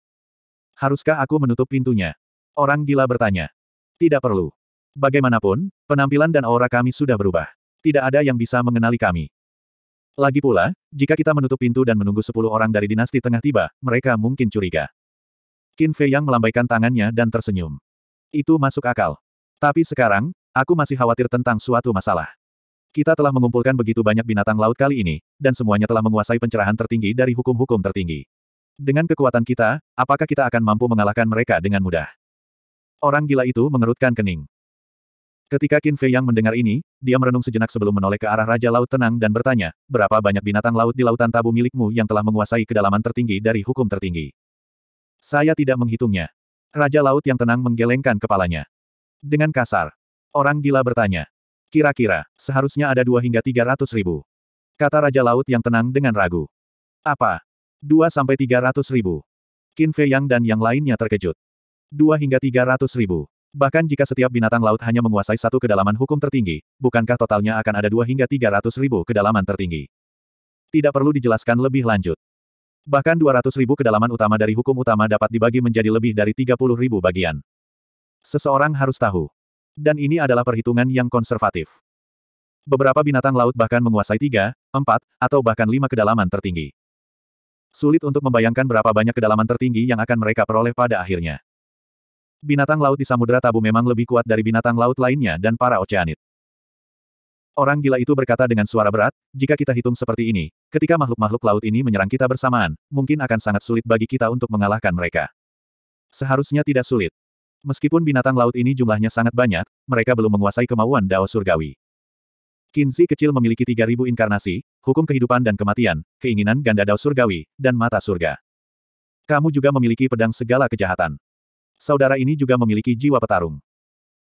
Haruskah aku menutup pintunya? Orang gila bertanya. Tidak perlu. Bagaimanapun, penampilan dan aura kami sudah berubah. Tidak ada yang bisa mengenali kami. Lagi pula, jika kita menutup pintu dan menunggu sepuluh orang dari dinasti tengah tiba, mereka mungkin curiga. Qin Fei yang melambaikan tangannya dan tersenyum. Itu masuk akal. Tapi sekarang, aku masih khawatir tentang suatu masalah. Kita telah mengumpulkan begitu banyak binatang laut kali ini, dan semuanya telah menguasai pencerahan tertinggi dari hukum-hukum tertinggi. Dengan kekuatan kita, apakah kita akan mampu mengalahkan mereka dengan mudah? Orang gila itu mengerutkan kening. Ketika Qin Fei yang mendengar ini, dia merenung sejenak sebelum menoleh ke arah Raja Laut Tenang dan bertanya, berapa banyak binatang laut di lautan tabu milikmu yang telah menguasai kedalaman tertinggi dari hukum tertinggi? Saya tidak menghitungnya. Raja Laut yang tenang menggelengkan kepalanya. Dengan kasar. Orang gila bertanya. Kira-kira, seharusnya ada dua hingga tiga ratus ribu. Kata Raja Laut yang tenang dengan ragu. Apa? Dua sampai tiga ratus ribu. Qin Fei Yang dan yang lainnya terkejut. Dua hingga tiga ratus ribu. Bahkan jika setiap binatang laut hanya menguasai satu kedalaman hukum tertinggi, bukankah totalnya akan ada dua hingga tiga ratus ribu kedalaman tertinggi? Tidak perlu dijelaskan lebih lanjut. Bahkan 200 ribu kedalaman utama dari hukum utama dapat dibagi menjadi lebih dari 30 ribu bagian. Seseorang harus tahu. Dan ini adalah perhitungan yang konservatif. Beberapa binatang laut bahkan menguasai tiga, empat, atau bahkan lima kedalaman tertinggi. Sulit untuk membayangkan berapa banyak kedalaman tertinggi yang akan mereka peroleh pada akhirnya. Binatang laut di Samudera Tabu memang lebih kuat dari binatang laut lainnya dan para oceanit. Orang gila itu berkata dengan suara berat, jika kita hitung seperti ini, ketika makhluk-makhluk laut ini menyerang kita bersamaan, mungkin akan sangat sulit bagi kita untuk mengalahkan mereka. Seharusnya tidak sulit. Meskipun binatang laut ini jumlahnya sangat banyak, mereka belum menguasai kemauan Dao Surgawi. Kinzi kecil memiliki 3.000 inkarnasi, hukum kehidupan dan kematian, keinginan ganda Dao Surgawi, dan mata surga. Kamu juga memiliki pedang segala kejahatan. Saudara ini juga memiliki jiwa petarung.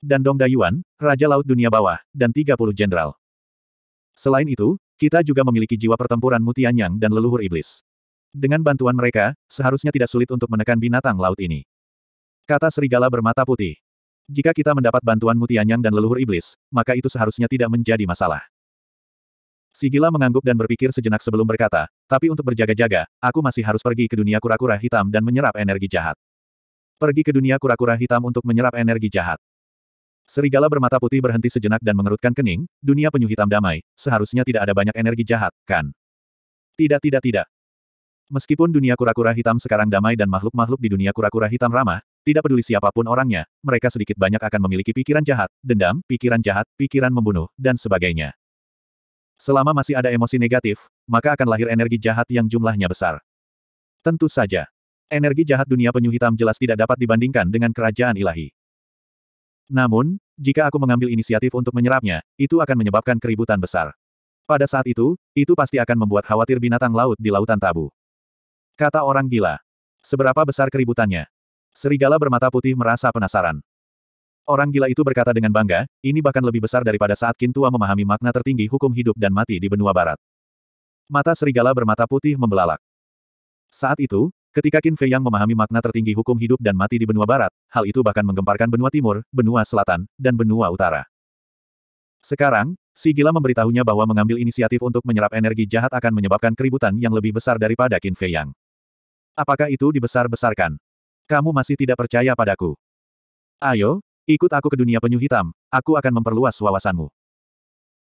Dan Dong Dayuan, Raja Laut Dunia Bawah, dan 30 Jenderal. Selain itu, kita juga memiliki jiwa pertempuran mutianyang dan leluhur iblis. Dengan bantuan mereka, seharusnya tidak sulit untuk menekan binatang laut ini. Kata serigala bermata putih. Jika kita mendapat bantuan mutianyang dan leluhur iblis, maka itu seharusnya tidak menjadi masalah. Sigila mengangguk dan berpikir sejenak sebelum berkata, tapi untuk berjaga-jaga, aku masih harus pergi ke dunia kura-kura hitam dan menyerap energi jahat. Pergi ke dunia kura-kura hitam untuk menyerap energi jahat. Serigala bermata putih berhenti sejenak dan mengerutkan kening, dunia penyu hitam damai, seharusnya tidak ada banyak energi jahat, kan? Tidak tidak tidak. Meskipun dunia kura-kura hitam sekarang damai dan makhluk-makhluk di dunia kura-kura hitam ramah, tidak peduli siapapun orangnya, mereka sedikit banyak akan memiliki pikiran jahat, dendam, pikiran jahat, pikiran membunuh, dan sebagainya. Selama masih ada emosi negatif, maka akan lahir energi jahat yang jumlahnya besar. Tentu saja. Energi jahat dunia penyu hitam jelas tidak dapat dibandingkan dengan kerajaan ilahi. Namun, jika aku mengambil inisiatif untuk menyerapnya, itu akan menyebabkan keributan besar. Pada saat itu, itu pasti akan membuat khawatir binatang laut di lautan tabu. Kata orang gila. Seberapa besar keributannya? Serigala bermata putih merasa penasaran. Orang gila itu berkata dengan bangga, ini bahkan lebih besar daripada saat Kintua memahami makna tertinggi hukum hidup dan mati di benua barat. Mata serigala bermata putih membelalak. Saat itu, Ketika Qin Fei yang memahami makna tertinggi hukum hidup dan mati di benua barat, hal itu bahkan menggemparkan benua timur, benua selatan, dan benua utara. Sekarang, si gila memberitahunya bahwa mengambil inisiatif untuk menyerap energi jahat akan menyebabkan keributan yang lebih besar daripada Qin Fei yang. Apakah itu dibesar-besarkan? Kamu masih tidak percaya padaku. Ayo, ikut aku ke dunia penyu hitam, aku akan memperluas wawasanmu.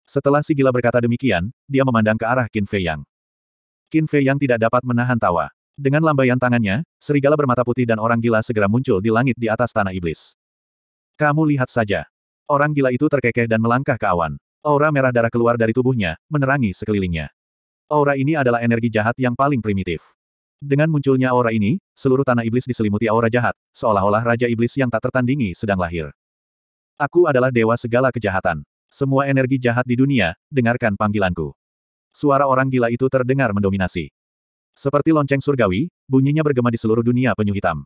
Setelah si gila berkata demikian, dia memandang ke arah Qin Fei yang. Qin Fei yang tidak dapat menahan tawa. Dengan lambaian tangannya, serigala bermata putih dan orang gila segera muncul di langit di atas tanah iblis. Kamu lihat saja. Orang gila itu terkekeh dan melangkah ke awan. Aura merah darah keluar dari tubuhnya, menerangi sekelilingnya. Aura ini adalah energi jahat yang paling primitif. Dengan munculnya aura ini, seluruh tanah iblis diselimuti aura jahat, seolah-olah Raja Iblis yang tak tertandingi sedang lahir. Aku adalah dewa segala kejahatan. Semua energi jahat di dunia, dengarkan panggilanku. Suara orang gila itu terdengar mendominasi. Seperti lonceng surgawi, bunyinya bergema di seluruh dunia penyu hitam.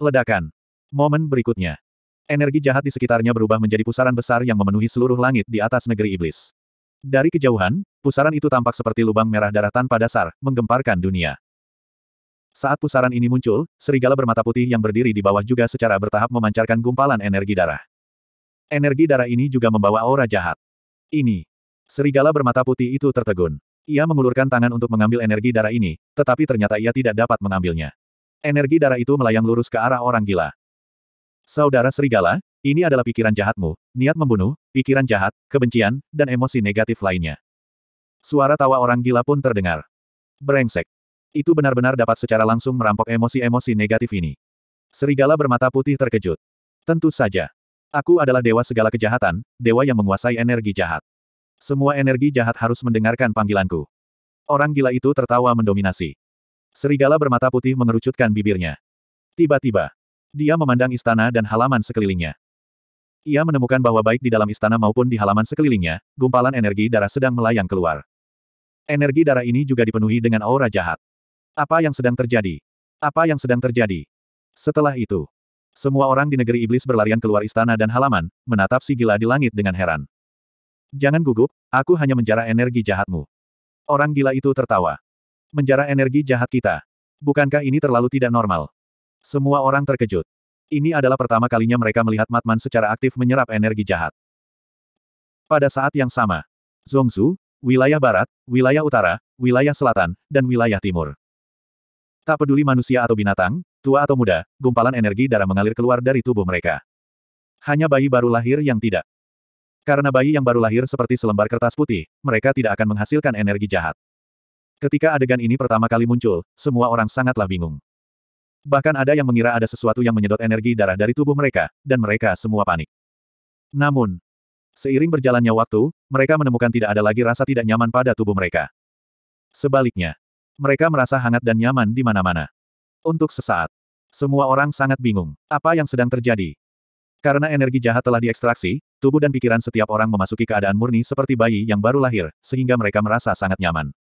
Ledakan. Momen berikutnya. Energi jahat di sekitarnya berubah menjadi pusaran besar yang memenuhi seluruh langit di atas negeri iblis. Dari kejauhan, pusaran itu tampak seperti lubang merah darah tanpa dasar, menggemparkan dunia. Saat pusaran ini muncul, serigala bermata putih yang berdiri di bawah juga secara bertahap memancarkan gumpalan energi darah. Energi darah ini juga membawa aura jahat. Ini. Serigala bermata putih itu tertegun. Ia mengulurkan tangan untuk mengambil energi darah ini, tetapi ternyata ia tidak dapat mengambilnya. Energi darah itu melayang lurus ke arah orang gila. Saudara Serigala, ini adalah pikiran jahatmu, niat membunuh, pikiran jahat, kebencian, dan emosi negatif lainnya. Suara tawa orang gila pun terdengar. Brengsek. Itu benar-benar dapat secara langsung merampok emosi-emosi negatif ini. Serigala bermata putih terkejut. Tentu saja. Aku adalah dewa segala kejahatan, dewa yang menguasai energi jahat. Semua energi jahat harus mendengarkan panggilanku. Orang gila itu tertawa mendominasi. Serigala bermata putih mengerucutkan bibirnya. Tiba-tiba, dia memandang istana dan halaman sekelilingnya. Ia menemukan bahwa baik di dalam istana maupun di halaman sekelilingnya, gumpalan energi darah sedang melayang keluar. Energi darah ini juga dipenuhi dengan aura jahat. Apa yang sedang terjadi? Apa yang sedang terjadi? Setelah itu, semua orang di negeri iblis berlarian keluar istana dan halaman, menatap si gila di langit dengan heran. Jangan gugup, aku hanya menjara energi jahatmu. Orang gila itu tertawa. Menjara energi jahat kita. Bukankah ini terlalu tidak normal? Semua orang terkejut. Ini adalah pertama kalinya mereka melihat Matman secara aktif menyerap energi jahat. Pada saat yang sama, Zongzu, wilayah barat, wilayah utara, wilayah selatan, dan wilayah timur. Tak peduli manusia atau binatang, tua atau muda, gumpalan energi darah mengalir keluar dari tubuh mereka. Hanya bayi baru lahir yang tidak. Karena bayi yang baru lahir seperti selembar kertas putih, mereka tidak akan menghasilkan energi jahat. Ketika adegan ini pertama kali muncul, semua orang sangatlah bingung. Bahkan ada yang mengira ada sesuatu yang menyedot energi darah dari tubuh mereka, dan mereka semua panik. Namun, seiring berjalannya waktu, mereka menemukan tidak ada lagi rasa tidak nyaman pada tubuh mereka. Sebaliknya, mereka merasa hangat dan nyaman di mana-mana. Untuk sesaat, semua orang sangat bingung. Apa yang sedang terjadi? Karena energi jahat telah diekstraksi, tubuh dan pikiran setiap orang memasuki keadaan murni seperti bayi yang baru lahir, sehingga mereka merasa sangat nyaman.